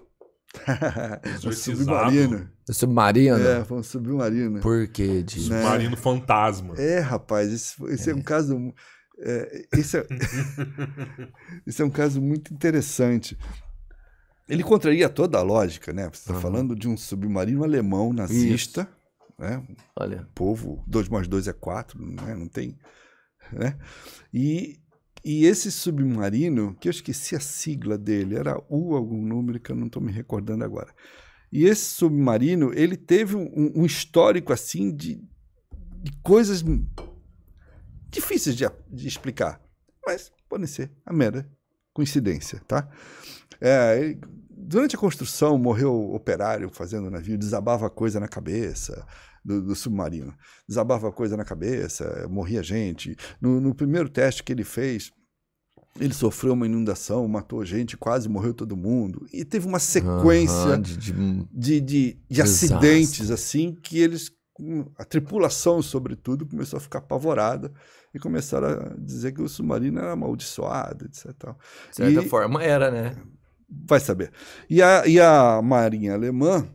um submarino. Um submarino? É, foi um submarino. Por que De né? Submarino né? fantasma. É, rapaz, esse, esse é. é um caso é, esse, é, esse é um caso muito interessante. Ele contraria toda a lógica, né? Você está uhum. falando de um submarino alemão nazista, Isso. né? Olha. Um povo, 2 mais 2 é 4, né? não tem. Né? E, e esse submarino, que eu esqueci a sigla dele, era U algum número que eu não estou me recordando agora. E esse submarino, ele teve um, um histórico assim de, de coisas difíceis de, de explicar, mas podem ser a mera coincidência, tá? É, durante a construção, morreu operário fazendo o navio, desabava coisa na cabeça do, do submarino. Desabava coisa na cabeça, morria gente. No, no, primeiro teste que ele fez, ele sofreu uma inundação, matou gente, quase morreu todo mundo. E teve uma sequência uhum, de, de, de, de acidentes assim que eles. A tripulação, sobretudo, começou a ficar apavorada e começaram a dizer que o submarino era amaldiçoado, etc. De certa e... forma era, né? Vai saber. E a, e a marinha alemã,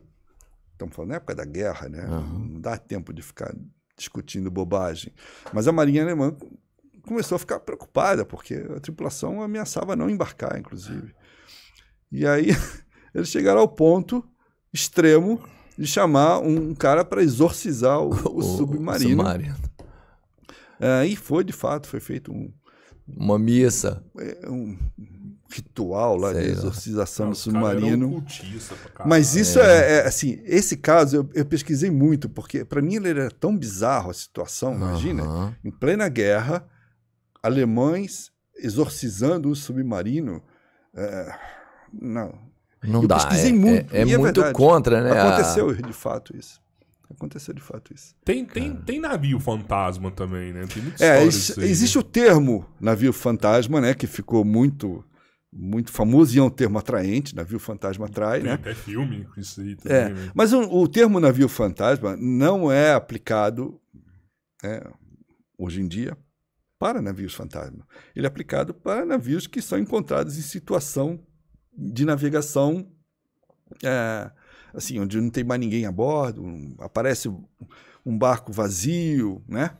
estamos falando na época da guerra, né? Uhum. Não dá tempo de ficar discutindo bobagem. Mas a marinha alemã começou a ficar preocupada, porque a tripulação ameaçava não embarcar, inclusive. E aí eles chegaram ao ponto extremo de chamar um cara para exorcizar o, o, o submarino. submarino. Uh, e foi, de fato, foi feito um... Uma missa. É, um, ritual lá Sei de exorcização lá. do submarino. Um cultista, Mas isso é. é. é. assim, esse caso eu, eu pesquisei muito, porque para mim ele era tão bizarro a situação, imagina, em plena guerra, alemães exorcizando um submarino. É, não. Não eu dá. Pesquisei é, muito. É, é muito verdade. contra, né? Aconteceu a... de fato isso. Aconteceu de fato isso. Tem, tem, tem navio fantasma também, né? Tem muita é, ex aí, né? existe o termo navio fantasma, né? Que ficou muito muito famoso e é um termo atraente, navio fantasma atrai, tem né? até filme com isso aí também. É, né? Mas o, o, termo navio fantasma não é aplicado é, hoje em dia para navios fantasma. Ele é aplicado para navios que são encontrados em situação de navegação é, assim, onde não tem mais ninguém a bordo, aparece um barco vazio, né?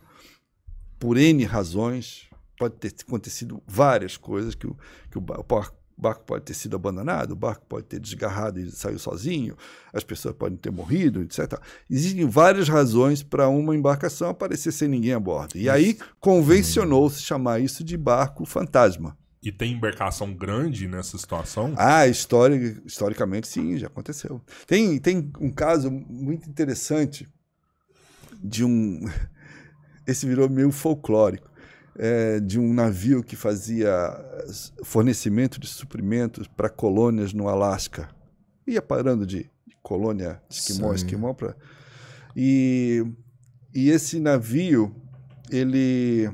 Por N razões, pode ter acontecido várias coisas que o, que o barco o barco pode ter sido abandonado, o barco pode ter desgarrado e saiu sozinho, as pessoas podem ter morrido, etc. Existem várias razões para uma embarcação aparecer sem ninguém a bordo. E aí convencionou-se chamar isso de barco fantasma. E tem embarcação grande nessa situação? Ah, histori historicamente sim, já aconteceu. Tem, tem um caso muito interessante de um. Esse virou meio folclórico. É, de um navio que fazia fornecimento de suprimentos para colônias no Alasca. Ia parando de, de colônia de esquimó, sim. esquimó para. E, e esse navio, ele.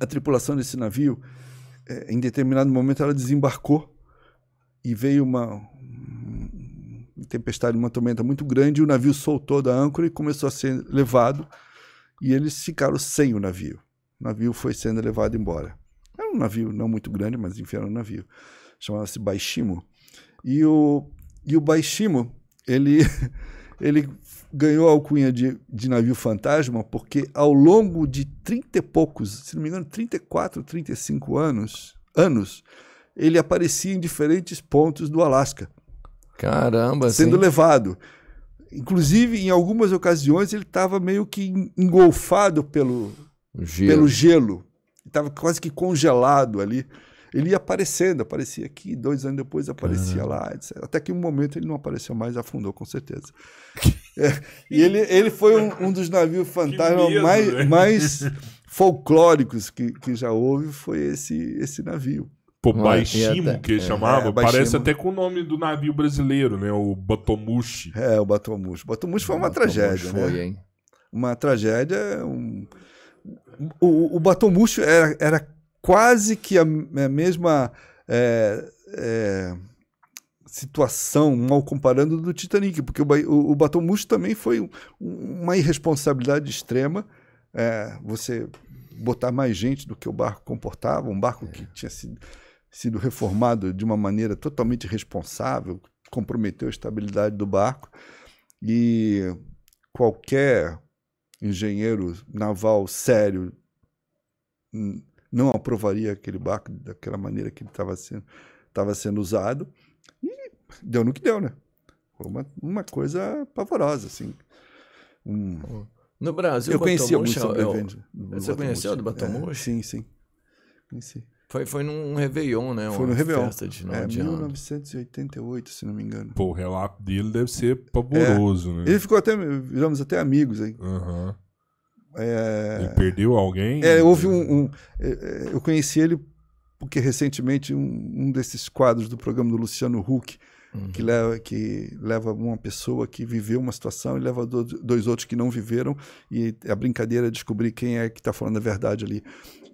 A tripulação desse navio é, em determinado momento ela desembarcou e veio uma, uma tempestade, uma tormenta muito grande, e o navio soltou da âncora e começou a ser levado, e eles ficaram sem o navio. O navio foi sendo levado embora. Era é um navio não muito grande, mas enfim, era um navio. Chamava-se Baishimo. E o, e o Baishimo, ele, ele ganhou a alcunha de, de navio fantasma porque ao longo de 30 e poucos, se não me engano, 34, 35 anos, anos ele aparecia em diferentes pontos do Alasca. Caramba, sendo sim. levado. Inclusive, em algumas ocasiões, ele estava meio que engolfado pelo gelo. pelo gelo. Estava quase que congelado ali. Ele ia aparecendo, aparecia aqui, dois anos depois aparecia Caramba. lá, etc. Até que um momento ele não apareceu mais, afundou com certeza. e ele, ele foi um, um dos navios fantasmas mais, né? mais folclóricos que, que já houve, foi esse, esse navio. Pô, Baiximo, que ele é, chamava, é, parece até com o nome do navio brasileiro, né? O Batomushi. É, o Batomushi. Batomushi foi uma Batomushi tragédia, né? foi, né? Hein? Uma tragédia. Um... O, o Batomushi era, era quase que a, a mesma. É, é situação, mal comparando, do Titanic, porque o, o, o Batom Murcho também foi uma irresponsabilidade extrema. É, você botar mais gente do que o barco comportava, um barco é. que tinha sido, sido reformado de uma maneira totalmente irresponsável, comprometeu a estabilidade do barco. E qualquer engenheiro naval sério não aprovaria aquele barco daquela maneira que ele estava sendo, sendo usado. E deu no que deu, né? Foi uma, uma coisa pavorosa, assim. Um... No Brasil, eu conheci alguns sobreviventes. Você conheceu do Batamuxi? É, sim, sim. Conheci. Foi, foi num Réveillon, né? foi no Réveillon. Festa de é, de 1988, se não me engano. Pô, o relato dele deve ser pavoroso, é. né? Ele ficou até, viramos até amigos aí. Uhum. É... Ele perdeu alguém? É, houve um. um é, é, eu conheci ele porque recentemente um, um desses quadros do programa do Luciano Huck uhum. que, leva, que leva uma pessoa que viveu uma situação e leva dois outros que não viveram, e a brincadeira é descobrir quem é que está falando a verdade ali.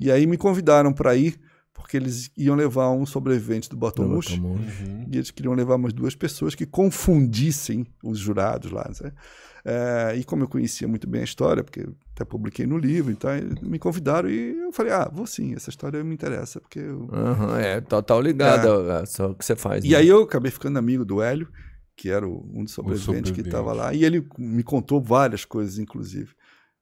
E aí me convidaram para ir, porque eles iam levar um sobrevivente do Batomush, uhum. e eles queriam levar mais duas pessoas que confundissem os jurados lá. Né? É, e como eu conhecia muito bem a história, porque até publiquei no livro, então me convidaram e eu falei, ah, vou sim, essa história me interessa, porque... Eu... Uhum, é, total tá, tá ligada é. é. só que você faz. E né? aí eu acabei ficando amigo do Hélio, que era um dos sobreviventes que estava lá, e ele me contou várias coisas, inclusive.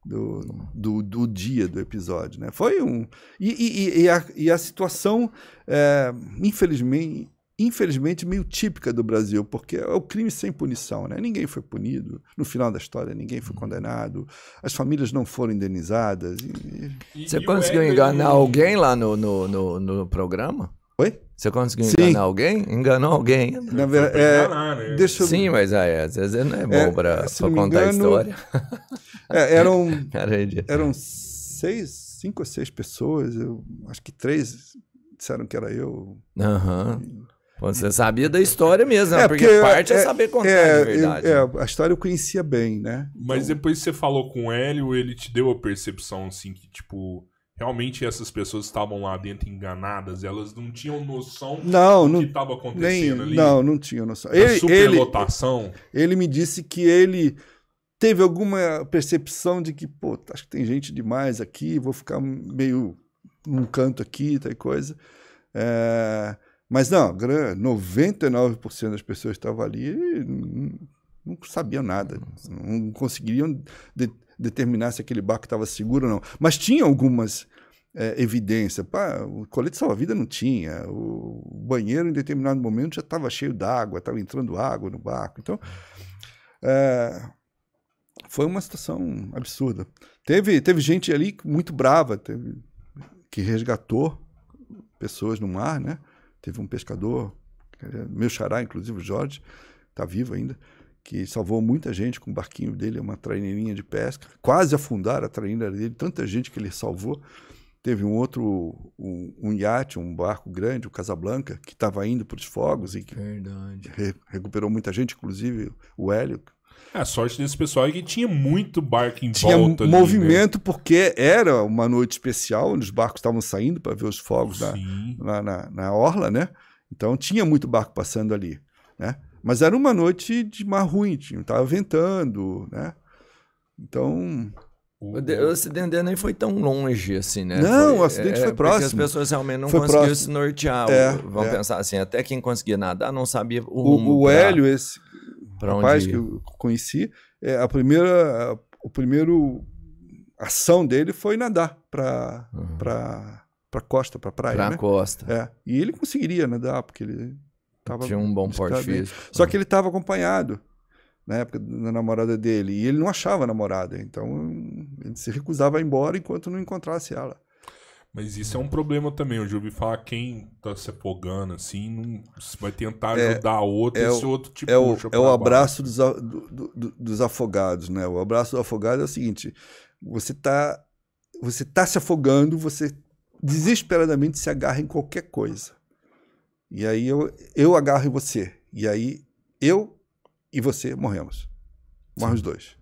Do, hum. do, do, dia do episódio, né? Foi um e, e, e, a, e a, situação é, infelizmente infelizmente, meio típica do Brasil, porque é o crime sem punição, né? Ninguém foi punido, no final da história, ninguém foi uhum. condenado, as famílias não foram indenizadas. E... E, Você e conseguiu enganar alguém lá no, no, no, no programa? Oi? Você conseguiu enganar alguém? Enganou alguém? Na verdade, é, enganar, né? deixa eu... Sim, mas aí, é, às vezes não é, é bom é, para contar engano, a história. É, eram, é eram seis, cinco ou seis pessoas, eu acho que três disseram que era eu. Aham. Uhum. Você sabia da história mesmo, é, né? porque, porque parte é, é saber contar é, de é, verdade. Eu, é, a história eu conhecia bem, né? Mas então... depois que você falou com o Hélio, ele te deu a percepção, assim, que, tipo, realmente essas pessoas estavam lá dentro enganadas, elas não tinham noção não, do que estava acontecendo nem, ali. Não, não tinham noção. ele, superlotação. Ele, ele me disse que ele teve alguma percepção de que, pô, acho que tem gente demais aqui, vou ficar meio num canto aqui, tal coisa. É, mas não, 99% das pessoas estavam ali e não sabiam nada, não conseguiriam de, determinar se aquele barco estava seguro ou não. Mas tinha algumas é, evidências. Pá, o colete salva-vida não tinha, o banheiro em determinado momento já estava cheio d'água, estava entrando água no barco. Então, é, foi uma situação absurda. Teve, teve gente ali muito brava, teve, que resgatou pessoas no mar, né? Teve um pescador, meu xará, inclusive, o Jorge, está vivo ainda, que salvou muita gente com o barquinho dele, uma traineirinha de pesca. Quase afundaram a traineira dele, tanta gente que ele salvou. Teve um outro, um, um iate, um barco grande, o Casablanca, que estava indo para os fogos e que Verdade. Re recuperou muita gente, inclusive o Hélio, é, a sorte desse pessoal é que tinha muito barco em tinha volta. Tinha movimento, ali, né? porque era uma noite especial, onde os barcos estavam saindo para ver os fogos na na, na, na, orla, né? Então tinha muito barco passando ali, né? Mas era uma noite de mar ruim, estava ventando, né? Então... O, o acidente nem foi tão longe assim, né? Não, foi, o acidente é, foi próximo. as pessoas realmente não foi conseguiam próximo. se nortear. É, vão é. pensar assim, até quem conseguia nadar não sabia o rumo. O, o pra... Hélio, esse pra rapaz onde... que eu conheci, é, a primeira, a, o primeiro ação dele foi nadar para uhum. para para costa, para praia, pra né? costa. É. E ele conseguiria nadar porque ele tava tinha um bom porte físico. Só né? que ele estava acompanhado na época da namorada dele e ele não achava a namorada, então ele se recusava a ir embora enquanto não encontrasse ela. Mas isso é um problema também. Eu já ouvi falar quem tá se afogando, assim, não vai tentar é, ajudar é, outro é esse o, outro tipo é o, é o abraço dos, a, do, do, dos afogados, né? O abraço do afogado é o seguinte: você tá, você tá se afogando, você desesperadamente se agarra em qualquer coisa. E aí eu, eu agarro em você. E aí eu e você morremos. morremos dois.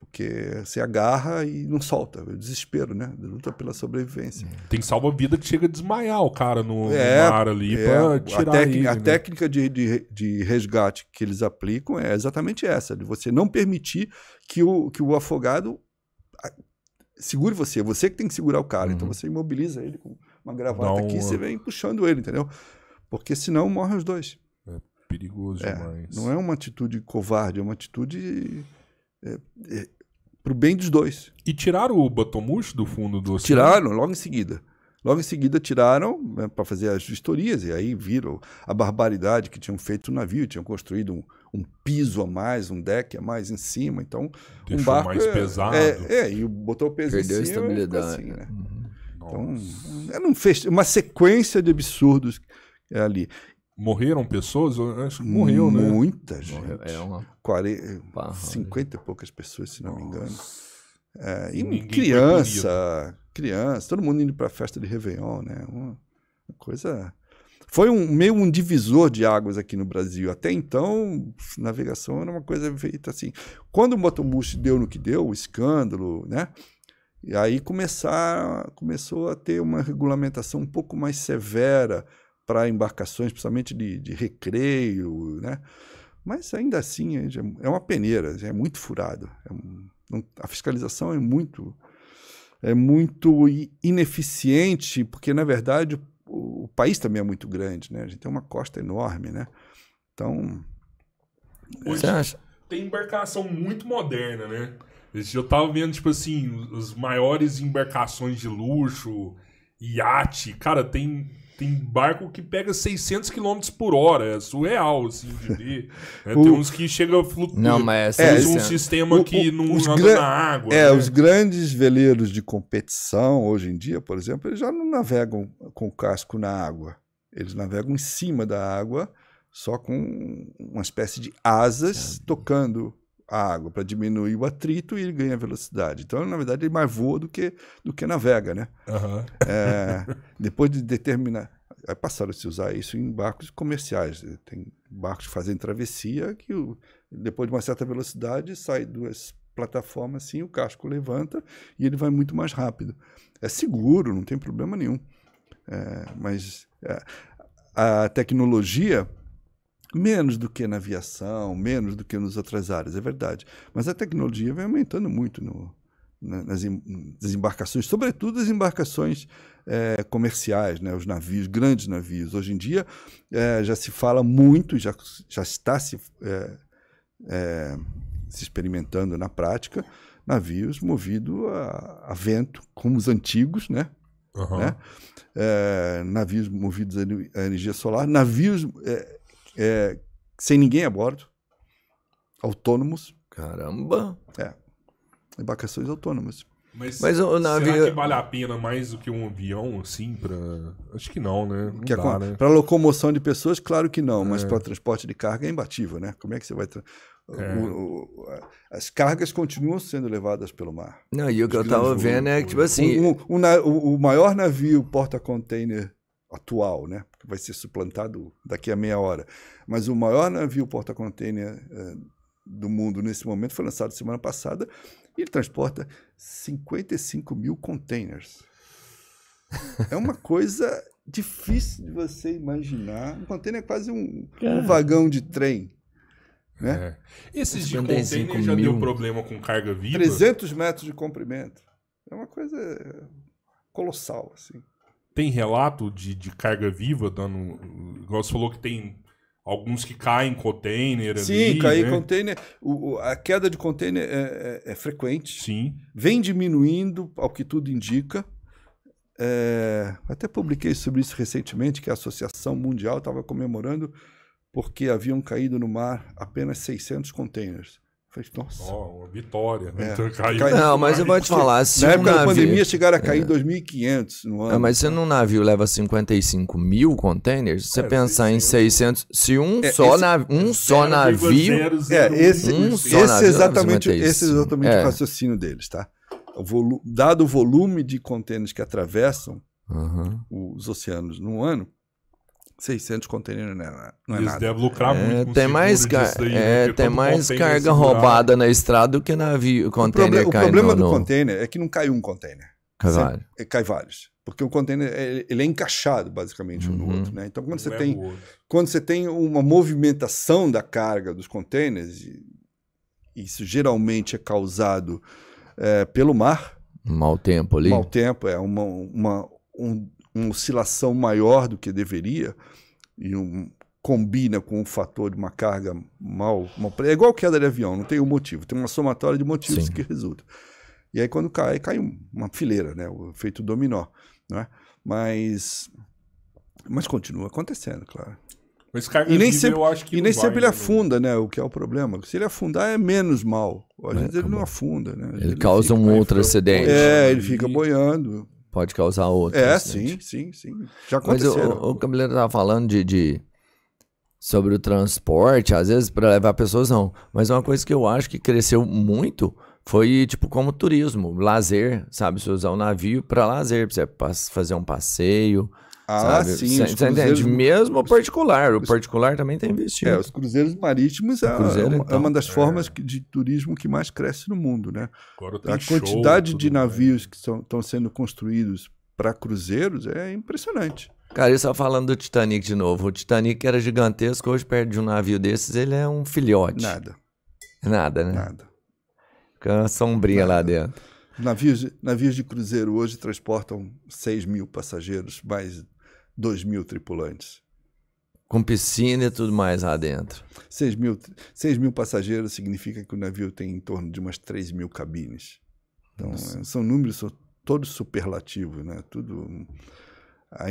Porque se agarra e não solta. É o desespero, né? Luta pela sobrevivência. Hum. Tem salva-vida que chega a desmaiar o cara no, é, mar ali é, tirar a ele. A né? técnica de, de, de, resgate que eles aplicam é exatamente essa. De você não permitir que o, que o afogado segure você. É você que tem que segurar o cara. Então uhum. Então você imobiliza ele com uma gravata aqui e você vem puxando ele, entendeu? Porque senão morrem os dois. É perigoso é, demais. Não é uma atitude covarde, é uma atitude é, o é, pro bem dos dois. E tiraram o Batomush do fundo do oceano? Tiraram, logo em seguida. Logo em seguida tiraram né, para fazer as vistorias, e aí viram a barbaridade que tinham feito no navio, tinham construído um, um piso a mais, um deck a mais em cima, então Deixou um barco mais é, pesado. É, é, e botou o peso Perdeu em cima. Perdeu estabilidade. Assim, né? né? uhum. Então, era um fest... uma sequência de absurdos é ali. Morreram pessoas? acho que morreu, né? Muita é gente. É uma... 40, 50 né? e poucas pessoas, se não me engano. É, e Ninguém criança, criança, todo mundo indo para a festa de Réveillon, né? Uma, coisa. Foi um, meio um divisor de águas aqui no Brasil. Até então, navegação era uma coisa feita assim. Quando o Motomushi deu no que deu, o escândalo, né? E aí começar, começou a ter uma regulamentação um pouco mais severa para embarcações, principalmente de, de recreio, né? Mas ainda assim é, é uma peneira, é muito furado. É um, a fiscalização é muito é muito ineficiente, porque na verdade o, o, país também é muito grande, né? A gente tem uma costa enorme, né? Então, Hoje, é. acha... tem embarcação muito moderna, né? Eu tava vendo tipo assim, as maiores embarcações de luxo, iate, cara, tem tem barco que pega 600 km por hora. É surreal, assim, de ver. É, o... Tem uns que chegam flutuando. Não, mas é, um é- sistema o, que o, não anda gran... na água. É, né? os grandes veleiros de competição, hoje em dia, por exemplo, eles já não navegam com o casco na água. Eles navegam em cima da água, só com uma espécie de asas tocando a água para diminuir o atrito e ele ganha velocidade. Então, na verdade, ele mais voa do que, do que navega, né? Uhum. É, depois de determinar... Passaram a se usar isso em barcos comerciais. Tem barcos que fazem travessia que depois de uma certa velocidade sai duas plataformas assim, o casco levanta e ele vai muito mais rápido. É seguro, não tem problema nenhum. É, mas é, a tecnologia menos do que na aviação, menos do que nas outras áreas, é verdade. Mas a tecnologia vem aumentando muito no, nas, nas embarcações, sobretudo as embarcações é, comerciais, né? os navios, grandes navios. Hoje em dia é, já se fala muito, já, já está se, é, se experimentando na prática, navios movidos a, a, vento, como os antigos, né? Uhum. né? navios movidos a energia solar, navios é, sem ninguém a bordo, autônomos. Caramba! É, embarcações autônomas. Mas, Mas o navio... será que vale a pena mais do que um avião, assim, para... Acho que não, né? Não que é dá, é, né? Para locomoção de pessoas, claro que não, é. mas para transporte de carga é imbatível, né? Como é que você vai... Tra... É. O, o, as cargas continuam sendo levadas pelo mar. Não, e o que eu estava vendo é que, né? tipo assim... o maior navio porta-container atual, né? Porque vai ser suplantado daqui a meia hora. Mas o maior navio porta-container eh, do mundo nesse momento foi lançado semana passada e ele transporta 55 mil containers. é uma coisa difícil de você imaginar. Um container é quase um, um vagão de trem. Né? É. Esses de container já mil... deu problema com carga viva? 300 metros de comprimento. É uma coisa colossal, assim tem relato de, de carga viva dando. Igual você falou que tem alguns que caem em container. Sim, caem cair né? container. O, a queda de container é, é, é, frequente. Sim. Vem diminuindo, ao que tudo indica. É, até publiquei sobre isso recentemente, que a Associação Mundial estava comemorando porque haviam caído no mar apenas 600 containers. Falei, nossa. Ó, vitória, né? É. Então, caiu, caiu, não, mas eu vou te falar. Se na um época navio... da pandemia chegaram a cair é. 2.500 no é, ano. É, mas se num navio leva 55 mil containers, você é, pensar 600. em 600. Se um é, só, um só navio. É, esse, exatamente, esse é, é exatamente o é. raciocínio deles, tá? O volu... Dado o volume de containers que atravessam uhum. os oceanos no ano, 600 contêineres não é, não é Eles nada. devem lucrar é, muito com tem mais daí, né? é, Tem mais é carga roubada na estrada do que navio, container O, proble o problema no, do container é que não cai um container. Cai vários. É, cai vários. Porque o container é, ele é encaixado basicamente uhum. um no uhum. outro. Né? Então, quando não você, é tem, quando você tem uma movimentação da carga dos containers, isso geralmente é causado pelo mar. Mau tempo ali. Mau tempo, é uma, uma um uma oscilação maior do que deveria e um, combina com um fator de uma carga mal, mal. É igual queda de avião, não tem um motivo, tem uma somatória de motivos Sim. que resulta. E aí quando cai, cai uma fileira, né? O efeito dominó, né? Mas mas continua acontecendo, claro. e nem sempre, e nem sempre ele né, afunda, né? O que é o problema? Se ele afundar é menos mal. Às é, vezes ele não afunda, né? Ele, ele causa um outro acidente. É, ele fica boiando pode causar outro. É, acidente. sim, sim, sim. Já aconteceu. Mas o, o Camileiro estava falando de, de, sobre o transporte, às vezes para levar pessoas não. Mas uma coisa que eu acho que cresceu muito foi tipo como turismo, lazer, sabe? Você usar o um navio para lazer, para você fazer um passeio. Ah, sabe? sim. Você cruzeiros... entende? Mesmo o particular. O particular também tem tá investido. É, os cruzeiros marítimos é, cruzeiro, é, uma, é então. é, uma, das é. formas de turismo que mais cresce no mundo, né? Tá a quantidade show, de navios bem. que estão sendo construídos para cruzeiros é impressionante. Cara, isso só falando do Titanic de novo. O Titanic era gigantesco, hoje perto de um navio desses, ele é um filhote. Nada. Nada, né? Nada. Fica uma sombrinha Nada. lá dentro. Navios, navios de cruzeiro hoje transportam 6 mil passageiros, mais 2 mil tripulantes. Com piscina e tudo mais lá dentro. 6 mil, 6 mil passageiros significa que o navio tem em torno de umas 3 mil cabines. Então, Nossa. É, são números todos superlativos, né? Tudo. Hum,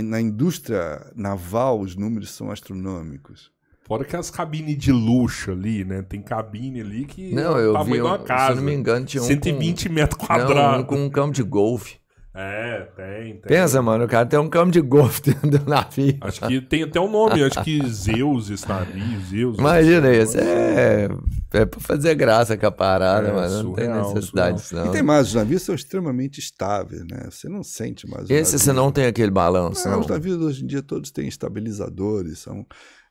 na indústria naval, os números são astronômicos. Fora que as cabines de luxo ali, né? Tem cabine ali que não, eu é vi, uma casa. Se não me engano, tinha um 120 com... metros quadrados. Não, um com um campo de golfe. É, tem, tem. Pensa, mano, o cara tem um campo de golfe dentro do navio. Acho que tem até um nome, acho que Zeus, está ali, Zeus. Imagina isso, é, é pra fazer graça com a parada, é, mano, surreal, não tem necessidade disso não. E tem mais, os navios são extremamente estáveis, né? Você não sente mais Esse você não tem aquele balanço, não, não. Os navios hoje em dia todos têm estabilizadores, são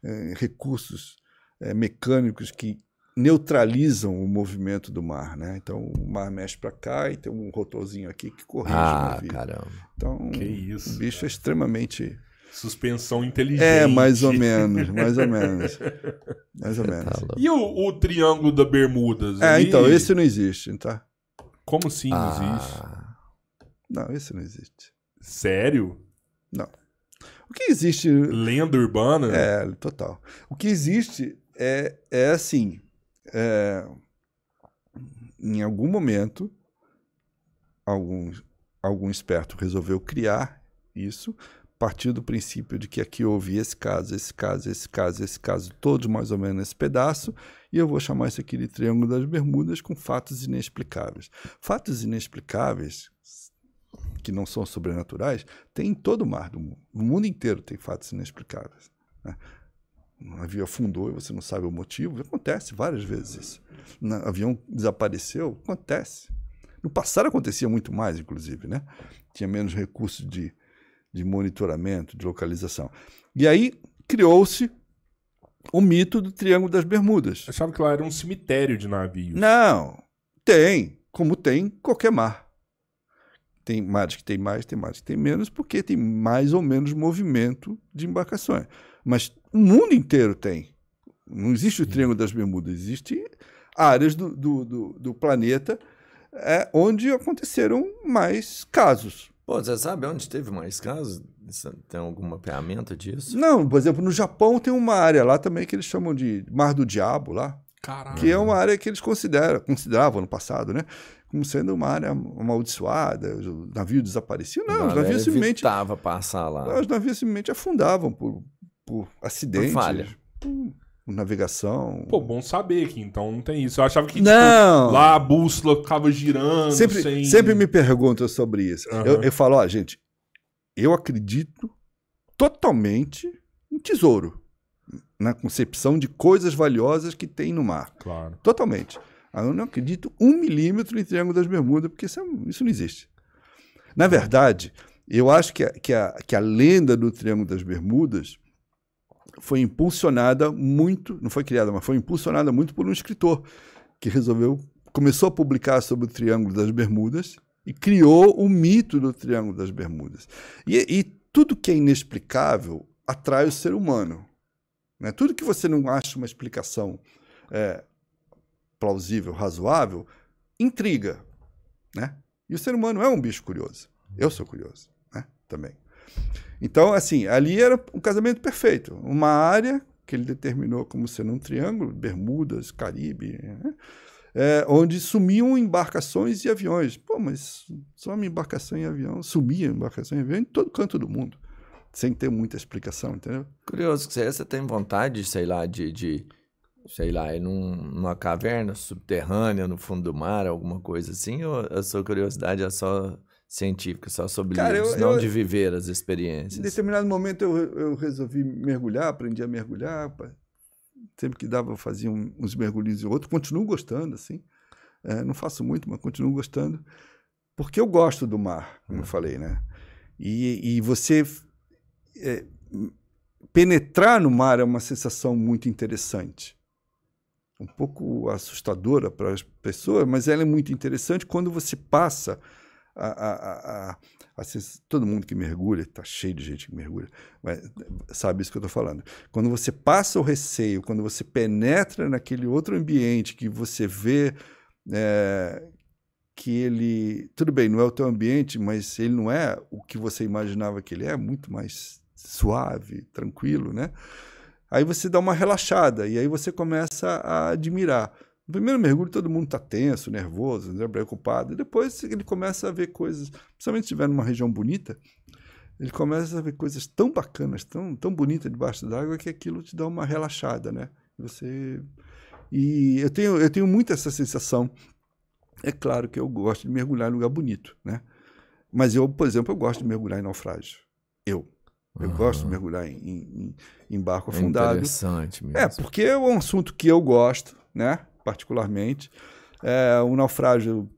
é, recursos é, mecânicos que neutralizam o movimento do mar, né? Então o mar mexe para cá e tem um rotorzinho aqui que corrige. Ah, caramba. Então, que isso, o bicho é cara. é extremamente suspensão inteligente. É, mais ou menos, mais ou menos. Mais ou tá menos. Tá e o, o, triângulo da Bermudas? É, ali... então, esse não existe, tá? Como assim não ah. existe? Não, esse não existe. Sério? Não. O que existe. Lenda urbana? É, total. O que existe é, é assim: é, em algum momento, algum, algum esperto resolveu criar isso, partir do princípio de que aqui houve esse caso, esse caso, esse caso, esse caso, todos mais ou menos nesse pedaço, e eu vou chamar isso aqui de Triângulo das Bermudas com fatos inexplicáveis. Fatos inexplicáveis, que não são sobrenaturais, tem em todo o mar do mundo. No mundo inteiro tem fatos inexplicáveis. Né? Um avião afundou e você não sabe o motivo. Acontece várias vezes isso. Um avião desapareceu, acontece. No passado acontecia muito mais, inclusive, né? Tinha menos recursos de, de monitoramento, de localização. E aí criou-se o mito do Triângulo das Bermudas. achava que lá era um cemitério de navios. Não, tem, como tem qualquer mar. Tem mares que tem mais, tem mares que tem menos, porque tem mais ou menos movimento de embarcações. Mas o mundo inteiro tem. Não existe o Triângulo das Bermudas, existem áreas do, do, do, do planeta é, onde aconteceram mais casos. Pô, você sabe onde teve mais casos? Tem alguma mapeamento disso? Não, por exemplo, no Japão tem uma área lá também que eles chamam de Mar do Diabo lá. Que é uma área que eles consideram, consideravam no passado, né? Como sendo uma área amaldiçoada, o navio desaparecia. Não, os navios simplesmente. evitava passar lá. Os navios simplesmente afundavam por, por acidente Por falha. Por navegação. Pô, bom saber que então não tem isso. Eu achava que tipo, não. Tipo, lá a bússola ficava girando. Sempre, sem... sempre me perguntam sobre isso. Uhum. Eu, eu falo, ó, ah, gente, eu acredito totalmente em tesouro. Na concepção de coisas valiosas que tem no mar. Claro. Totalmente. Ah, eu não acredito um milímetro em Triângulo das Bermudas, porque isso, é isso não existe. Na verdade, eu acho que a, que, a, que a lenda do Triângulo das Bermudas foi impulsionada muito, não foi criada, mas foi impulsionada muito por um escritor que resolveu, começou a publicar sobre o Triângulo das Bermudas e criou o mito do Triângulo das Bermudas. E, e tudo que é inexplicável atrai o ser humano. Né? Tudo que você não acha uma explicação é, plausível, razoável, intriga. Né? E o ser humano é um bicho curioso. Eu sou curioso né? também. Então, assim, ali era um casamento perfeito. Uma área que ele determinou como sendo um triângulo, Bermudas, Caribe, né? É, onde sumiam embarcações e aviões. Pô, mas só uma embarcação e avião, sumia embarcação e avião em todo canto do mundo, sem ter muita explicação, entendeu? Curioso que você, você tem vontade, sei lá, de, de sei lá, ir num, numa caverna subterrânea, no fundo do mar, alguma coisa assim, ou a sua curiosidade é só científica, só sobre Cara, livros, eu, não eu, de viver as experiências. Em determinado momento eu, eu resolvi mergulhar, aprendi a mergulhar. Sempre que dava, eu fazia um, uns mergulhinhos e outro. Continuo gostando, assim. É, não faço muito, mas continuo gostando. Porque eu gosto do mar, como hum. eu uhum. falei, né? E, e você. É, penetrar no mar é uma sensação muito interessante. Um pouco assustadora para as pessoas, mas ela é muito interessante quando você passa a, a, a, a todo mundo que mergulha, está cheio de gente que mergulha, sabe isso que eu estou falando. Quando você passa o receio, quando você penetra naquele outro ambiente que você vê é, que ele. Tudo bem, não é o teu ambiente, mas ele não é o que você imaginava que ele é, muito mais suave, tranquilo, né? Aí você dá uma relaxada e aí você começa a admirar. No primeiro mergulho, todo mundo está tenso, nervoso, né, preocupado. E depois ele começa a ver coisas, principalmente se estiver numa região bonita, ele começa a ver coisas tão bacanas, tão, tão bonitas debaixo d'água, que aquilo te dá uma relaxada, né? Você... E eu tenho, eu tenho muito essa sensação. É claro que eu gosto de mergulhar em lugar bonito, né? Mas eu, por exemplo, eu gosto de mergulhar em naufrágio. Eu. Eu uhum. gosto de mergulhar em, em, em barco é afundado. É interessante mesmo. É, porque é um assunto que eu gosto, né? particularmente. É, o naufrágio,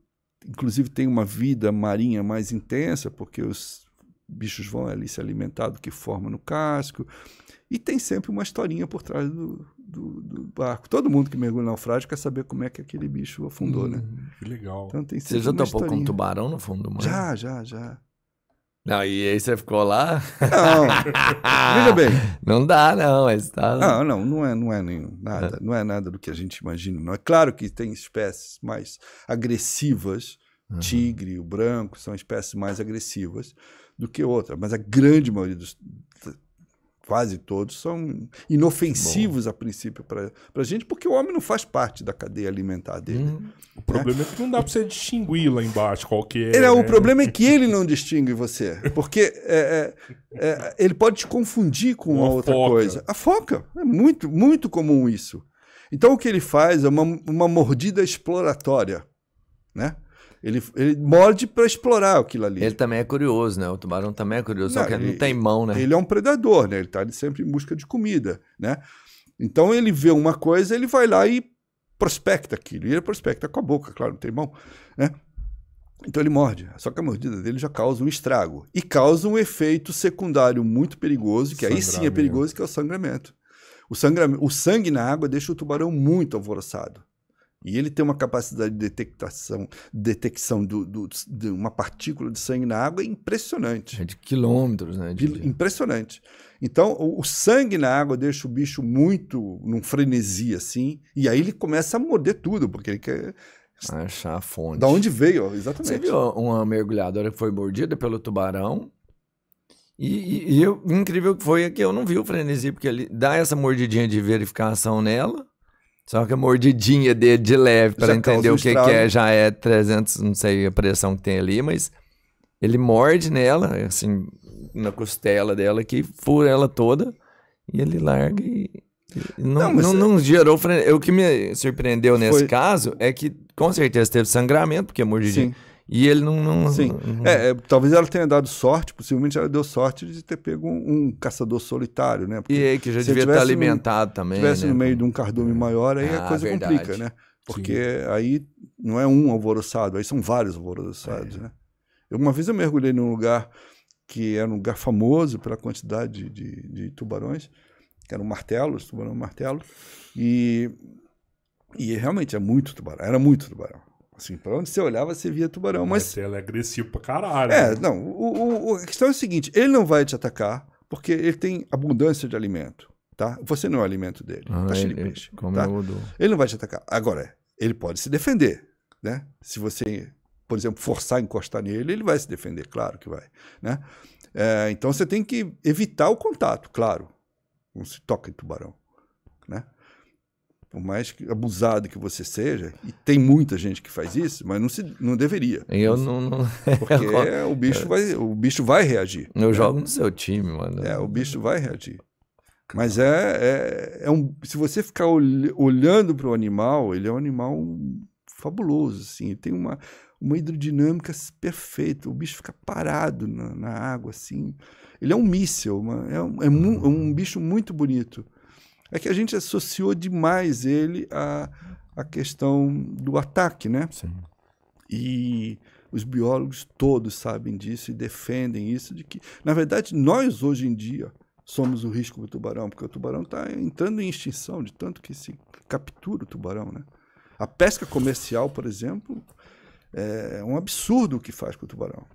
inclusive, tem uma vida marinha mais intensa, porque os bichos vão ali se alimentar do que forma no casco. E tem sempre uma historinha por trás do, do, do barco. Todo mundo que mergulha no naufrágio quer saber como é que aquele bicho afundou, né? hum, né? Que legal. Então, tem Você já topou com um tubarão no fundo do mar? Já, já, já. Não, e aí você ficou lá? Não. Veja bem. Não dá, não. tá... Não, não, não é, não é nenhum, nada. É. Não é nada do que a gente imagina. Não. É claro que tem espécies mais agressivas. Uhum. Tigre, o branco, são espécies mais agressivas do que outras. Mas a grande maioria dos, quase todos, são inofensivos Bom. a princípio para a gente, porque o homem não faz parte da cadeia alimentar dele. Hum. Né? O problema é. que não dá para você distinguir lá embaixo qual que é. Ele, é, o né? problema é que ele não distingue você, porque é, é, é ele pode te confundir com uma outra foca. coisa. A foca. É muito, muito comum isso. Então o que ele faz é uma, uma mordida exploratória, né? Ele, ele morde para explorar aquilo ali. Ele também é curioso, né? O tubarão também é curioso, não, só que ele, ele, não tem mão, né? Ele é um predador, né? Ele está sempre em busca de comida, né? Então ele vê uma coisa, ele vai lá e prospecta aquilo. E ele prospecta com a boca, claro, não tem mão, né? Então ele morde. Só que a mordida dele já causa um estrago. E causa um efeito secundário muito perigoso, que aí sim é perigoso, que é o sangramento. O, sangra... o sangue na água deixa o tubarão muito alvoroçado. E ele tem uma capacidade de detectação, detecção do, do, de uma partícula de sangue na água impressionante. É de quilômetros, né? De... Impressionante. Então, o, o, sangue na água deixa o bicho muito num frenesi, assim, e aí ele começa a morder tudo, porque ele quer... Achar a fonte. Da onde veio, exatamente. Você viu uma mergulhadora que foi mordida pelo tubarão, e, e, e eu, incrível que foi é que eu não vi o frenesi, porque ele dá essa mordidinha de verificação nela, só que a mordidinha dele de leve para tá entender o que, que, é, já é 300, não sei a pressão que tem ali, mas ele morde nela, assim, na costela dela, que fura ela toda, e ele larga e. Não, não, não, é não gerou. O que me surpreendeu nesse foi... caso é que com certeza teve sangramento, porque a mordidinha. Sim. E ele não. não Sim. Não... É, é, talvez ela tenha dado sorte, possivelmente ela deu sorte de ter pego um, um caçador solitário, né? Porque e aí, que já devia estar alimentado um, também. Se estivesse né? no meio de um cardume é. maior, aí ah, a coisa verdade. complica, né? Porque Sim. aí não é um alvoroçado, aí são vários alvoroçados, é. né? Eu, uma vez eu mergulhei num lugar que era um lugar famoso pela quantidade de, de, de tubarões, que eram martelos, tubarão martelo, e, e realmente é muito tubarão, era muito tubarão. Assim, pra onde você olhava, você via tubarão. Mas, mas ele é agressivo pra caralho. É, né? não. O, o, a questão é a seguinte: ele não vai te atacar porque ele tem abundância de alimento. Tá? Você não é o alimento dele. Ah, tá cheio de peixe. Ele, tá? ele não vai te atacar. Agora, ele pode se defender. Né? Se você, por exemplo, forçar a encostar nele, ele vai se defender, claro que vai. Né? É, então você tem que evitar o contato, claro. Não se toca em tubarão. Né? por mais que abusado que você seja, e tem muita gente que faz isso, mas não, se, não deveria. Eu não. não... Porque o, bicho vai, o bicho vai reagir. Eu né? jogo no seu time, mano. É, o bicho vai reagir. Mas é, é, é um, se você ficar olhando para o animal, ele é um animal fabuloso, assim. Tem uma, uma hidrodinâmica perfeita. O bicho fica parado na, na água, assim. Ele é um míssil, é, um, é, um, é um bicho muito bonito é que a gente associou demais ele à, à questão do ataque, né? Sim. E os biólogos todos sabem disso e defendem isso, de que, na verdade, nós hoje em dia somos o risco do tubarão, porque o tubarão está entrando em extinção, de tanto que se captura o tubarão, né? A pesca comercial, por exemplo, é um absurdo o que faz com o tubarão.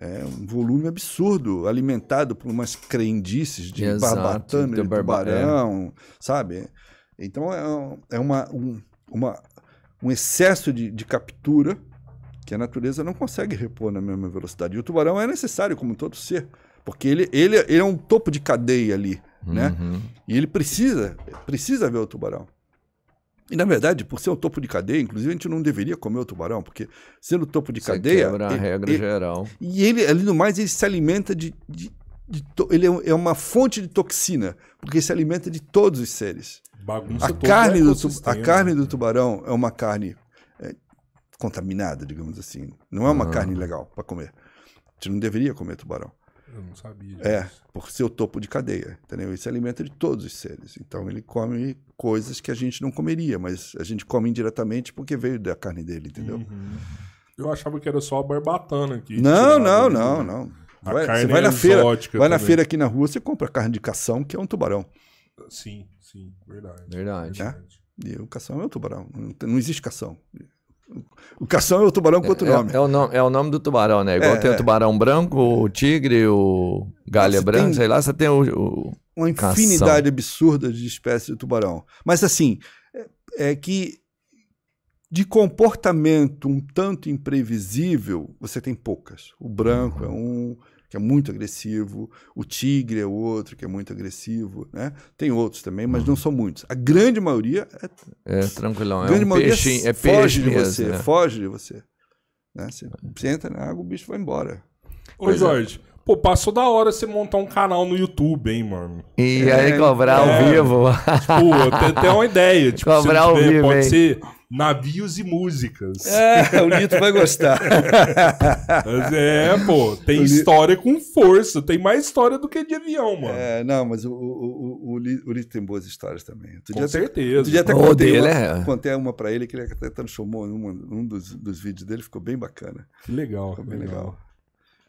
É um volume absurdo, alimentado por umas crendices de Exato, barbatana, de é. tubarão, é. sabe? Então é, é uma, um, uma, um excesso de, de captura que a natureza não consegue repor na mesma velocidade. E o tubarão é necessário, como todo ser, porque ele, ele, é, ele é um topo de cadeia ali, né? uhum. né? E ele precisa, precisa ver o tubarão. E, na verdade, por ser o topo de cadeia, inclusive a gente não deveria comer o tubarão, porque sendo topo de Você é cadeia. Quebra a regra ele, geral. E ele, além do mais, ele se alimenta de. de, de to, ele é, é uma fonte de toxina, porque se alimenta de todos os seres. Bagunça a carne, do, a carne do tubarão é uma carne é, contaminada, digamos assim. Não é uma uhum. carne legal para comer. A gente não deveria comer tubarão. Eu não sabia. É, disso. É, por ser o topo de cadeia, entendeu? se alimenta é de todos os seres. Então ele come coisas que a gente não comeria, mas a gente come indiretamente porque veio da carne dele, entendeu? Uhum. Eu achava que era só a barbatana aqui. Não, não, não, né? não, não. Vai, você vai é na feira, vai também. na feira aqui na rua, você compra carne de cação, que é um tubarão. Sim, sim, verdade. Verdade. Né? E o cação é um tubarão. Não existe cação. O cação é o tubarão com outro é, é nome. É, é, o nome. É o nome do tubarão, né? Igual é, tem o é. tubarão branco, o tigre, o galha você branca, sei lá, você tem o. o uma infinidade cação. absurda de espécies de tubarão. Mas assim, é, é que de comportamento um tanto imprevisível, você tem poucas. O branco uhum. é um, que é muito agressivo, o Tigre é outro que é muito agressivo, né? Tem outros também, mas uhum. não são muitos. A grande maioria é, é tranquilão, é um peixe, é foge peixe de mesmo, você, né? foge de você. Né? Você, você entra na água, o bicho vai embora. Ô, pois é. Jorge, é. Pô, passou da hora você montar um canal no YouTube, hein, mano? E aí é, cobrar é, ao vivo. Tipo, até, uma ideia. Tipo, cobrar ao vivo, pode hein? ser navios e músicas. É, o Lito vai gostar. Mas é, pô, tem história com força, tem mais história do que de avião, mano. É, não, mas o, o, o, o Lito tem boas histórias também. Tu com certeza. Até, até contei, dele, uma, é. contei uma pra ele que ele até transformou em um, um dos, dos vídeos dele, ficou bem bacana. Que legal. Ficou bem legal. legal.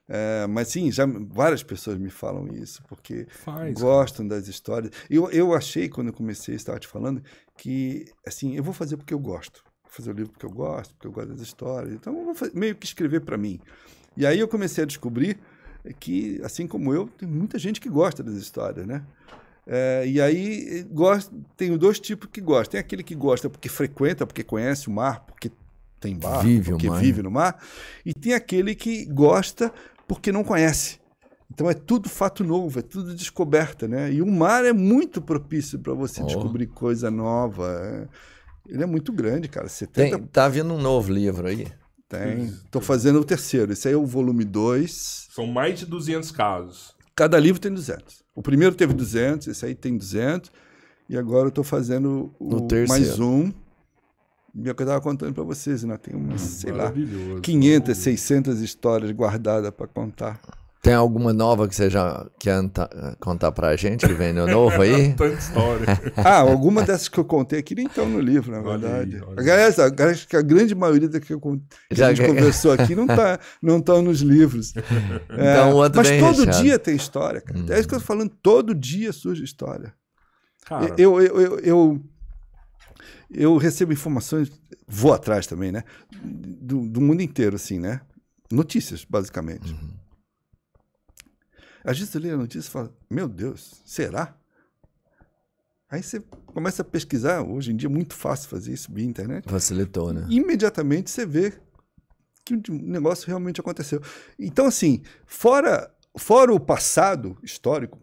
É, mas sim, já várias pessoas me falam isso, porque Faz, gostam cara. das histórias. Eu, eu achei, quando eu comecei, estava te falando, que, assim, eu vou fazer porque eu gosto. Vou fazer o livro porque eu gosto, porque eu gosto das histórias. Então, eu vou fazer, meio que escrever para mim. E aí eu comecei a descobrir que, assim como eu, tem muita gente que gosta das histórias, né? É, e aí eh, gosto, tenho dois tipos que gostam. Tem aquele que gosta porque frequenta, porque conhece o mar, porque tem barco, vive porque vive né? no mar. E tem aquele que gosta porque não conhece. Então é tudo fato novo, é tudo descoberta, né? E o mar é muito propício para você oh. descobrir coisa nova. É. Ele é muito grande, cara. Você Tem, tá vindo um novo livro aí? Tem. Estou fazendo o terceiro. Esse aí é o volume 2. São mais de 200 casos. Cada livro tem 200. O primeiro teve 200, esse aí tem 200. E agora eu estou fazendo o, mais um. E é o que eu estava contando para vocês, né? Tem umas, hum, sei lá, 500, 600 histórias guardadas para contar. Tem alguma nova que você já quer contar pra gente que vem novo aí? Tanta história. ah, alguma dessas que eu contei aqui nem estão no livro, na verdade. Olha A, grande maioria da que, eu, que já a gente conversou aqui não tá, não estão nos livros. É, então, outro mas todo recheado. dia tem história, cara. Hum. É isso que eu tô falando, todo dia surge história. Cara. eu, eu, eu, eu eu recebo informações, vou atrás também, né? Do, do, mundo inteiro, assim, né? Notícias, basicamente. Uhum. Às vezes você lê a notícia e fala, meu Deus, será? Aí você começa a pesquisar, hoje em dia é muito fácil fazer isso via internet. Facilitou, né? Imediatamente você vê que o negócio realmente aconteceu. Então, assim, fora, fora o passado histórico,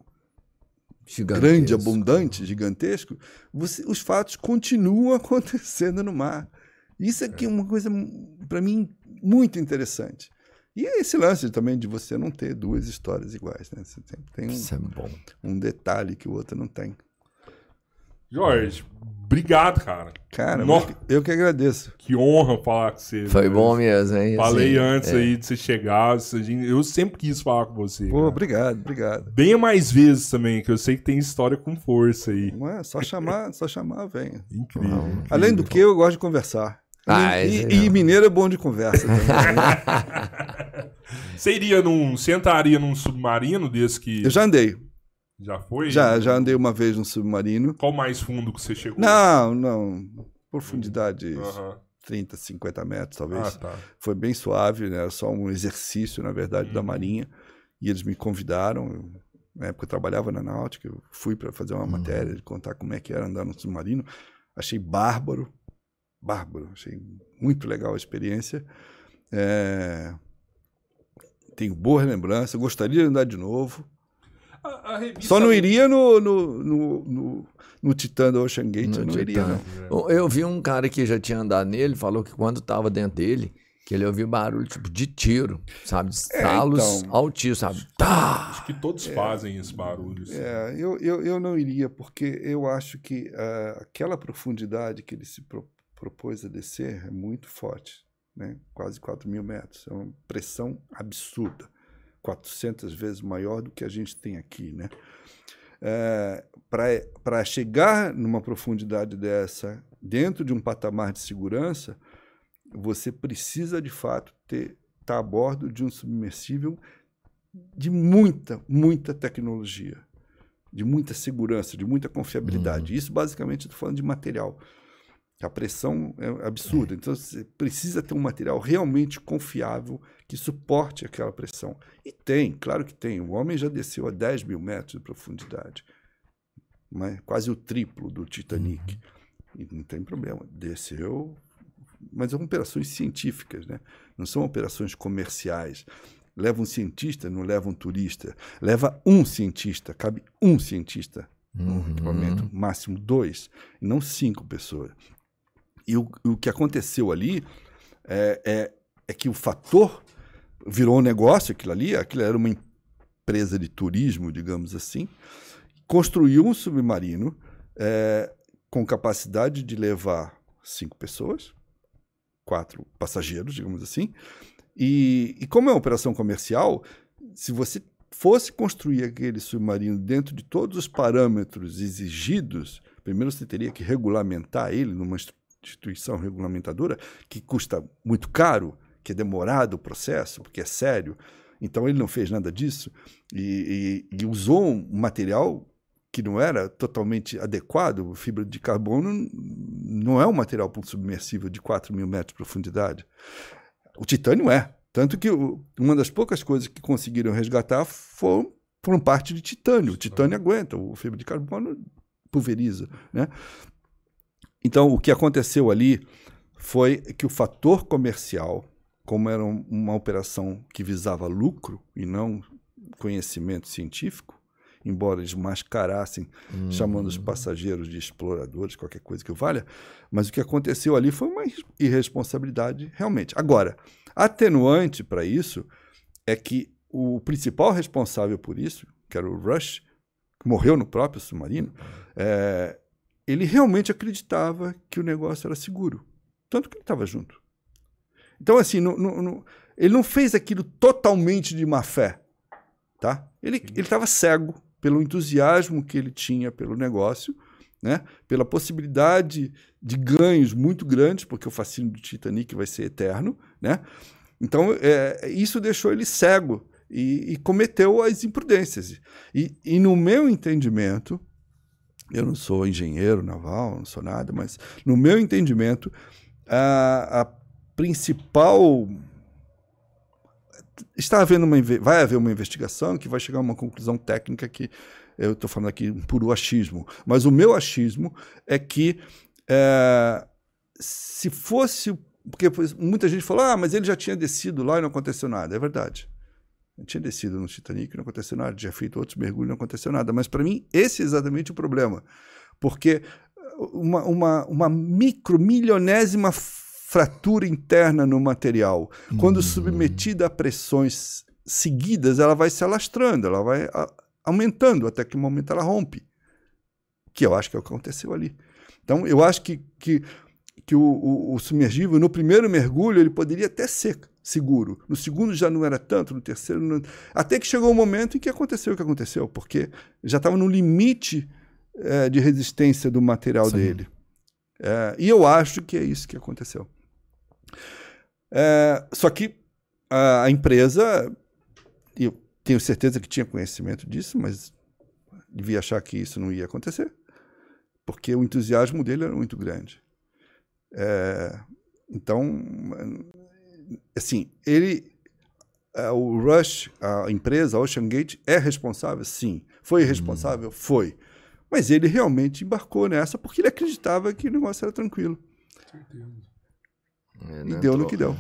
gigantesco. grande, abundante, gigantesco, você, os fatos continuam acontecendo no mar. Isso aqui é, é. uma coisa, hum, para mim, muito interessante. E esse lance também de você não ter duas histórias iguais, né? Você sempre tem um, é um detalhe que o outro não tem. Jorge, obrigado, cara. Cara, eu que agradeço. Que honra falar com você. Foi né? bom mesmo, hein? Falei assim, antes é. aí de você chegar. Eu sempre quis falar com você. Pô, obrigado, obrigado. Venha mais vezes também, que eu sei que tem história com força aí. Não é, só chamar, só chamar, vem. Incrível, incrível. Além do que, eu gosto de conversar. Ah, é e, e, e, mineiro é bom de conversa também. Né? você iria num. sentaria entraria num submarino desse que. Eu já andei. Já foi? Já, já andei uma vez num submarino. Qual mais fundo que você chegou? Não, não. Profundidade. Uhum. 30, 50 metros, talvez. Ah, tá. Foi bem suave, né? Era só um exercício, na verdade, hum. da uhum. Marinha. E eles me convidaram. Eu, na época eu trabalhava na Náutica, eu fui para fazer uma hum. matéria de contar como é que era andar no submarino. Achei bárbaro bárbaro, achei muito legal a experiência. É, tenho boas lembranças, gostaria de andar de novo. A, a revista... Só não iria no, no, no, no, no Titã do Ocean Gate, eu não iria. Não. Eu vi um cara que já tinha andado nele, falou que quando estava dentro dele, que ele ouviu barulho tipo de tiro, sabe? estalos é, então, sabe? Tá! Acho que todos é, fazem esse barulho. Assim. É, eu, eu, eu não iria, porque eu acho que uh, aquela profundidade que ele se propõe propôs a descer é muito forte, né? quase 4 mil metros. É uma pressão absurda, 400 vezes maior do que a gente tem aqui. Né? É, Para chegar numa profundidade dessa, dentro de um patamar de segurança, você precisa de fato estar tá a bordo de um submersível de muita, muita tecnologia, de muita segurança, de muita confiabilidade. Uhum. Isso basicamente estou falando de material. A pressão é absurda. É. Então, você precisa ter um material realmente confiável que suporte aquela pressão. E tem, claro que tem. O homem já desceu a 10 mil metros de profundidade, mas quase o triplo do Titanic. Uhum. E não tem problema. Desceu. Mas são operações científicas, né? não são operações comerciais. Leva um cientista, não leva um turista. Leva um cientista, cabe um cientista no uhum. equipamento, máximo dois, não cinco pessoas. E o, o que aconteceu ali é, é, é, que o fator virou um negócio, aquilo ali, aquilo era uma empresa de turismo, digamos assim, construiu um submarino é, com capacidade de levar cinco pessoas, quatro passageiros, digamos assim, e, e como é uma operação comercial, se você fosse construir aquele submarino dentro de todos os parâmetros exigidos, primeiro você teria que regulamentar ele numa estrutura instituição regulamentadora, que custa muito caro, que é demorado o processo, porque é sério. Então ele não fez nada disso e, e, e usou um material que não era totalmente adequado. Fibra de carbono não é um material para um submersível de 4 mil metros de profundidade. O titânio é. Tanto que uma das poucas coisas que conseguiram resgatar foram, foram parte de titânio. O titânio aguenta, o fibra de carbono pulveriza. Né? Então, o que aconteceu ali foi que o fator comercial, como era uma operação que visava lucro e não conhecimento científico, embora eles mascarassem, hum. chamando os passageiros de exploradores, qualquer coisa que valha, mas o que aconteceu ali foi uma irresponsabilidade realmente. Agora, atenuante para isso é que o principal responsável por isso, que era o Rush, que morreu no próprio submarino, é, ele realmente acreditava que o negócio era seguro. Tanto que ele estava junto. Então, assim, ele não fez aquilo totalmente de má fé. Tá? Ele estava cego pelo entusiasmo que ele tinha pelo negócio, né? pela possibilidade de ganhos muito grandes, porque o fascínio do Titanic vai ser eterno. Né? Então, é, isso deixou ele cego e, e cometeu as imprudências. E, e, no meu entendimento, eu não sou engenheiro naval, não sou nada, mas no meu entendimento, a, a principal. Está havendo uma. Vai haver uma investigação que vai chegar a uma conclusão técnica que eu estou falando aqui por o achismo. Mas o meu achismo é que é, se fosse. Porque muita gente falou, ah, mas ele já tinha descido lá e não aconteceu nada. É verdade. Eu tinha descido no Titanic, não aconteceu nada, tinha feito outros mergulhos, não aconteceu nada. Mas para mim, esse é exatamente o problema. Porque uh, uma, uma, uma micro, milionésima fratura interna no material, uhum. quando hum. submetida a pressões seguidas, ela vai se alastrando, ela vai aumentando até que um momento ela rompe. Que eu acho é que aconteceu ali. Então, eu acho que, que, que o, o, o submergível, no primeiro mergulho, ele poderia até ser seguro. No segundo já não era tanto, no terceiro não... até que chegou o um momento em que aconteceu o que aconteceu, porque já estava no limite é, de resistência do material Sim. dele. É, e eu acho que é isso que aconteceu. É, só que a, a empresa, eu tenho certeza que tinha conhecimento disso, mas devia achar que isso não ia acontecer, porque o entusiasmo dele era muito grande. É, então, assim, ele é, o Rush, a empresa, a Ocean Gate, é responsável? Sim. Foi responsável? Hum. Foi. Mas ele realmente embarcou nessa porque ele acreditava que o negócio era tranquilo. É, e deu no que deu.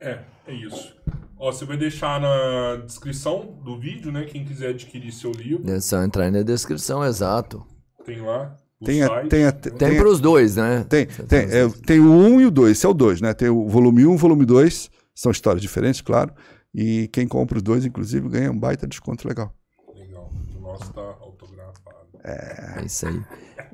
É, é isso. Ó, você vai deixar na descrição do vídeo, né? Quem quiser adquirir seu livro. É só entrar na descrição, exato. Tem lá. Tem, tem, tem, tem para os dois, né? Tem, tem, é, tem o 1 um e o 2, esse é o 2, né? Tem o volume 1 um, e o volume 2, são histórias diferentes, claro. E quem compra os dois, inclusive, ganha um baita desconto legal. Legal. O nosso tá autografado. É. é isso aí.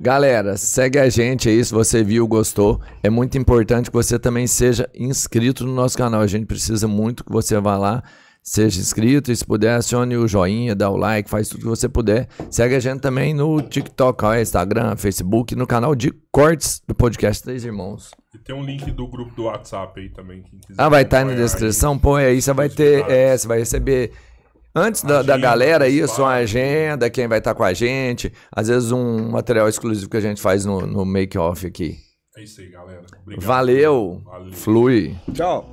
Galera, segue a gente aí se você viu, gostou. É muito importante que você também seja inscrito no nosso canal. A gente precisa muito que você vá lá Seja inscrito e se puder, acione o joinha, dá o like, faz tudo que você puder. Segue a gente também no TikTok, Instagram, Facebook, no canal de cortes do podcast Três Irmãos. E tem um link do grupo do WhatsApp aí também. ah, vai estar tá na descrição? Aí, Põe aí, você vai ter. É, você vai receber. Antes da, agenda, da galera, isso, a uma agenda, quem vai estar tá com a gente, às vezes um material exclusivo que a gente faz no, no make-off aqui. É isso aí, galera. Obrigado. Valeu. Valeu. Flui. Tchau.